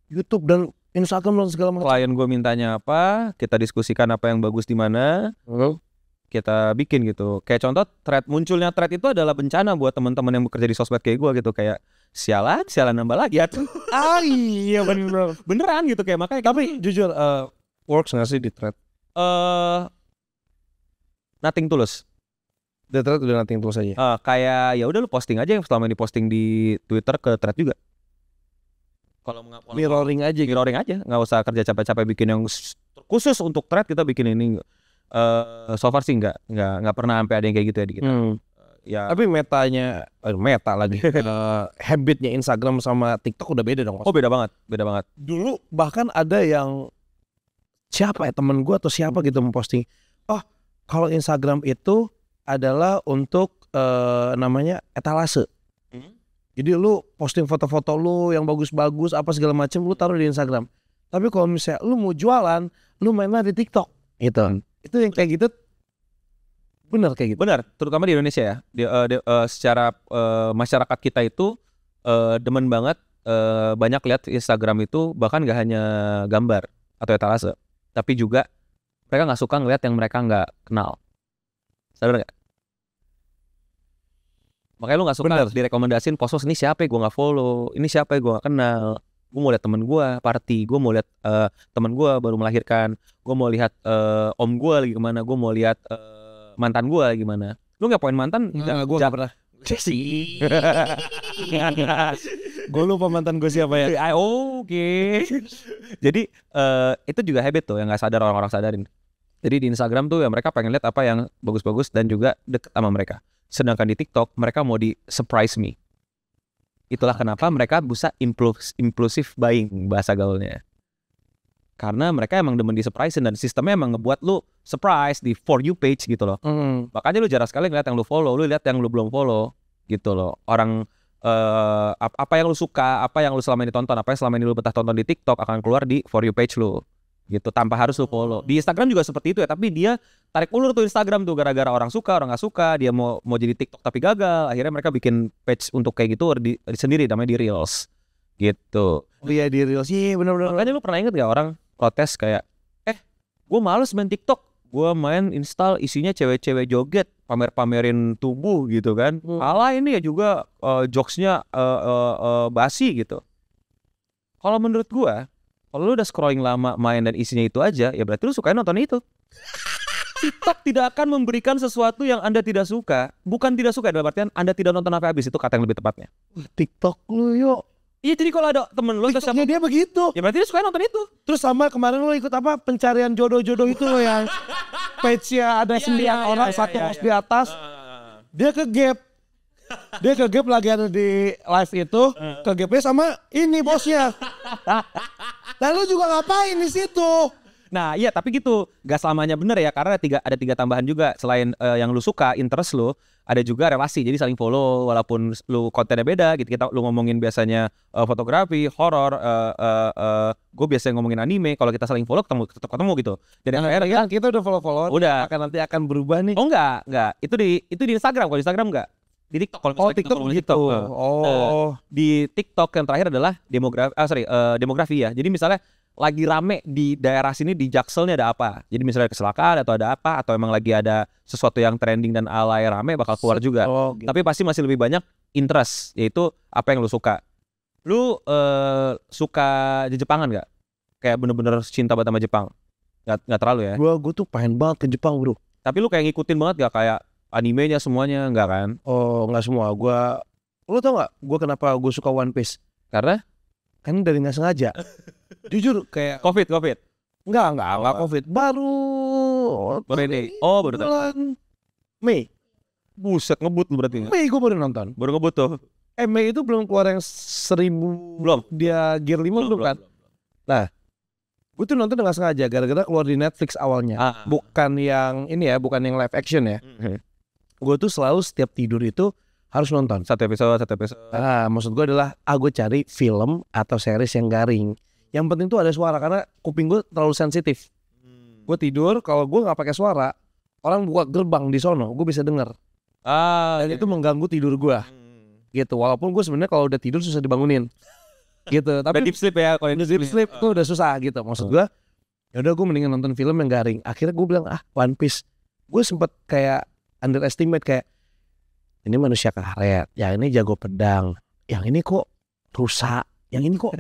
YouTube dan Instagram dan segala macam klien gue mintanya apa kita diskusikan apa yang bagus di mana uh-huh. kita bikin gitu kayak contoh thread munculnya thread itu adalah bencana buat teman-teman yang bekerja di sosmed kayak gue gitu kayak sialan sialan nambah lagi atuh ya. ah iya bener beneran gitu kayak makanya tapi gitu. jujur uh, works nggak sih di thread uh, nothing tulus. The thread udah nothing tulus aja. Uh, kayak ya udah lu posting aja yang selama ini posting di Twitter ke thread juga. Kalau mirroring aja, gitu. mirroring aja, nggak usah kerja capek-capek bikin yang khusus untuk thread kita bikin ini. Uh, so far sih nggak nggak nggak pernah sampai ada yang kayak gitu ya di kita. Hmm ya tapi metanya uh, meta lagi uh, habitnya Instagram sama TikTok udah beda dong oh beda banget beda banget dulu bahkan ada yang siapa ya temen gue atau siapa gitu memposting oh kalau Instagram itu adalah untuk uh, namanya etalase hmm? jadi lu posting foto-foto lu yang bagus-bagus apa segala macam lu taruh di Instagram tapi kalau misalnya lu mau jualan lu mainlah di TikTok gitu hmm. itu yang kayak gitu benar kayak gitu benar terutama di Indonesia ya di, uh, di, uh, secara uh, masyarakat kita itu uh, demen banget uh, banyak lihat Instagram itu bahkan gak hanya gambar atau etalase tapi juga mereka nggak suka ngelihat yang mereka nggak kenal sadar gak makanya lu nggak suka Bener. direkomendasin posos ini siapa ya gue nggak follow ini siapa ya gue nggak kenal gue mau lihat temen gue party gue mau lihat uh, temen gue baru melahirkan gue mau lihat uh, om gue lagi kemana gue mau lihat uh, mantan gue lagi mana lu nggak poin mantan nggak gue nggak pernah sih gue lupa mantan gue siapa ya. Ah, oke. Okay. Jadi uh, itu juga habit tuh yang nggak sadar orang-orang sadarin. Jadi di Instagram tuh ya mereka pengen lihat apa yang bagus-bagus dan juga deket sama mereka. Sedangkan di TikTok mereka mau di surprise me. Itulah ah, kenapa mereka bisa impulsif buying bahasa gaulnya. Karena mereka emang demen di surprise dan sistemnya emang ngebuat lu surprise di for you page gitu loh. Mm. Makanya lu jarang sekali ngeliat yang lu follow, lu lihat yang lu belum follow gitu loh. Orang Eh, apa yang lu suka, apa yang lu selama ini tonton, apa yang selama ini lu betah tonton di TikTok akan keluar di for you page lu gitu tanpa harus lu follow. Di Instagram juga seperti itu ya, tapi dia tarik ulur tuh Instagram tuh gara-gara orang suka, orang nggak suka, dia mau mau jadi TikTok tapi gagal, akhirnya mereka bikin page untuk kayak gitu di, di sendiri namanya di Reels. Gitu. Oh iya di Reels. Iya, iya benar-benar. Makanya lu pernah inget gak orang protes kayak eh gue males main TikTok, gue main install isinya cewek-cewek joget pamer-pamerin tubuh gitu kan. Hmm. Ala ini ya juga uh, jokesnya uh, uh, uh, basi gitu. Kalau menurut gua, kalau lu udah scrolling lama main dan isinya itu aja, ya berarti lu suka nonton itu. TikTok tidak akan memberikan sesuatu yang Anda tidak suka. Bukan tidak suka dalam artian Anda tidak nonton sampai habis itu kata yang lebih tepatnya. TikTok lu yuk Iya jadi kalau ada temen lu Tiktoknya dia begitu. Ya berarti dia suka nonton itu. Terus sama kemarin lu ikut apa pencarian jodoh-jodoh itu loh yang page-nya ada iya, iya, sembilan iya, orang satu host di atas. Ah, ah, ah, dia ke gap. Dia ke gap lagi ada di live itu, ke gapnya sama ini bosnya. Lalu juga ngapain di situ? Nah iya tapi gitu gak selamanya bener ya karena ada tiga ada tiga tambahan juga selain uh, yang lu suka interest lu ada juga relasi jadi saling follow walaupun lu kontennya beda gitu kita lu ngomongin biasanya uh, fotografi horror uh, eh, uh, uh, gue biasanya ngomongin anime kalau kita saling follow ketemu tetap ketemu gitu jadi nah, akhirnya kan kita udah follow follow udah akan nanti akan berubah nih oh enggak enggak itu di itu di Instagram kalau di Instagram enggak di TikTok kalau oh, TikTok, TikTok, gitu. TikTok. oh Uh, di TikTok yang terakhir adalah demografi ah sorry uh, demografi ya jadi misalnya lagi rame di daerah sini di Jaksel ada apa? Jadi misalnya kecelakaan atau ada apa atau emang lagi ada sesuatu yang trending dan alay rame bakal keluar juga. Oh, gitu. Tapi pasti masih lebih banyak interest yaitu apa yang lu suka. Lu uh, suka di Jepangan nggak? Kayak bener-bener cinta banget sama Jepang? Gak, gak terlalu ya? Gua gue tuh pengen banget ke Jepang bro. Tapi lu kayak ngikutin banget gak kayak animenya semuanya nggak kan? Oh nggak semua. Gua lu tau nggak? Gua kenapa gue suka One Piece? Karena? Kan dari nggak sengaja. Jujur kayak Covid, Covid. Enggak, enggak, enggak oh, Covid. Baru baru ini. Oh, baru bulan Mei. Buset ngebut lu berarti. Mei gue baru nonton. Baru ngebut tuh. Eh Mei itu belum keluar yang seribu belum. Dia gear lima belum, belum kan? Belum, belum. Nah, gue tuh nonton dengan sengaja gara-gara keluar di Netflix awalnya. Ah. Bukan yang ini ya, bukan yang live action ya. Mm -hmm. Gue tuh selalu setiap tidur itu harus nonton satu episode satu episode. Ah, maksud gue adalah ah gue cari film atau series yang garing yang penting tuh ada suara karena kuping gue terlalu sensitif hmm. gue tidur kalau gue nggak pakai suara orang buka gerbang di sono gue bisa dengar ah, dan okay. Iya, itu iya. mengganggu tidur gue hmm. gitu walaupun gue sebenarnya kalau udah tidur susah dibangunin gitu tapi deep sleep ya kalau deep ya. sleep, tuh udah susah gitu maksud hmm. gue ya udah gue mendingan nonton film yang garing akhirnya gue bilang ah One Piece gue sempet kayak underestimate kayak ini manusia karet yang ini jago pedang yang ini kok rusak yang ini kok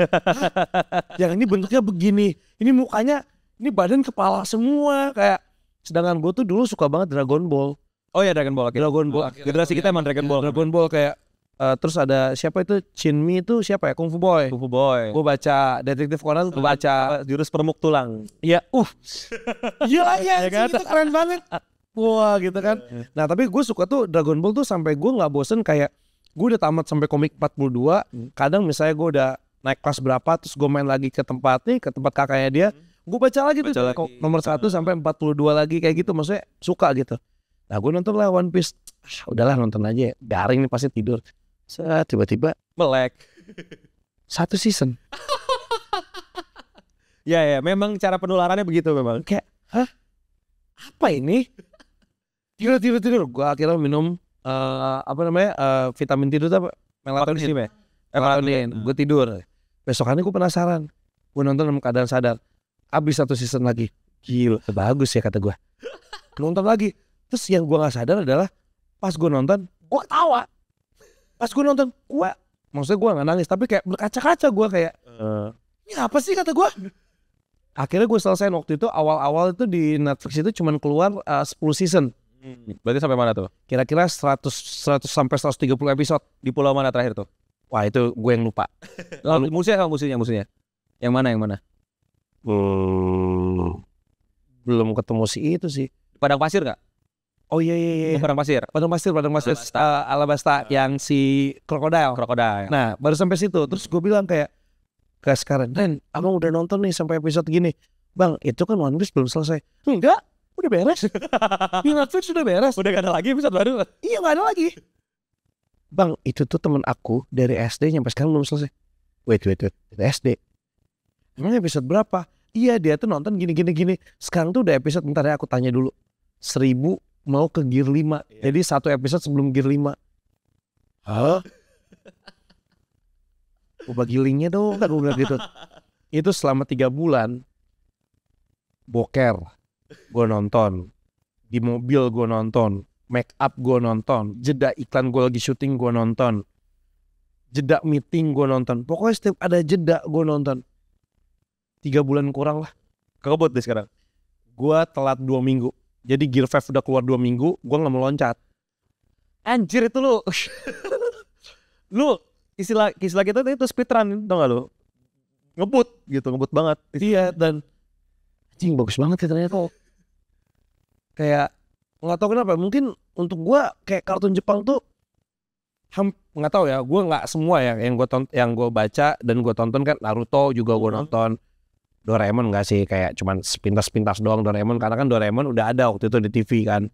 yang ini bentuknya begini ini mukanya ini badan kepala semua kayak sedangkan gue tuh dulu suka banget Dragon Ball oh ya Dragon Ball okay. Dragon Ball oh, generasi kita emang Dragon Ball Dragon Ball kayak uh, terus ada siapa itu Chin Mi itu siapa ya Kung Fu Boy Kung Fu Boy gue baca detektif Conan gue baca jurus permuk tulang iya uh iya iya ya, kan? itu keren banget wah gitu kan iya. nah tapi gue suka tuh Dragon Ball tuh sampai gue nggak bosen kayak gue udah tamat sampai komik 42 hmm. kadang misalnya gue udah naik kelas berapa terus gue main lagi ke tempat nih ke tempat kakaknya dia hmm. gue baca lagi baca tuh lagi. nomor satu sampai empat puluh dua lagi kayak gitu maksudnya suka gitu nah gue nonton lah One Piece ah, udahlah nonton aja garing nih pasti tidur Set, tiba-tiba melek satu season ya ya memang cara penularannya begitu memang kayak hah apa ini tidur tidur tidur gue akhirnya minum uh, apa namanya uh, vitamin tidur apa melatonin ya melatonin eh, ah. gue tidur besokannya gue penasaran gue nonton dalam keadaan sadar habis satu season lagi gila bagus ya kata gue nonton lagi terus yang gue nggak sadar adalah pas gue nonton gue ketawa pas gue nonton gue maksudnya gue nggak nangis tapi kayak berkaca-kaca gue kayak uh. ini apa sih kata gue akhirnya gue selesai waktu itu awal-awal itu di Netflix itu cuma keluar eh, uh, 10 season hmm, Berarti sampai mana tuh? Kira-kira 100 100 sampai 130 episode. Di pulau mana terakhir tuh? Wah itu gue yang lupa. Lalu musuhnya apa musuhnya musuhnya? Yang mana yang mana? Hmm. Belum ketemu si itu sih. Padang pasir nggak? Oh iya iya iya. Padang pasir. Padang pasir, Padang pasir. Eh, Alabasta, uh, ah. Alabasta uh. yang si krokodil. Krokodil. Nah baru sampai situ. Terus gue bilang kayak ke sekarang, Ren, abang udah nonton nih sampai episode gini. Bang, itu kan One Piece belum selesai. Enggak, udah beres. Di Netflix sudah beres. Udah gak ada lagi episode baru. Iya gak ada lagi bang itu tuh temen aku dari SD pas sekarang belum selesai wait wait wait SD emang episode berapa iya dia tuh nonton gini gini gini sekarang tuh udah episode bentar ya aku tanya dulu seribu mau ke gear lima, yeah. jadi satu episode sebelum gear lima. hah gue bagi linknya dong kan gue bilang gitu itu selama tiga bulan boker gue nonton di mobil gue nonton make up gue nonton jeda iklan gue lagi syuting gue nonton jeda meeting gue nonton pokoknya setiap ada jeda gue nonton tiga bulan kurang lah Kekebut deh sekarang gue telat dua minggu jadi Gear 5 udah keluar dua minggu gue nggak mau loncat anjir itu lu lu istilah istilah kita itu speedrun tau gak lu ngebut gitu ngebut banget iya dan anjing bagus banget ya ternyata oh. kayak nggak tahu kenapa mungkin untuk gue kayak kartun Jepang tuh ham nggak tahu ya gue nggak semua ya yang gue yang gue baca dan gue tonton kan Naruto juga gue hmm. nonton Doraemon nggak sih kayak cuman sepintas-pintas doang Doraemon karena kan Doraemon udah ada waktu itu di TV kan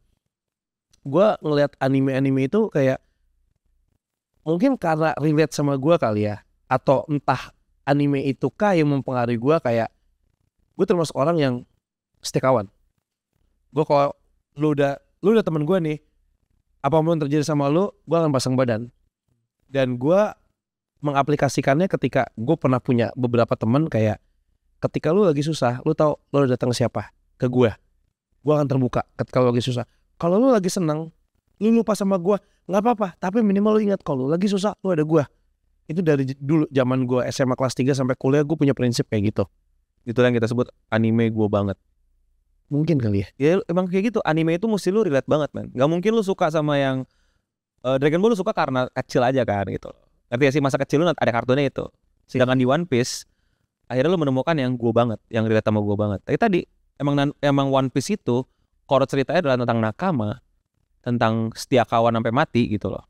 gue ngelihat anime-anime itu kayak mungkin karena relate sama gue kali ya atau entah anime itu kah yang mempengaruhi gue kayak gue termasuk orang yang setiakawan gue kalau lu udah lu udah teman gue nih apa apapun terjadi sama lu gue akan pasang badan dan gue mengaplikasikannya ketika gue pernah punya beberapa teman kayak ketika lu lagi susah lu tahu lu udah datang ke siapa ke gue gue akan terbuka ketika lu lagi susah kalau lu lagi seneng lu lupa sama gue nggak apa-apa tapi minimal lu ingat kalau lu lagi susah lu ada gue itu dari dulu zaman gue SMA kelas 3 sampai kuliah gue punya prinsip kayak gitu itu yang kita sebut anime gue banget mungkin kali ya ya emang kayak gitu anime itu mesti lu relate banget man nggak mungkin lu suka sama yang uh, Dragon Ball lu suka karena kecil aja kan gitu ngerti ya sih masa kecil lu ada kartunya itu sedangkan di One Piece akhirnya lu menemukan yang gue banget yang relate sama gue banget tapi tadi emang emang One Piece itu core ceritanya adalah tentang nakama tentang setia kawan sampai mati gitu loh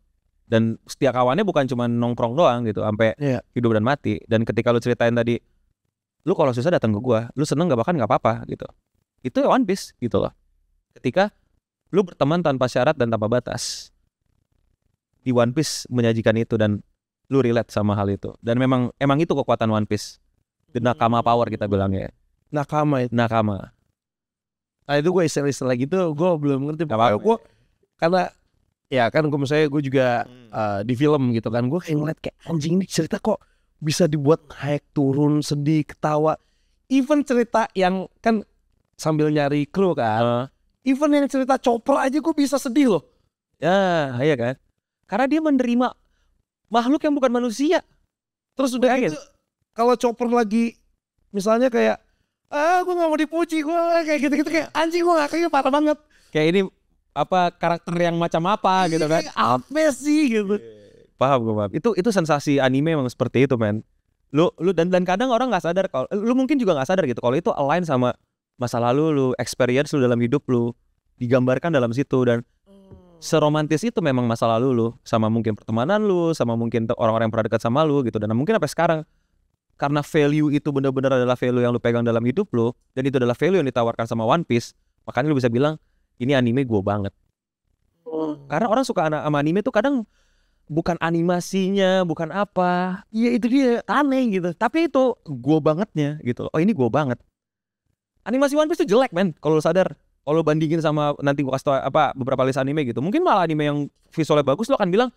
dan setia kawannya bukan cuma nongkrong doang gitu sampai yeah. hidup dan mati dan ketika lu ceritain tadi lu kalau susah datang ke gua lu seneng gak bahkan nggak apa-apa gitu itu One Piece gitu loh ketika lu berteman tanpa syarat dan tanpa batas di One Piece menyajikan itu dan lu relate sama hal itu dan memang emang itu kekuatan One Piece the hmm. nakama power kita bilang ya nakama itu nakama nah itu gue istilah-istilah gitu gue belum ngerti apa gue karena ya kan gue misalnya gue juga uh, di film gitu kan gue kayak ngeliat kayak anjing ini cerita kok bisa dibuat naik turun sedih ketawa even cerita yang kan sambil nyari clue kan. Uh. Even yang cerita Chopper aja gue bisa sedih loh. Ya, iya kan? Karena dia menerima makhluk yang bukan manusia. Terus udah kayak, kalau Chopper lagi misalnya kayak ah gue gak mau dipuji gue kayak gitu-gitu kayak anjing gue kayaknya parah banget. Kayak ini apa karakter yang macam apa iya, gitu kan? Apa sih gitu? Iya, paham gue paham. Itu itu sensasi anime memang seperti itu men. Lu lu dan dan kadang orang nggak sadar kalau lu mungkin juga nggak sadar gitu kalau itu align sama masa lalu lu, experience lu dalam hidup lu digambarkan dalam situ dan hmm. seromantis itu memang masa lalu lu sama mungkin pertemanan lu sama mungkin orang-orang yang pernah dekat sama lu gitu dan mungkin sampai sekarang karena value itu benar-benar adalah value yang lu pegang dalam hidup lu dan itu adalah value yang ditawarkan sama One Piece makanya lu bisa bilang ini anime gue banget oh. karena orang suka sama anime tuh kadang bukan animasinya, bukan apa. Iya itu dia aneh gitu. Tapi itu gue bangetnya gitu. Oh ini gue banget animasi One Piece tuh jelek men kalau lo sadar kalau bandingin sama nanti gua kasih tau apa beberapa list anime gitu mungkin malah anime yang visualnya bagus lo akan bilang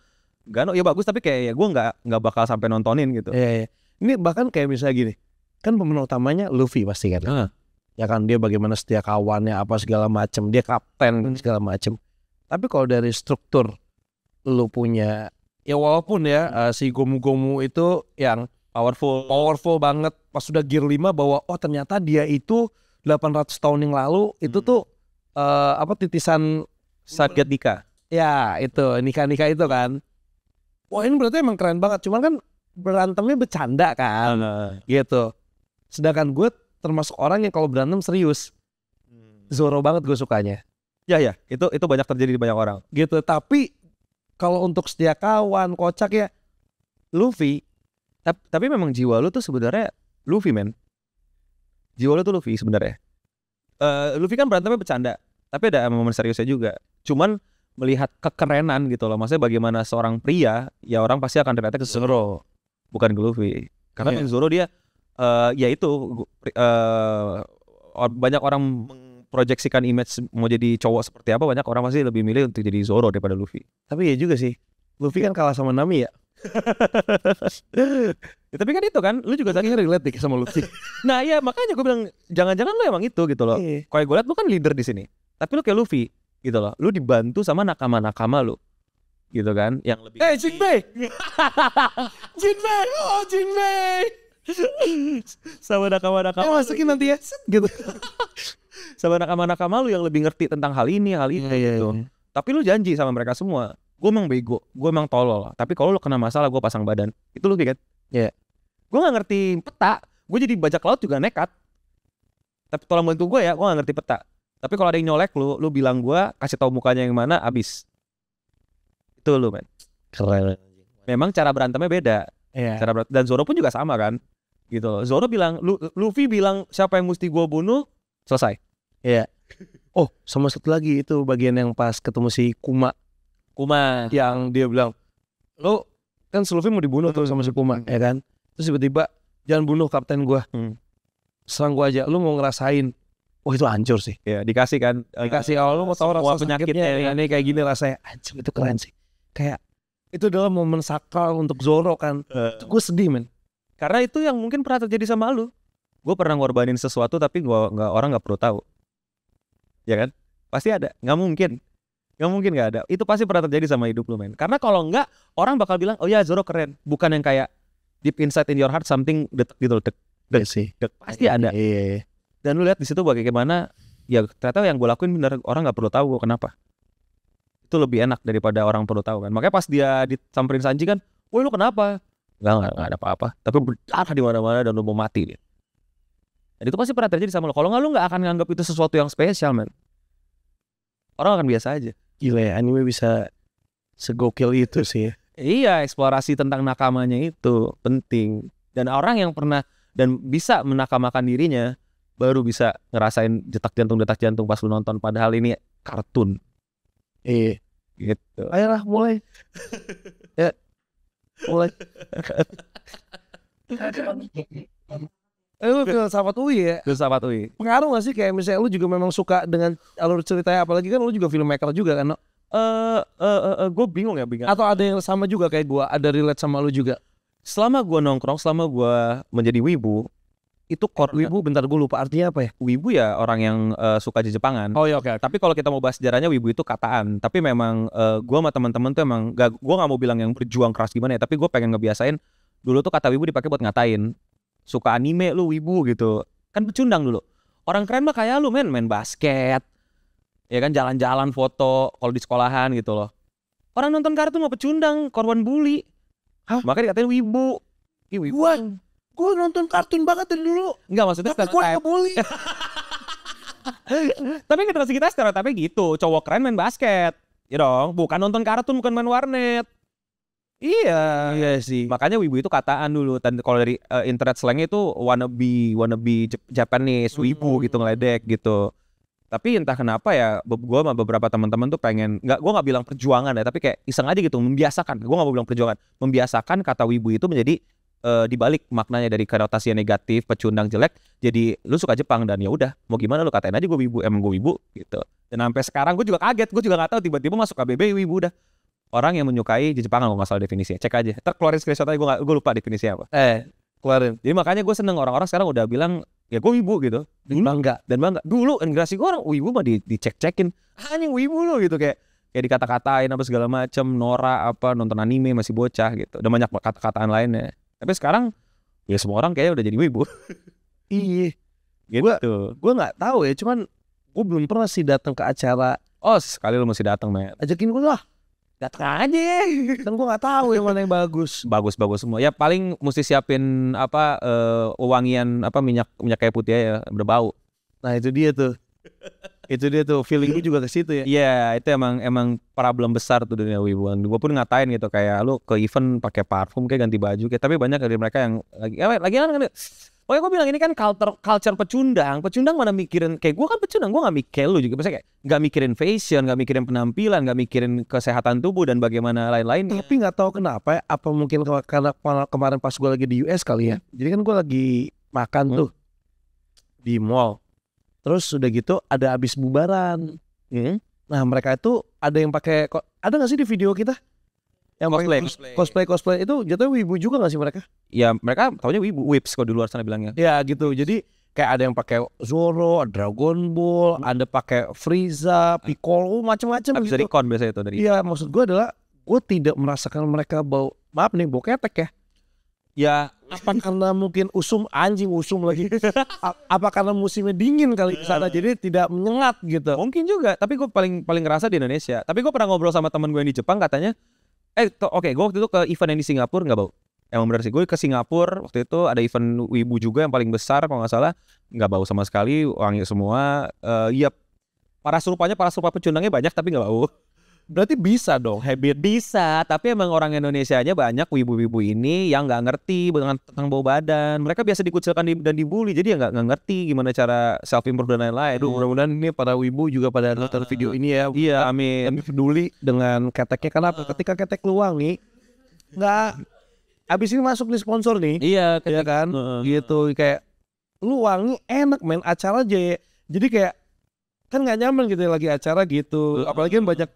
Gano ya bagus tapi kayak ya gue nggak nggak bakal sampai nontonin gitu. Iya, iya. Ini bahkan kayak misalnya gini, kan pemeran utamanya Luffy pasti kan. Uh. Ya kan dia bagaimana setia kawannya apa segala macem dia kapten hmm. segala macem. Tapi kalau dari struktur lu punya ya walaupun ya uh, si Gomu-Gomu itu yang powerful powerful banget pas sudah gear 5 bahwa oh ternyata dia itu 800 tahun yang lalu itu hmm. tuh uh, apa titisan sakit nikah Ya, itu nikah-nikah itu kan. Wah, ini berarti emang keren banget. Cuman kan berantemnya bercanda kan. Nah, Gitu. Sedangkan gue termasuk orang yang kalau berantem serius. Hmm. Zoro banget gue sukanya. Ya ya, itu itu banyak terjadi di banyak orang. Gitu, tapi kalau untuk setia kawan, kocak ya Luffy. Tapi, tapi memang jiwa lu tuh sebenarnya Luffy, men jiwa lo tuh Luffy sebenarnya uh, Luffy kan berantemnya bercanda tapi ada momen seriusnya juga cuman melihat kekerenan gitu loh maksudnya bagaimana seorang pria ya orang pasti akan ternyata ke Zoro bukan ke Luffy karena yeah. Zoro dia uh, ya itu uh, banyak orang memproyeksikan image mau jadi cowok seperti apa banyak orang masih lebih milih untuk jadi Zoro daripada Luffy tapi ya juga sih Luffy kan kalah sama Nami ya ya, tapi kan itu kan, lu juga tadi relate deh sama Lutfi. nah iya makanya gue bilang jangan-jangan lu emang itu gitu loh. Iya. Kayak gue liat lu kan leader di sini, tapi lu kayak Luffy gitu loh. Lu dibantu sama nakama-nakama lu gitu kan yang lebih eh hey, Jinbei Jinbei oh Jinbei sama nakama-nakama eh, masukin nanti ya gitu sama nakama-nakama lu yang lebih ngerti tentang hal ini hal itu yeah, iya, gitu yeah, tapi lu janji sama mereka semua gue emang bego gue emang tolol tapi kalau lo kena masalah gue pasang badan itu lo kan gitu. ya yeah. gue nggak ngerti peta gue jadi bajak laut juga nekat tapi tolong bantu gue ya gue nggak ngerti peta tapi kalau ada yang nyolek lo, lo bilang gue kasih tau mukanya yang mana abis itu lo men keren memang cara berantemnya beda yeah. cara berant dan Zoro pun juga sama kan gitu loh Zoro bilang lu Luffy bilang siapa yang mesti gue bunuh selesai Iya yeah. oh sama satu lagi itu bagian yang pas ketemu si Kuma Kuman. Yang dia bilang, lo kan Sulufi mau dibunuh tuh sama si hmm. Kuman, ya kan? Terus tiba-tiba jangan bunuh kapten gua. Hmm. Serang gua aja, lu mau ngerasain. Wah itu hancur sih. Ya dikasih kan. Eh, dikasih awal oh, lu mau tahu rasa penyakitnya iya. ya, ini kayak gini rasanya. Hancur itu keren hmm. sih. Kayak itu adalah momen sakral untuk Zoro kan. Eh. Uh. Gue sedih men. Karena itu yang mungkin pernah terjadi sama lu. Gue pernah ngorbanin sesuatu tapi gua nggak orang nggak perlu tahu. Ya kan? Pasti ada. Nggak mungkin Gak mungkin gak ada. Itu pasti pernah terjadi sama hidup lu men. Karena kalau enggak orang bakal bilang, oh ya Zoro keren. Bukan yang kayak deep inside in your heart something detek gitu dek dek iya sih. pasti ada. Iya, iya, iya. Dan lu lihat di situ bagaimana ya ternyata yang gue lakuin benar orang nggak perlu tahu kenapa. Itu lebih enak daripada orang perlu tahu kan. Makanya pas dia disamperin Sanji kan, woi lu kenapa? nggak nggak ada apa-apa. Tapi berdarah di mana-mana dan lu mau mati. dia. Dan itu pasti pernah terjadi sama lo. Kalau nggak lu nggak akan nganggap itu sesuatu yang spesial, men. Orang akan biasa aja gila ya anime bisa segokil itu sih iya eksplorasi tentang nakamanya itu penting dan orang yang pernah dan bisa menakamakan dirinya baru bisa ngerasain detak jantung detak jantung pas lu nonton padahal ini kartun iya gitu ayolah mulai ya mulai Eh, lu filsafat UI ya? Filsafat UI. Pengaruh gak sih kayak misalnya lu juga memang suka dengan alur ceritanya apalagi kan lu juga filmmaker juga kan? Eh uh, eh, uh, eh, uh, eh, gue bingung ya bingung. Atau ada yang sama juga kayak gue ada relate sama lu juga? Selama gue nongkrong, selama gue menjadi wibu, itu core wibu bentar gue lupa artinya apa ya wibu ya orang yang uh, suka jepangan. oh iya oke okay, tapi kalau kita mau bahas sejarahnya wibu itu kataan tapi memang uh, gue sama teman-teman tuh emang gak gue nggak mau bilang yang berjuang keras gimana ya tapi gue pengen ngebiasain dulu tuh kata wibu dipakai buat ngatain suka anime lu wibu gitu kan pecundang dulu orang keren mah kayak lu men main basket ya kan jalan-jalan foto kalau di sekolahan gitu loh orang nonton kartun mau pecundang korban bully Hah? makanya dikatain wibu Ih, wibu gua, gua nonton kartun banget dari dulu Enggak maksudnya tapi gak bully tapi generasi kita tapi gitu cowok keren main basket ya dong bukan nonton kartun bukan main warnet Iya, iya sih. Makanya wibu itu kataan dulu. Dan kalau dari uh, internet slang itu wannabe, wannabe Japanese, wibu hmm. gitu ngeledek gitu. Tapi entah kenapa ya, gue sama beberapa teman-teman tuh pengen nggak, gue nggak bilang perjuangan ya, tapi kayak iseng aja gitu, membiasakan. Gue nggak mau bilang perjuangan, membiasakan kata wibu itu menjadi uh, dibalik maknanya dari konotasi yang negatif, pecundang jelek. Jadi lu suka Jepang dan ya udah, mau gimana lu katain aja gue wibu, emang gue wibu gitu. Dan sampai sekarang gue juga kaget, gue juga nggak tahu tiba-tiba masuk KBB wibu udah orang yang menyukai Jepang kalau nggak salah definisinya. Cek aja. Ntar keluarin screenshot aja, gue, gak, gue lupa definisinya apa. Eh, keluarin. Jadi makanya gue seneng orang-orang sekarang udah bilang, ya gue wibu gitu. Dulu, bangga. Dan bangga. Dulu generasi gue orang wibu mah dicek-cekin. Ah, anjing wibu lo gitu kayak kayak dikata-katain apa segala macem. Nora apa, nonton anime masih bocah gitu. Udah banyak kata-kataan lainnya. Tapi sekarang, ya semua orang kayaknya udah jadi wibu. iya. Gitu. Gue nggak tahu ya, cuman gue belum pernah sih datang ke acara Oh sekali lu masih datang Matt Ajakin gue lah datang aja ya. kan gue nggak tahu yang mana yang bagus bagus bagus semua ya paling mesti siapin apa uh, eh, wangian apa minyak minyak kayu putih ya berbau nah itu dia tuh itu dia tuh feeling gue juga ke situ ya iya yeah, itu emang emang problem besar tuh dunia wibuan gue pun ngatain gitu kayak lu ke event pakai parfum kayak ganti baju kayak tapi banyak dari mereka yang lagi eh, lagi kan Oh ya, gue bilang ini kan culture, culture pecundang. Pecundang mana mikirin kayak gue kan pecundang, gue nggak mikirin lu juga. Maksudnya kayak nggak mikirin fashion, nggak mikirin penampilan, nggak mikirin kesehatan tubuh dan bagaimana lain-lain. Tapi nggak tahu kenapa, ya, apa mungkin ke karena kemarin pas gue lagi di US kali ya. Jadi kan gue lagi makan hmm. tuh di mall. Terus udah gitu ada abis bubaran. Hmm. Nah mereka itu ada yang pakai, kok? ada nggak sih di video kita? yang cosplay. cosplay cosplay cosplay itu jatuhnya wibu juga gak sih mereka ya mereka taunya wibu whips kalau di luar sana bilangnya ya gitu jadi kayak ada yang pakai Zoro Dragon Ball hmm. ada pakai Frieza ah. Piccolo macam-macam ah, gitu dari kon biasanya itu dari iya maksud gue adalah gue tidak merasakan mereka bau maaf nih bau ketek ya ya apa karena mungkin usum anjing usum lagi apa karena musimnya dingin kali di sana ah. jadi tidak menyengat gitu mungkin juga tapi gue paling paling ngerasa di Indonesia tapi gue pernah ngobrol sama teman gue yang di Jepang katanya eh oke okay, gue waktu itu ke event yang di Singapura nggak bau emang benar sih gue ke Singapura waktu itu ada event wibu juga yang paling besar kalau nggak salah nggak bau sama sekali wangi semua uh, iya para serupanya para serupa pecundangnya banyak tapi nggak bau Berarti bisa dong habit. Bisa, tapi emang orang Indonesia aja banyak wibu-wibu ini yang nggak ngerti tentang, tentang bau badan. Mereka biasa dikucilkan dan dibully, jadi ya nggak ngerti gimana cara self improve dan lain-lain. Aduh, mudah-mudahan ini para wibu juga pada nonton uh, video ini ya. Iya, amin. Lebih peduli dengan keteknya karena uh, ketika ketek luang nih nggak abis ini masuk di sponsor nih. Iya, ketek, ya kan? Uh, gitu kayak lu enak men acara aja. Ya. Jadi kayak kan nggak nyaman gitu ya lagi acara gitu. Apalagi kan banyak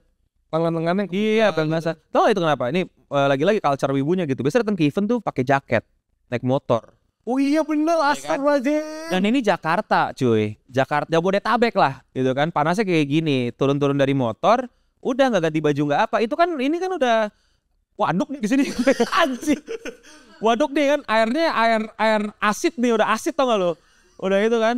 lengan-lengannya iya gitu. bahasa tau itu kenapa ini lagi eh, lagi-lagi culture wibunya gitu biasanya datang ke event tuh pakai jaket naik motor oh iya bener iya kan? asal aja. dan ini Jakarta cuy Jakarta Jabodetabek lah gitu kan panasnya kayak gini turun-turun dari motor udah nggak ganti baju nggak apa itu kan ini kan udah waduk nih di sini anjir waduk nih kan airnya air air asid nih udah asid tau gak lo udah itu kan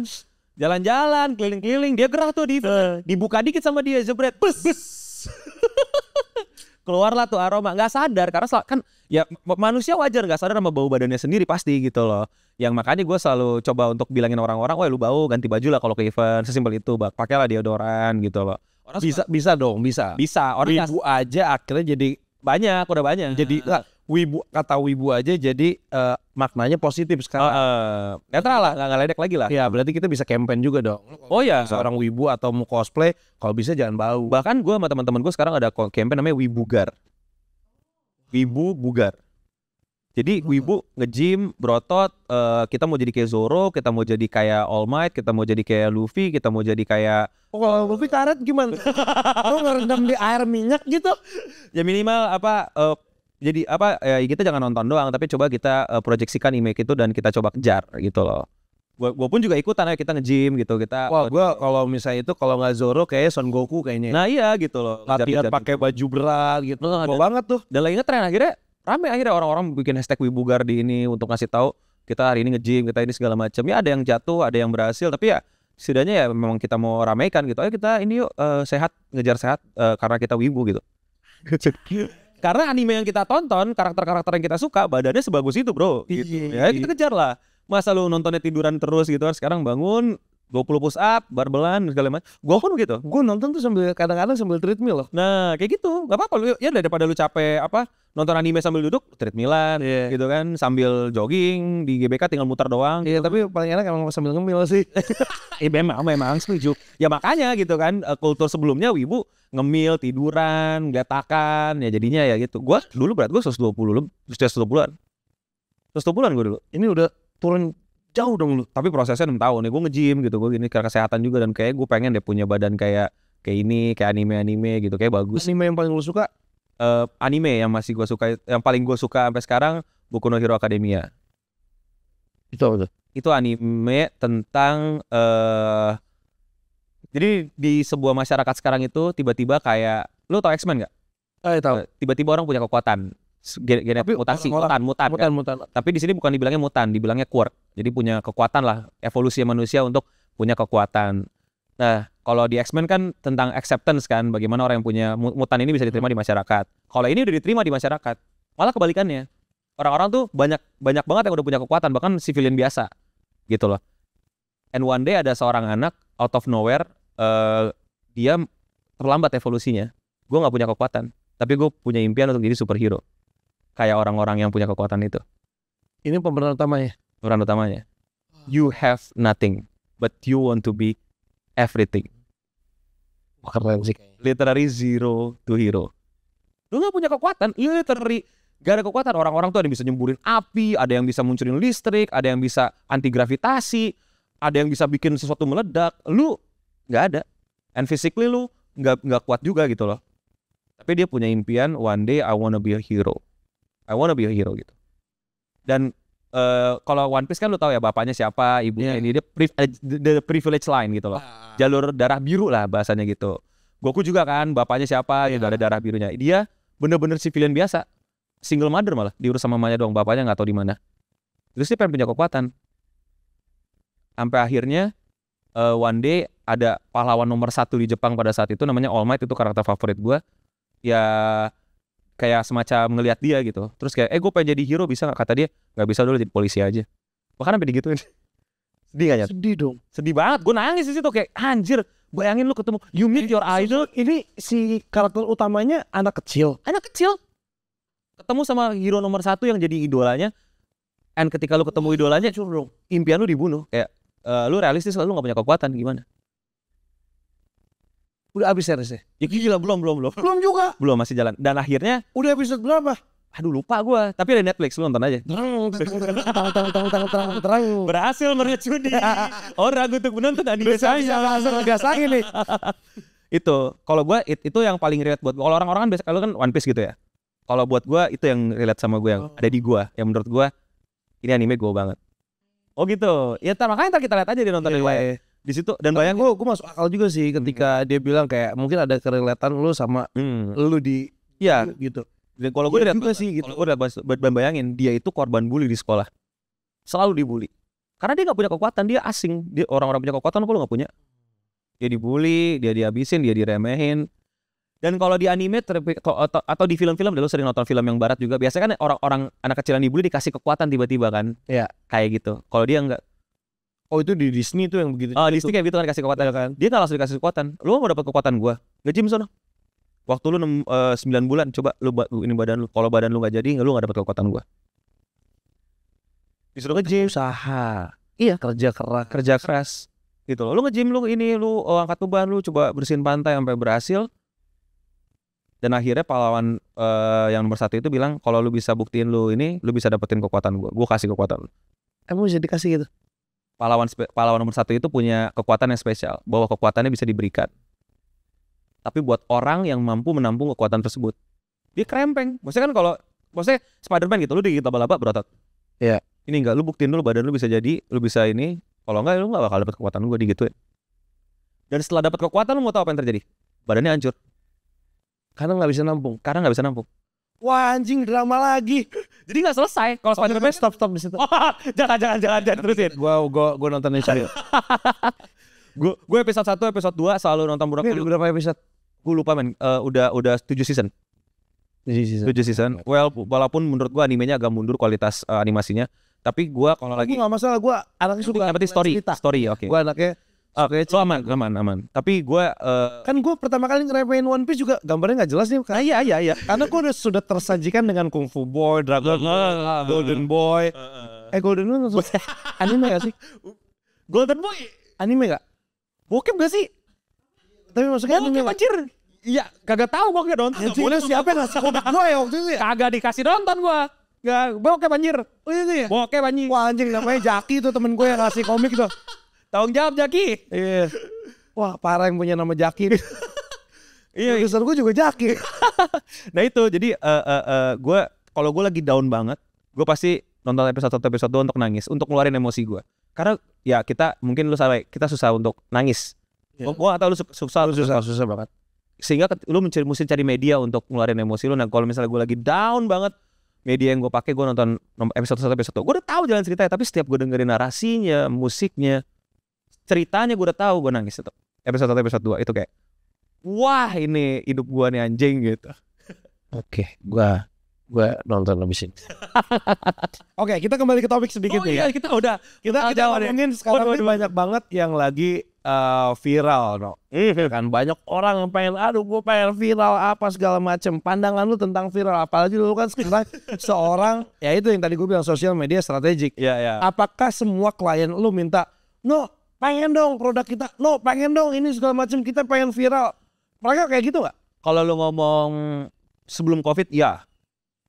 jalan-jalan keliling-keliling dia gerah tuh di uh. dibuka dikit sama dia jebret bus bus keluarlah tuh aroma nggak sadar karena kan ya manusia wajar nggak sadar sama bau badannya sendiri pasti gitu loh yang makanya gue selalu coba untuk bilangin orang-orang wah lu bau ganti baju lah kalau ke event sesimpel itu bak pakailah deodoran gitu loh orang bisa suka. bisa dong bisa bisa orang ibu aja akhirnya jadi banyak udah banyak jadi nah, wibu kata wibu aja jadi uh, maknanya positif sekarang. Uh, uh, netral lah, nggak ngeledek lagi lah. Iya berarti kita bisa campaign juga dong. Oh ya. Seorang wibu atau mau cosplay, kalau bisa jangan bau. Bahkan gue sama teman-teman gue sekarang ada campaign namanya wibugar. Wibu bugar. Jadi wibu nge-gym, berotot, uh, kita mau jadi kayak Zoro, kita mau jadi kayak All Might, kita mau jadi kayak Luffy, kita mau jadi kayak Oh, kalau Luffy karet gimana? Lu ngerendam di air minyak gitu? Ya minimal apa uh, jadi apa ya kita jangan nonton doang tapi coba kita uh, proyeksikan image itu dan kita coba kejar gitu loh gua, gua pun juga ikutan ya kita nge-gym gitu kita wah gua kalau misalnya itu kalau nggak Zoro kayak Son Goku kayaknya ya. nah iya gitu loh latihan pakai baju berat gitu nah, gua banget tuh dan lagi ngetren akhirnya rame akhirnya orang-orang bikin hashtag Wibugar di ini untuk ngasih tahu kita hari ini nge-gym kita ini segala macam ya ada yang jatuh ada yang berhasil tapi ya setidaknya ya memang kita mau ramaikan gitu ayo kita ini yuk uh, sehat ngejar sehat uh, karena kita wibu gitu Karena anime yang kita tonton, karakter-karakter yang kita suka, badannya sebagus itu, bro. Gitu. Iya, ya kita iya. kejar lah. Masa lu nontonnya tiduran terus gitu kan sekarang bangun 20 push up, barbelan segala macam. Gua pun begitu. Gua nonton tuh sambil kadang-kadang sambil treadmill loh. Nah, kayak gitu. Gak apa-apa lu ya daripada lu capek apa nonton anime sambil duduk treadmillan yeah. gitu kan sambil jogging di GBK tinggal mutar doang. Iya, yeah, tapi paling enak emang sambil ngemil sih. Iya memang memang setuju. Ya makanya gitu kan eh, kultur sebelumnya wibu ngemil, tiduran, gatakan ya jadinya ya gitu. Gua dulu berat gue 120 lebih, 120-an. 120-an gue dulu. Ini udah turun jauh dong lu tapi prosesnya enam tahun nih. Ya, gue ngejim gitu gue ini karena kesehatan juga dan kayak gue pengen deh punya badan kayak kayak ini kayak anime anime gitu kayak bagus anime yang paling lu suka uh, anime yang masih gue suka yang paling gue suka sampai sekarang buku no Hero Academia itu apa tuh itu anime tentang uh, jadi di sebuah masyarakat sekarang itu tiba-tiba kayak lu tau X-Men gak? Eh, tahu. Eh, tiba-tiba orang punya kekuatan genetik Tapi mutasi, orang -orang. mutan, mutan, mutan, kan? Tapi di sini bukan dibilangnya mutan, dibilangnya quirk. Jadi punya kekuatan lah evolusi manusia untuk punya kekuatan. Nah, kalau di X-Men kan tentang acceptance kan, bagaimana orang yang punya mutan ini bisa diterima hmm. di masyarakat. Kalau ini udah diterima di masyarakat, malah kebalikannya. Orang-orang tuh banyak banyak banget yang udah punya kekuatan, bahkan civilian biasa gitu loh. And one day ada seorang anak out of nowhere, uh, dia terlambat evolusinya. Gue nggak punya kekuatan, tapi gue punya impian untuk jadi superhero kayak orang-orang yang punya kekuatan itu. Ini pemeran utamanya. Pemeran utamanya. You have nothing, but you want to be everything. keren sih. Literary zero to hero. Lu gak punya kekuatan, lu literary gak ada kekuatan. Orang-orang tuh ada yang bisa nyemburin api, ada yang bisa munculin listrik, ada yang bisa anti gravitasi, ada yang bisa bikin sesuatu meledak. Lu gak ada. And physically lu gak, nggak kuat juga gitu loh. Tapi dia punya impian, one day I wanna be a hero I wanna be a hero gitu dan uh, kalau One Piece kan lu tahu ya bapaknya siapa ibunya yeah. ini dia priv eh, the privilege line gitu loh ah. jalur darah biru lah bahasanya gitu Goku juga kan bapaknya siapa yeah. Gitu, ya ada darah birunya dia bener-bener civilian biasa single mother malah diurus sama mamanya doang bapaknya nggak tahu di mana terus sih pengen punya kekuatan sampai akhirnya uh, one day ada pahlawan nomor satu di Jepang pada saat itu namanya All Might itu karakter favorit gue ya kayak semacam ngelihat dia gitu terus kayak eh gue pengen jadi hero bisa nggak kata dia nggak bisa dulu jadi polisi aja bahkan sampai digituin sedih gak nyat sedih dong sedih banget gue nangis sih tuh kayak anjir bayangin lu ketemu you meet your eh, idol ini si karakter utamanya anak kecil anak kecil ketemu sama hero nomor satu yang jadi idolanya and ketika lu ketemu idolanya dong impian lu dibunuh kayak uh, lu realistis lu nggak punya kekuatan gimana Udah habis seriesnya? Ya gila belum belum belum. Belum juga. Belum masih jalan. Dan akhirnya udah episode berapa? Aduh lupa gue, tapi ada Netflix lu nonton aja. Terang, terang, terang, terang, terang, Berhasil meracuni orang untuk menonton anime saya. Berhasil saya nih. itu kalau gue it, itu yang paling relate buat Kalau orang-orang kan biasa kalau kan One Piece gitu ya. Kalau buat gue itu yang relate sama gue yang oh. ada di gue, yang menurut gue ini anime gue banget. Oh gitu. Ya makanya ntar kita lihat aja iya, di nonton yeah. di di situ dan bayangku, gue gue masuk akal juga sih ketika hmm. dia bilang kayak mungkin ada kerelatan lu sama hmm. lu di ya gitu dan kalau gue ya, juga sih gitu gue udah bayangin dia itu korban bully di sekolah selalu dibully karena dia nggak punya kekuatan dia asing dia orang-orang punya kekuatan lu nggak punya dia dibully dia dihabisin dia diremehin dan kalau di anime atau, atau di film-film dulu sering nonton film yang barat juga biasanya kan orang-orang anak kecil yang dibully dikasih kekuatan tiba-tiba kan ya kayak gitu kalau dia nggak Oh itu di Disney tuh yang begitu. Oh, Disney kayak gitu kan kasih kekuatan ya kan. Dia enggak langsung dikasih kekuatan. Lu mau dapat kekuatan gua? Nge-gym sono. Waktu lu 6, uh, 9 bulan coba lu buat ini badan lu. Kalau badan lu nggak jadi, lu nggak dapat kekuatan gua. Disuruh nge-gym usaha. Iya, kerja keras, kerja keras gitu loh. Lu nge-gym lu ini lu oh, angkat beban lu coba bersihin pantai sampai berhasil. Dan akhirnya pahlawan uh, yang nomor satu itu bilang kalau lu bisa buktiin lu ini, lu bisa dapetin kekuatan gua. Gua kasih kekuatan lu. Emang bisa dikasih gitu? pahlawan pahlawan nomor satu itu punya kekuatan yang spesial bahwa kekuatannya bisa diberikan tapi buat orang yang mampu menampung kekuatan tersebut dia krempeng maksudnya kan kalau maksudnya Spiderman gitu lu digigit laba-laba berotot iya ini enggak lu buktiin dulu badan lu bisa jadi lu bisa ini kalau enggak lu enggak bakal dapet kekuatan gua digituin dan setelah dapat kekuatan lu mau tahu apa yang terjadi badannya hancur karena nggak bisa nampung karena nggak bisa nampung Wah anjing drama lagi. Jadi gak selesai kalau oh, Spider-Man stop stop di situ. Oh, jangan jangan jangan jangan terusin. Gua gua gua nonton serius. Gue gue episode 1 episode 2 selalu nonton budak Ini berapa episode? Gue lupa men. Uh, udah udah 7 season. 7 season. 7 season. Well walaupun menurut gua animenya agak mundur kualitas uh, animasinya, tapi gua kalau lagi Gue gak masalah, gua anaknya suka. Tapi story, cerita. story oke. Okay. Gua anaknya Ah, Oke, okay, aman, aman, aman. Tapi gue uh, kan gue pertama kali ngeremehin One Piece juga gambarnya nggak jelas nih. Ah, iya, iya, iya. Karena gue udah sudah tersajikan dengan Kung Fu Boy, Dragon Ball, ah, ah, Golden Boy. Eh, eh, eh. eh Golden Boy langsung anime gak sih? Golden Boy anime gak? Bokep gak sih? Tapi maksudnya anime gak? Anjir. Iya, kagak tahu gue gak nonton. Boleh siapa yang ngasih komik gue ya waktu itu ya? Kagak dikasih nonton gue. Gak, bokep anjir. Oh iya sih ya? Bokep anjir. Wah anjing namanya Jaki tuh temen gue yang ngasih komik tuh. Tanggung jawab Jaki. Iya. Wah parah yang punya nama Jaki. iya. iya. user gue juga Jaki. nah itu jadi uh, eh, uh, eh, uh, eh, gue kalau gue lagi down banget, gue pasti nonton episode satu episode dua untuk nangis, untuk ngeluarin emosi gue. Karena ya kita mungkin lu sampai kita susah untuk nangis. Yeah. Iya. Gue atau lu susah, lu susah, susah, banget. Sehingga lu mencari, mesti cari media untuk ngeluarin emosi lu. Nah kalau misalnya gue lagi down banget, media yang gue pakai gue nonton episode satu episode dua. Gue udah tahu jalan ceritanya, tapi setiap gue dengerin narasinya, musiknya, ceritanya gue udah tahu gue nangis itu episode satu episode dua itu kayak wah ini hidup gue nih anjing gitu oke gue gue nonton lebih ini. Oke, kita kembali ke topik sedikit oh, nih. Iya, ya. kita udah kita oh, ngomongin sekarang oh, ini banyak banget yang lagi uh, viral, no. Hmm, ya kan banyak orang yang pengen aduh gue pengen viral apa segala macem. Pandangan lu tentang viral apalagi lu kan sekarang seorang ya itu yang tadi gue bilang sosial media strategik. ya, ya. Apakah semua klien lu minta, "No, pengen dong produk kita, no pengen dong ini segala macam kita pengen viral. Mereka kayak gitu nggak? Kalau lu ngomong sebelum covid, ya,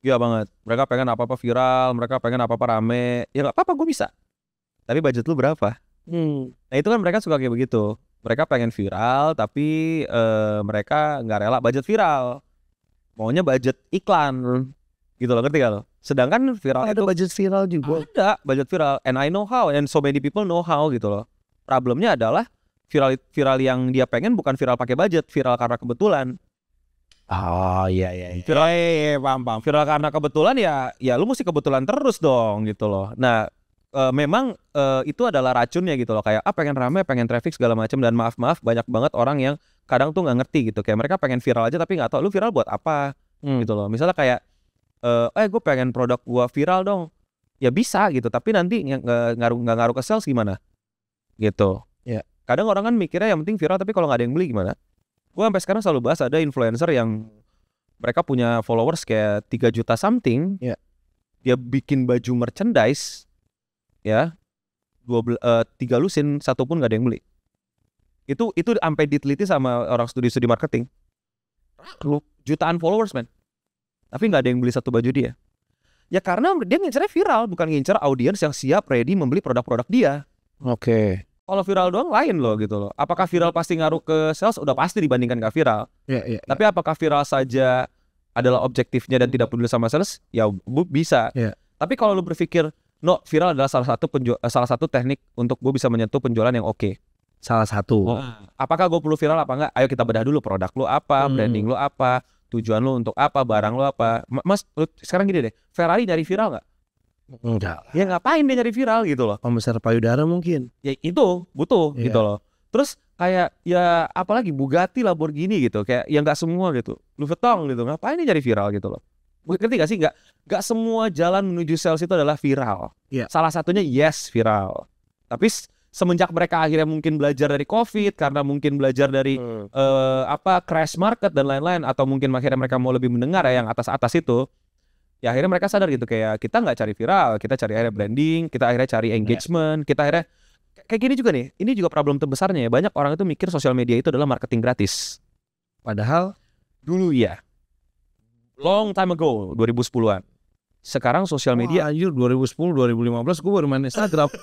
iya banget. Mereka pengen apa apa viral, mereka pengen apa apa rame, ya gak apa-apa gue bisa. Tapi budget lu berapa? Hmm. Nah itu kan mereka suka kayak begitu. Mereka pengen viral, tapi uh, mereka nggak rela budget viral. Maunya budget iklan, gitu loh ngerti gak lo? Sedangkan viral ada itu ada budget viral juga. Ada budget viral, and I know how, and so many people know how gitu loh problemnya adalah viral viral yang dia pengen bukan viral pakai budget, viral karena kebetulan. Oh iya iya. iya. Viral, iya, iya, iya viral karena kebetulan ya ya lu mesti kebetulan terus dong gitu loh. Nah e, memang e, itu adalah racunnya gitu loh kayak ah pengen rame, pengen traffic segala macam dan maaf maaf banyak banget orang yang kadang tuh nggak ngerti gitu kayak mereka pengen viral aja tapi nggak tahu lu viral buat apa hmm. gitu loh. Misalnya kayak e, eh, eh gue pengen produk gua viral dong ya bisa gitu tapi nanti nggak ngaruh nggak ngaruh ke sales gimana gitu. Ya. Kadang orang kan mikirnya yang penting viral tapi kalau nggak ada yang beli gimana? Gue sampai sekarang selalu bahas ada influencer yang mereka punya followers kayak 3 juta something. Ya. Dia bikin baju merchandise ya. Dua uh, tiga lusin satu pun nggak ada yang beli. Itu itu sampai diteliti sama orang studi-studi marketing. Lu jutaan followers, man. Tapi nggak ada yang beli satu baju dia. Ya karena dia ngincernya viral, bukan ngincer audiens yang siap ready membeli produk-produk dia. Oke kalau viral doang lain loh gitu loh. Apakah viral pasti ngaruh ke sales? Udah pasti dibandingkan gak viral. Iya, iya, iya. Tapi apakah viral saja adalah objektifnya dan tidak peduli sama sales? Ya bu, bisa. Tapi kalau lu berpikir, no viral adalah salah satu eh, salah satu teknik untuk gue bisa menyentuh penjualan yang oke. Okay. Salah satu. Oh, apakah gue perlu viral apa enggak? Ayo kita bedah dulu produk lu apa, hmm. branding lu apa, tujuan lu untuk apa, barang lu apa. Mas, sekarang gini deh, Ferrari dari viral nggak? Enggak. Ya ngapain dia nyari viral gitu loh. Pembesar payudara mungkin. Ya itu butuh yeah. gitu loh. Terus kayak ya apalagi Bugatti, Lamborghini gitu. Kayak yang nggak semua gitu. lu Vuitton gitu. Ngapain dia nyari viral gitu loh. Ngerti gak sih? Nggak, nggak semua jalan menuju sales itu adalah viral. Yeah. Salah satunya yes viral. Tapi semenjak mereka akhirnya mungkin belajar dari COVID karena mungkin belajar dari hmm. uh, apa crash market dan lain-lain atau mungkin akhirnya mereka mau lebih mendengar ya yang atas-atas itu ya akhirnya mereka sadar gitu kayak kita nggak cari viral kita cari akhirnya branding kita akhirnya cari engagement kita akhirnya kayak gini juga nih ini juga problem terbesarnya ya banyak orang itu mikir sosial media itu adalah marketing gratis padahal dulu ya long time ago 2010-an sekarang sosial media Wah, anjir 2010 2015 gue baru main Instagram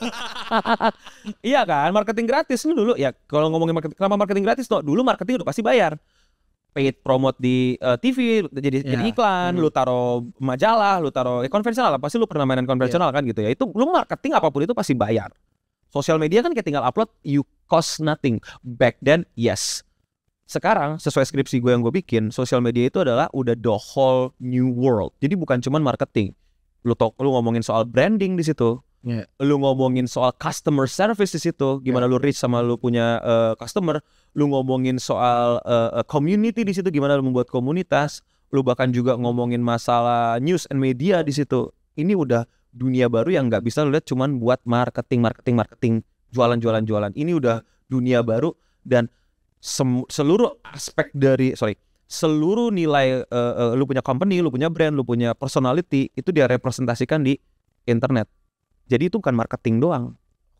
iya kan marketing gratis lu dulu ya kalau ngomongin marketing kenapa marketing gratis no, dulu marketing udah pasti bayar paid promote di uh, eh, TV, jadi yeah. jadi iklan, mm. lu taro majalah, lu taro ya, konvensional lah, pasti lu pernah mainan konvensional yeah. kan gitu ya. Itu lu marketing apapun itu pasti bayar. Sosial media kan kayak tinggal upload, you cost nothing. Back then, yes. Sekarang sesuai skripsi gue yang gue bikin, sosial media itu adalah udah the whole new world. Jadi bukan cuman marketing. Lu talk, lu ngomongin soal branding di situ, yeah. lu ngomongin soal customer service di situ, gimana yeah. lu reach sama lu punya uh, customer, lu ngomongin soal uh, community di situ, gimana lu membuat komunitas, lu bahkan juga ngomongin masalah news and media di situ. Ini udah dunia baru yang nggak bisa lu lihat cuman buat marketing, marketing, marketing, jualan, jualan, jualan. Ini udah dunia baru dan seluruh aspek dari sorry seluruh nilai uh, uh, lu punya company, lu punya brand, lu punya personality itu dia representasikan di internet jadi itu bukan marketing doang.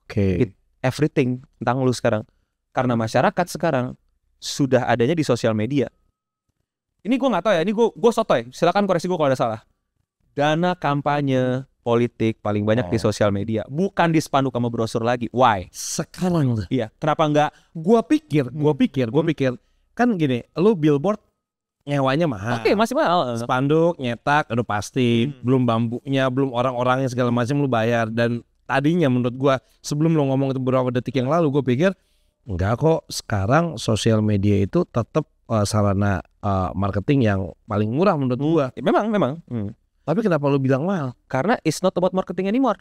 Oke. Okay. everything tentang lu sekarang. Karena masyarakat sekarang sudah adanya di sosial media. Ini gue nggak tahu ya. Ini gue gue sotoy. Ya. Silakan koreksi gue kalau ada salah. Dana kampanye politik paling banyak oh. di sosial media, bukan di spanduk sama brosur lagi. Why? Sekarang. Iya. Kenapa nggak? Gue pikir, gue hmm. pikir, gue hmm. pikir. Kan gini, lu billboard nyewanya mahal. Oke, okay, masih mahal. Eh. Spanduk, nyetak, aduh pasti. Hmm. Belum bambunya, belum orang-orangnya segala macam lu bayar. Dan tadinya menurut gua sebelum lu ngomong itu beberapa detik yang lalu gua pikir enggak kok sekarang sosial media itu tetap uh, eh, sarana uh, marketing yang paling murah menurut hmm. gua. Ya, memang, memang. Hmm. Tapi kenapa lu bilang mahal? Karena it's not about marketing anymore.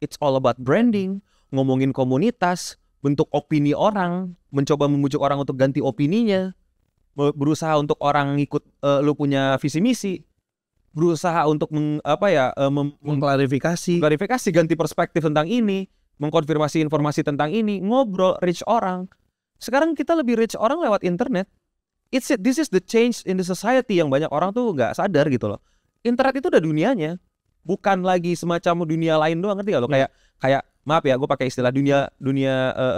It's all about branding, ngomongin komunitas, bentuk opini orang, mencoba membujuk orang untuk ganti opininya berusaha untuk orang ngikut uh, lu punya visi misi berusaha untuk meng, apa ya uh, mem, mengklarifikasi klarifikasi ganti perspektif tentang ini mengkonfirmasi informasi tentang ini ngobrol reach orang sekarang kita lebih reach orang lewat internet it's it, this is the change in the society yang banyak orang tuh nggak sadar gitu loh internet itu udah dunianya bukan lagi semacam dunia lain doang ngerti gak lo iya. kayak kayak maaf ya gue pakai istilah dunia dunia uh,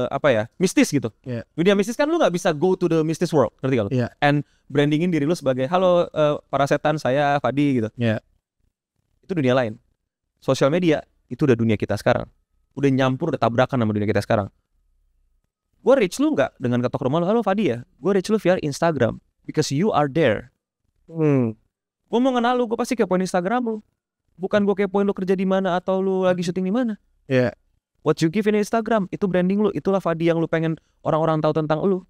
uh, apa ya mistis gitu yeah. dunia mistis kan lu nggak bisa go to the mistis world ngerti kalau yeah. and brandingin diri lu sebagai halo uh, para setan saya Fadi gitu yeah. itu dunia lain sosial media itu udah dunia kita sekarang udah nyampur udah tabrakan sama dunia kita sekarang gue reach lu nggak dengan ketok rumah lu halo Fadi ya gue reach lu via Instagram because you are there hmm. gue mau kenal lu gue pasti kepoin Instagram lu bukan gue kepoin lu kerja di mana atau lu lagi syuting di mana Iya. Yeah. What you give in Instagram itu branding lu, itulah Fadi yang lu pengen orang-orang tahu tentang lu.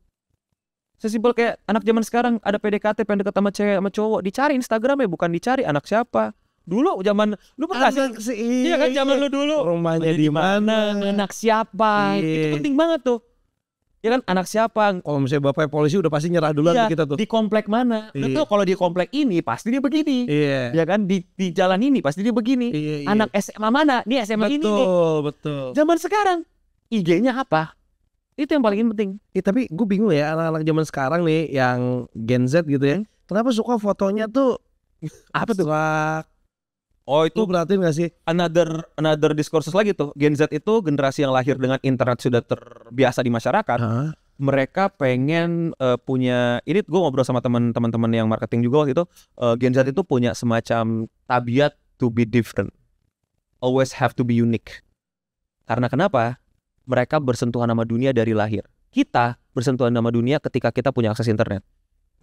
Sesimpel kayak anak zaman sekarang ada PDKT pengen deket sama cewek sama cowok, dicari Instagram ya bukan dicari anak siapa. Dulu zaman lu pernah sih? Iya kan zaman lu dulu. Rumahnya di mana? Anak siapa? Iya. Itu penting banget tuh ya kan anak siapa kalau misalnya bapaknya polisi udah pasti nyerah duluan iya, kita tuh di komplek mana iya. Betul kalau di komplek ini pasti dia begini iya. ya kan di, di jalan ini pasti dia begini iya, iya. anak SMA mana dia SMA betul, ini betul eh, betul zaman sekarang IG-nya apa itu yang paling penting ya, tapi gue bingung ya anak-anak zaman sekarang nih yang Gen Z gitu ya hmm? kenapa suka fotonya tuh apa tuh Oh itu Lu perhatiin gak sih? Another another discourses lagi tuh. Gen Z itu generasi yang lahir dengan internet sudah terbiasa di masyarakat. Huh? Mereka pengen uh, punya ini gue ngobrol sama teman-teman yang marketing juga waktu itu uh, Gen Z itu punya semacam tabiat to be different. Always have to be unique. Karena kenapa? Mereka bersentuhan sama dunia dari lahir. Kita bersentuhan sama dunia ketika kita punya akses internet.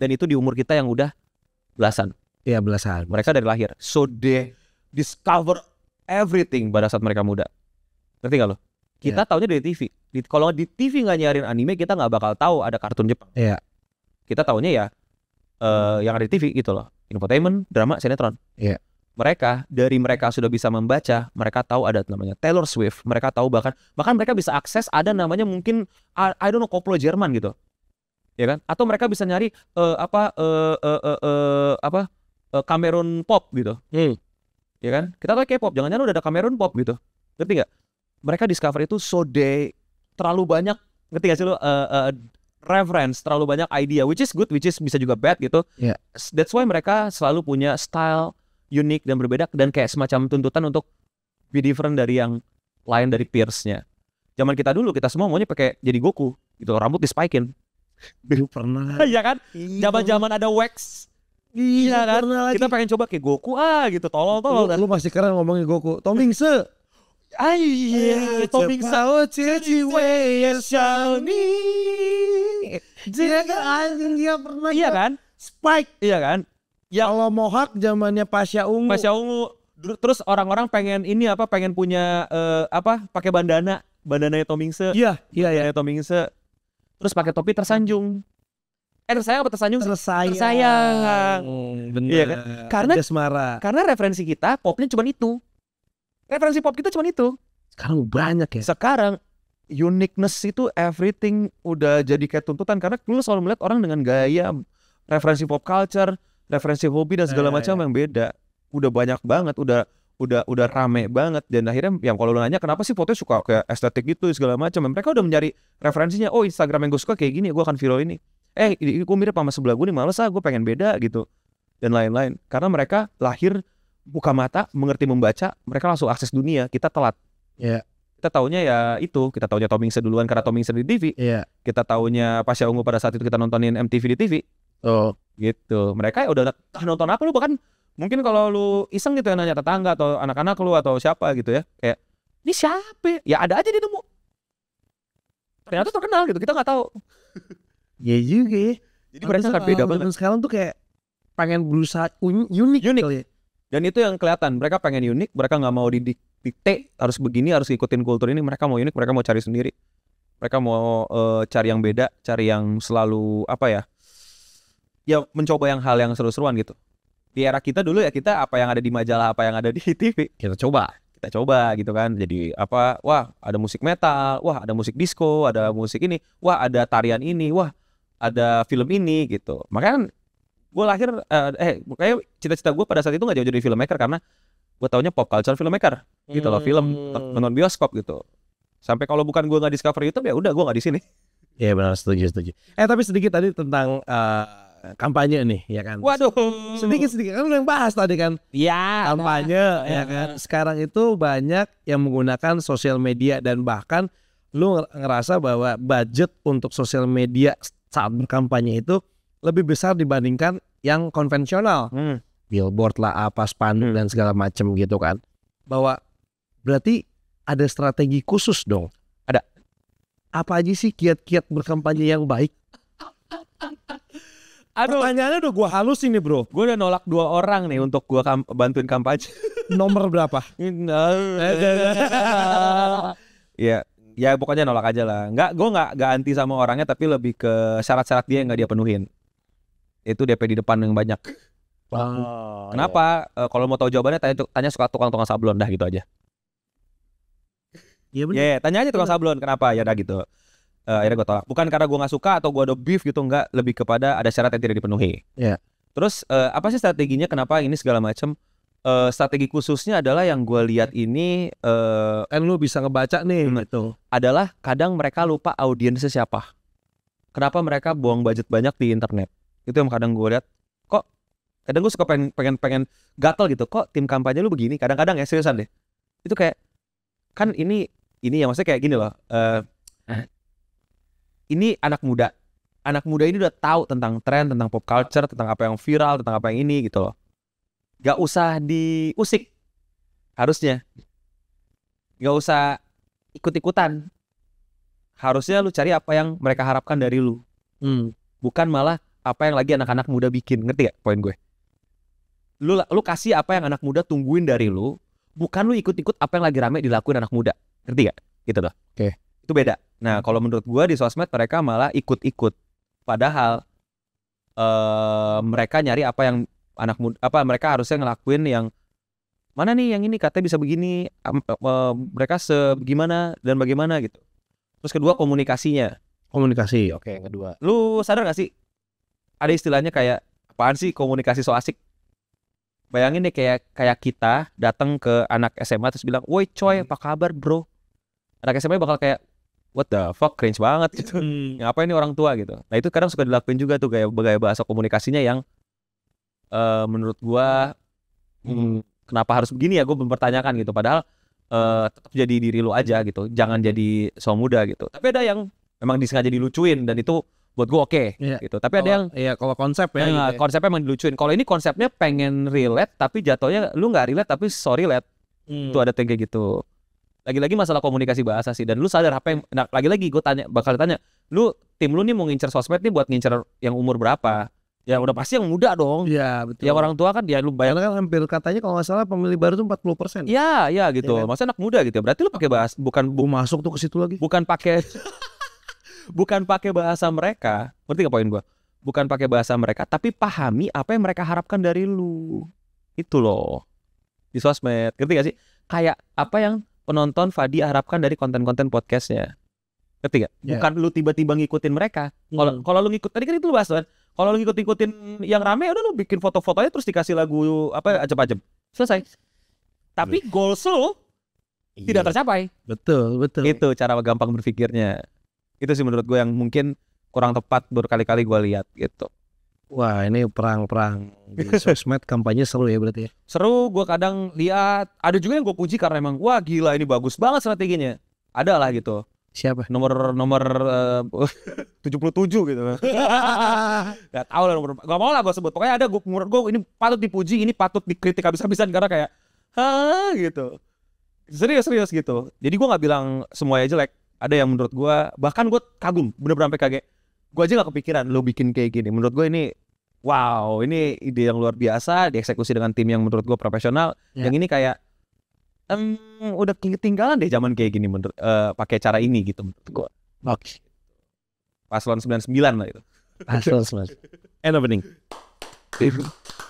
Dan itu di umur kita yang udah belasan. Iya belasan. Mereka dari lahir. So they discover everything pada saat mereka muda. Ngerti gak lo? Kita yeah. taunya dari TV. Di, kalau di TV nggak nyarin anime, kita nggak bakal tahu ada kartun Jepang. Iya. Yeah. Kita taunya ya uh, yang ada di TV gitu loh. Infotainment, drama, sinetron. Iya. Yeah. Mereka dari mereka sudah bisa membaca, mereka tahu ada namanya Taylor Swift, mereka tahu bahkan bahkan mereka bisa akses ada namanya mungkin I don't know koplo Jerman gitu. Ya kan? Atau mereka bisa nyari uh, apa uh, uh, uh, uh, apa uh, Cameron pop gitu. Hmm ya kan kita tahu K-pop jangan-jangan udah ada Cameroon pop gitu ngerti nggak mereka discover itu so they terlalu banyak ngerti gak sih lu uh, eh, uh, eh, reference terlalu banyak idea which is good which is bisa juga bad gitu yeah. that's why mereka selalu punya style unik dan berbeda dan kayak semacam tuntutan untuk be different dari yang lain dari peersnya zaman kita dulu kita semua maunya pakai jadi Goku gitu rambut di spikein dulu pernah iya kan iya. zaman zaman ada wax Iya kan? Lagi. Kita pengen coba kayak Goku ah gitu. tolong tolong. Lu, lu masih keren ngomongin Goku. Toming se. Ay, iya, eh, Toming se. Dia pernah. Iya kan? Spike. Iya kan? Ya. Kalau Mohawk zamannya Pasha Ungu. Pasha Ungu. Terus orang-orang pengen ini apa? Pengen punya uh, apa? Pakai bandana. Bandana Toming se. Iya, iya, iya. Toming se. Terus pakai topi tersanjung eh tersayang apa tersanjung tersayang tersayang hmm, bener iya kan karena karena referensi kita popnya cuma itu referensi pop kita cuma itu sekarang banyak ya sekarang uniqueness itu everything udah jadi kayak tuntutan karena dulu selalu melihat orang dengan gaya referensi pop culture referensi hobi dan segala eh, macam yang beda udah banyak banget udah udah udah rame banget dan akhirnya yang kalau lu nanya kenapa sih fotonya suka kayak estetik gitu segala macam mereka udah mencari referensinya oh Instagram yang gue suka kayak gini gue akan viral ini eh ini gue mirip sama sebelah gue nih males ah gue pengen beda gitu dan lain-lain karena mereka lahir buka mata mengerti membaca mereka langsung akses dunia kita telat ya yeah. kita taunya ya itu kita taunya Tommy duluan karena Tommy di TV yeah. kita taunya ya Ungu pada saat itu kita nontonin MTV di TV oh gitu mereka ya udah nonton apa lu bahkan mungkin kalau lu iseng gitu ya nanya tetangga atau anak-anak lu atau siapa gitu ya kayak ini siapa ya, ya ada aja dia nemu ternyata terkenal gitu kita nggak tahu Iya juga ya. Jadi mereka sangat beda banget. Sekarang tuh kayak pengen berusaha un unik, unik. Kali ya. Dan itu yang kelihatan, mereka pengen unik, mereka nggak mau didikte harus begini, harus ikutin kultur ini, mereka mau unik, mereka mau cari sendiri. Mereka mau uh, cari yang beda, cari yang selalu apa ya? Ya mencoba yang hal yang seru-seruan gitu. Di era kita dulu ya kita apa yang ada di majalah, apa yang ada di TV, kita coba kita coba gitu kan jadi apa wah ada musik metal wah ada musik disco ada musik ini wah ada tarian ini wah ada film ini gitu makanya kan gue lahir uh, eh makanya cita-cita gue pada saat itu nggak jauh dari filmmaker karena gue taunya pop culture filmmaker gitu loh film hmm. nonton bioskop gitu sampai kalau bukan gue nggak discover YouTube ya udah gue nggak di sini Iya yeah, benar setuju setuju. Eh tapi sedikit tadi tentang uh, kampanye nih ya kan. Waduh. Sedikit sedikit kan yang bahas tadi kan. Iya. Kampanye nah. ya kan. Sekarang itu banyak yang menggunakan sosial media dan bahkan lu ngerasa bahwa budget untuk sosial media saat berkampanye itu lebih besar dibandingkan yang konvensional. Hmm. Billboard lah apa spanduk hmm. dan segala macam gitu kan. Bahwa berarti ada strategi khusus dong. Ada. Apa aja sih kiat-kiat berkampanye yang baik? Aduh. Pertanyaannya udah gue halus ini bro. Gue udah nolak dua orang nih untuk gue kam bantuin kampanye. Nomor berapa? ya ya pokoknya nolak aja lah nggak gue nggak nggak anti sama orangnya tapi lebih ke syarat-syarat dia yang nggak dia penuhin itu DP di depan yang banyak oh, kenapa iya. kalau mau tahu jawabannya tanya tanya suka tukang-tukang sablon dah gitu aja Iya benar. Yeah, tanya aja tukang sablon kenapa ya udah gitu. Uh, akhirnya gue tolak. Bukan karena gue nggak suka atau gue ada beef gitu enggak. lebih kepada ada syarat yang tidak dipenuhi. Iya. Yeah. Terus uh, apa sih strateginya kenapa ini segala macam? uh, strategi khususnya adalah yang gue lihat ini uh, kan lu bisa ngebaca nih itu hmm. adalah kadang mereka lupa audiensnya siapa kenapa mereka buang budget banyak di internet itu yang kadang gue lihat kok kadang gue suka pengen pengen pengen gatel gitu kok tim kampanye lu begini kadang-kadang ya seriusan deh itu kayak kan ini ini ya maksudnya kayak gini loh uh, ini anak muda anak muda ini udah tahu tentang tren tentang pop culture tentang apa yang viral tentang apa yang ini gitu loh gak usah diusik harusnya gak usah ikut-ikutan harusnya lu cari apa yang mereka harapkan dari lu hmm. bukan malah apa yang lagi anak-anak muda bikin ngerti gak poin gue lu lu kasih apa yang anak muda tungguin dari lu bukan lu ikut-ikut apa yang lagi rame dilakuin anak muda ngerti gak gitu loh oke okay. itu beda nah kalau menurut gue di sosmed mereka malah ikut-ikut padahal uh, mereka nyari apa yang anak muda apa mereka harusnya ngelakuin yang mana nih yang ini katanya bisa begini um, mereka segimana dan bagaimana gitu terus kedua oh. komunikasinya komunikasi iya. oke yang kedua lu sadar gak sih ada istilahnya kayak apaan sih komunikasi so asik bayangin nih kayak kayak kita datang ke anak SMA terus bilang woi coy hmm. apa kabar bro anak SMA bakal kayak what the fuck cringe banget gitu hmm. ngapain ini orang tua gitu nah itu kadang suka dilakuin juga tuh gaya gaya bahasa komunikasinya yang uh, menurut gua hmm, kenapa harus begini ya gua mempertanyakan gitu padahal uh, tetap jadi diri lu aja gitu jangan jadi so muda gitu tapi ada yang memang disengaja dilucuin dan itu buat gua oke okay, iya. gitu tapi kalo, ada yang iya kalau konsep ya nah, gitu ya. konsepnya emang dilucuin kalau ini konsepnya pengen relate tapi jatuhnya lu nggak relate tapi sorry relate hmm. tuh ada yang gitu lagi-lagi masalah komunikasi bahasa sih dan lu sadar apa yang nah, lagi-lagi gue tanya bakal tanya lu tim lu nih mau ngincer sosmed nih buat ngincer yang umur berapa Ya udah pasti yang muda dong. Iya ya, betul. Ya orang tua kan dia ya, lu bayar. kan hampir katanya kalau nggak salah pemilih baru tuh 40 persen. Iya iya, iya gitu. Kan? Ya, Masa anak muda gitu ya. Berarti lu pakai bahas bukan bu masuk tuh ke situ lagi. Bukan pakai bukan pakai bahasa mereka. Berarti nggak poin gua? Bukan pakai bahasa mereka, tapi pahami apa yang mereka harapkan dari lu. Itu loh. Di sosmed. Ngerti gak sih? Kayak apa yang penonton Fadi harapkan dari konten-konten podcastnya. Ngerti gak? Yeah. Bukan lu tiba-tiba ngikutin mereka. Kalau mm. kalau lu ngikut tadi kan itu lu bahas kan kalau lu ikut-ikutin yang rame udah lu bikin foto-fotonya terus dikasih lagu apa aja-aja Selesai. Tapi goals lu iya. tidak tercapai. Betul, betul. Itu cara gampang berpikirnya. Itu sih menurut gue yang mungkin kurang tepat berkali-kali gue lihat gitu. Wah ini perang-perang di sosmed kampanye seru ya berarti ya? Seru, gue kadang lihat ada juga yang gue puji karena emang wah gila ini bagus banget strateginya. Ada lah gitu. Siapa? Nomor nomor eh, tujuh puluh tujuh gitu. nggak tahu lah nomor. Gak mau lah gue sebut. Pokoknya ada gue menurut gue ini patut dipuji, ini patut dikritik habis-habisan karena kayak hah gitu. Serius serius gitu. Jadi gue nggak bilang semuanya jelek. Ada yang menurut gue bahkan gue kagum bener-bener sampai kaget. Gue aja nggak kepikiran lo bikin kayak gini. Menurut gue ini wow ini ide yang luar biasa dieksekusi dengan tim yang menurut gue profesional. Ya. Yang ini kayak um, udah ketinggalan deh zaman kayak gini menurut uh, pakai cara ini gitu menurut gua. Oke. Paslon 99 lah itu. Paslon 99. End opening.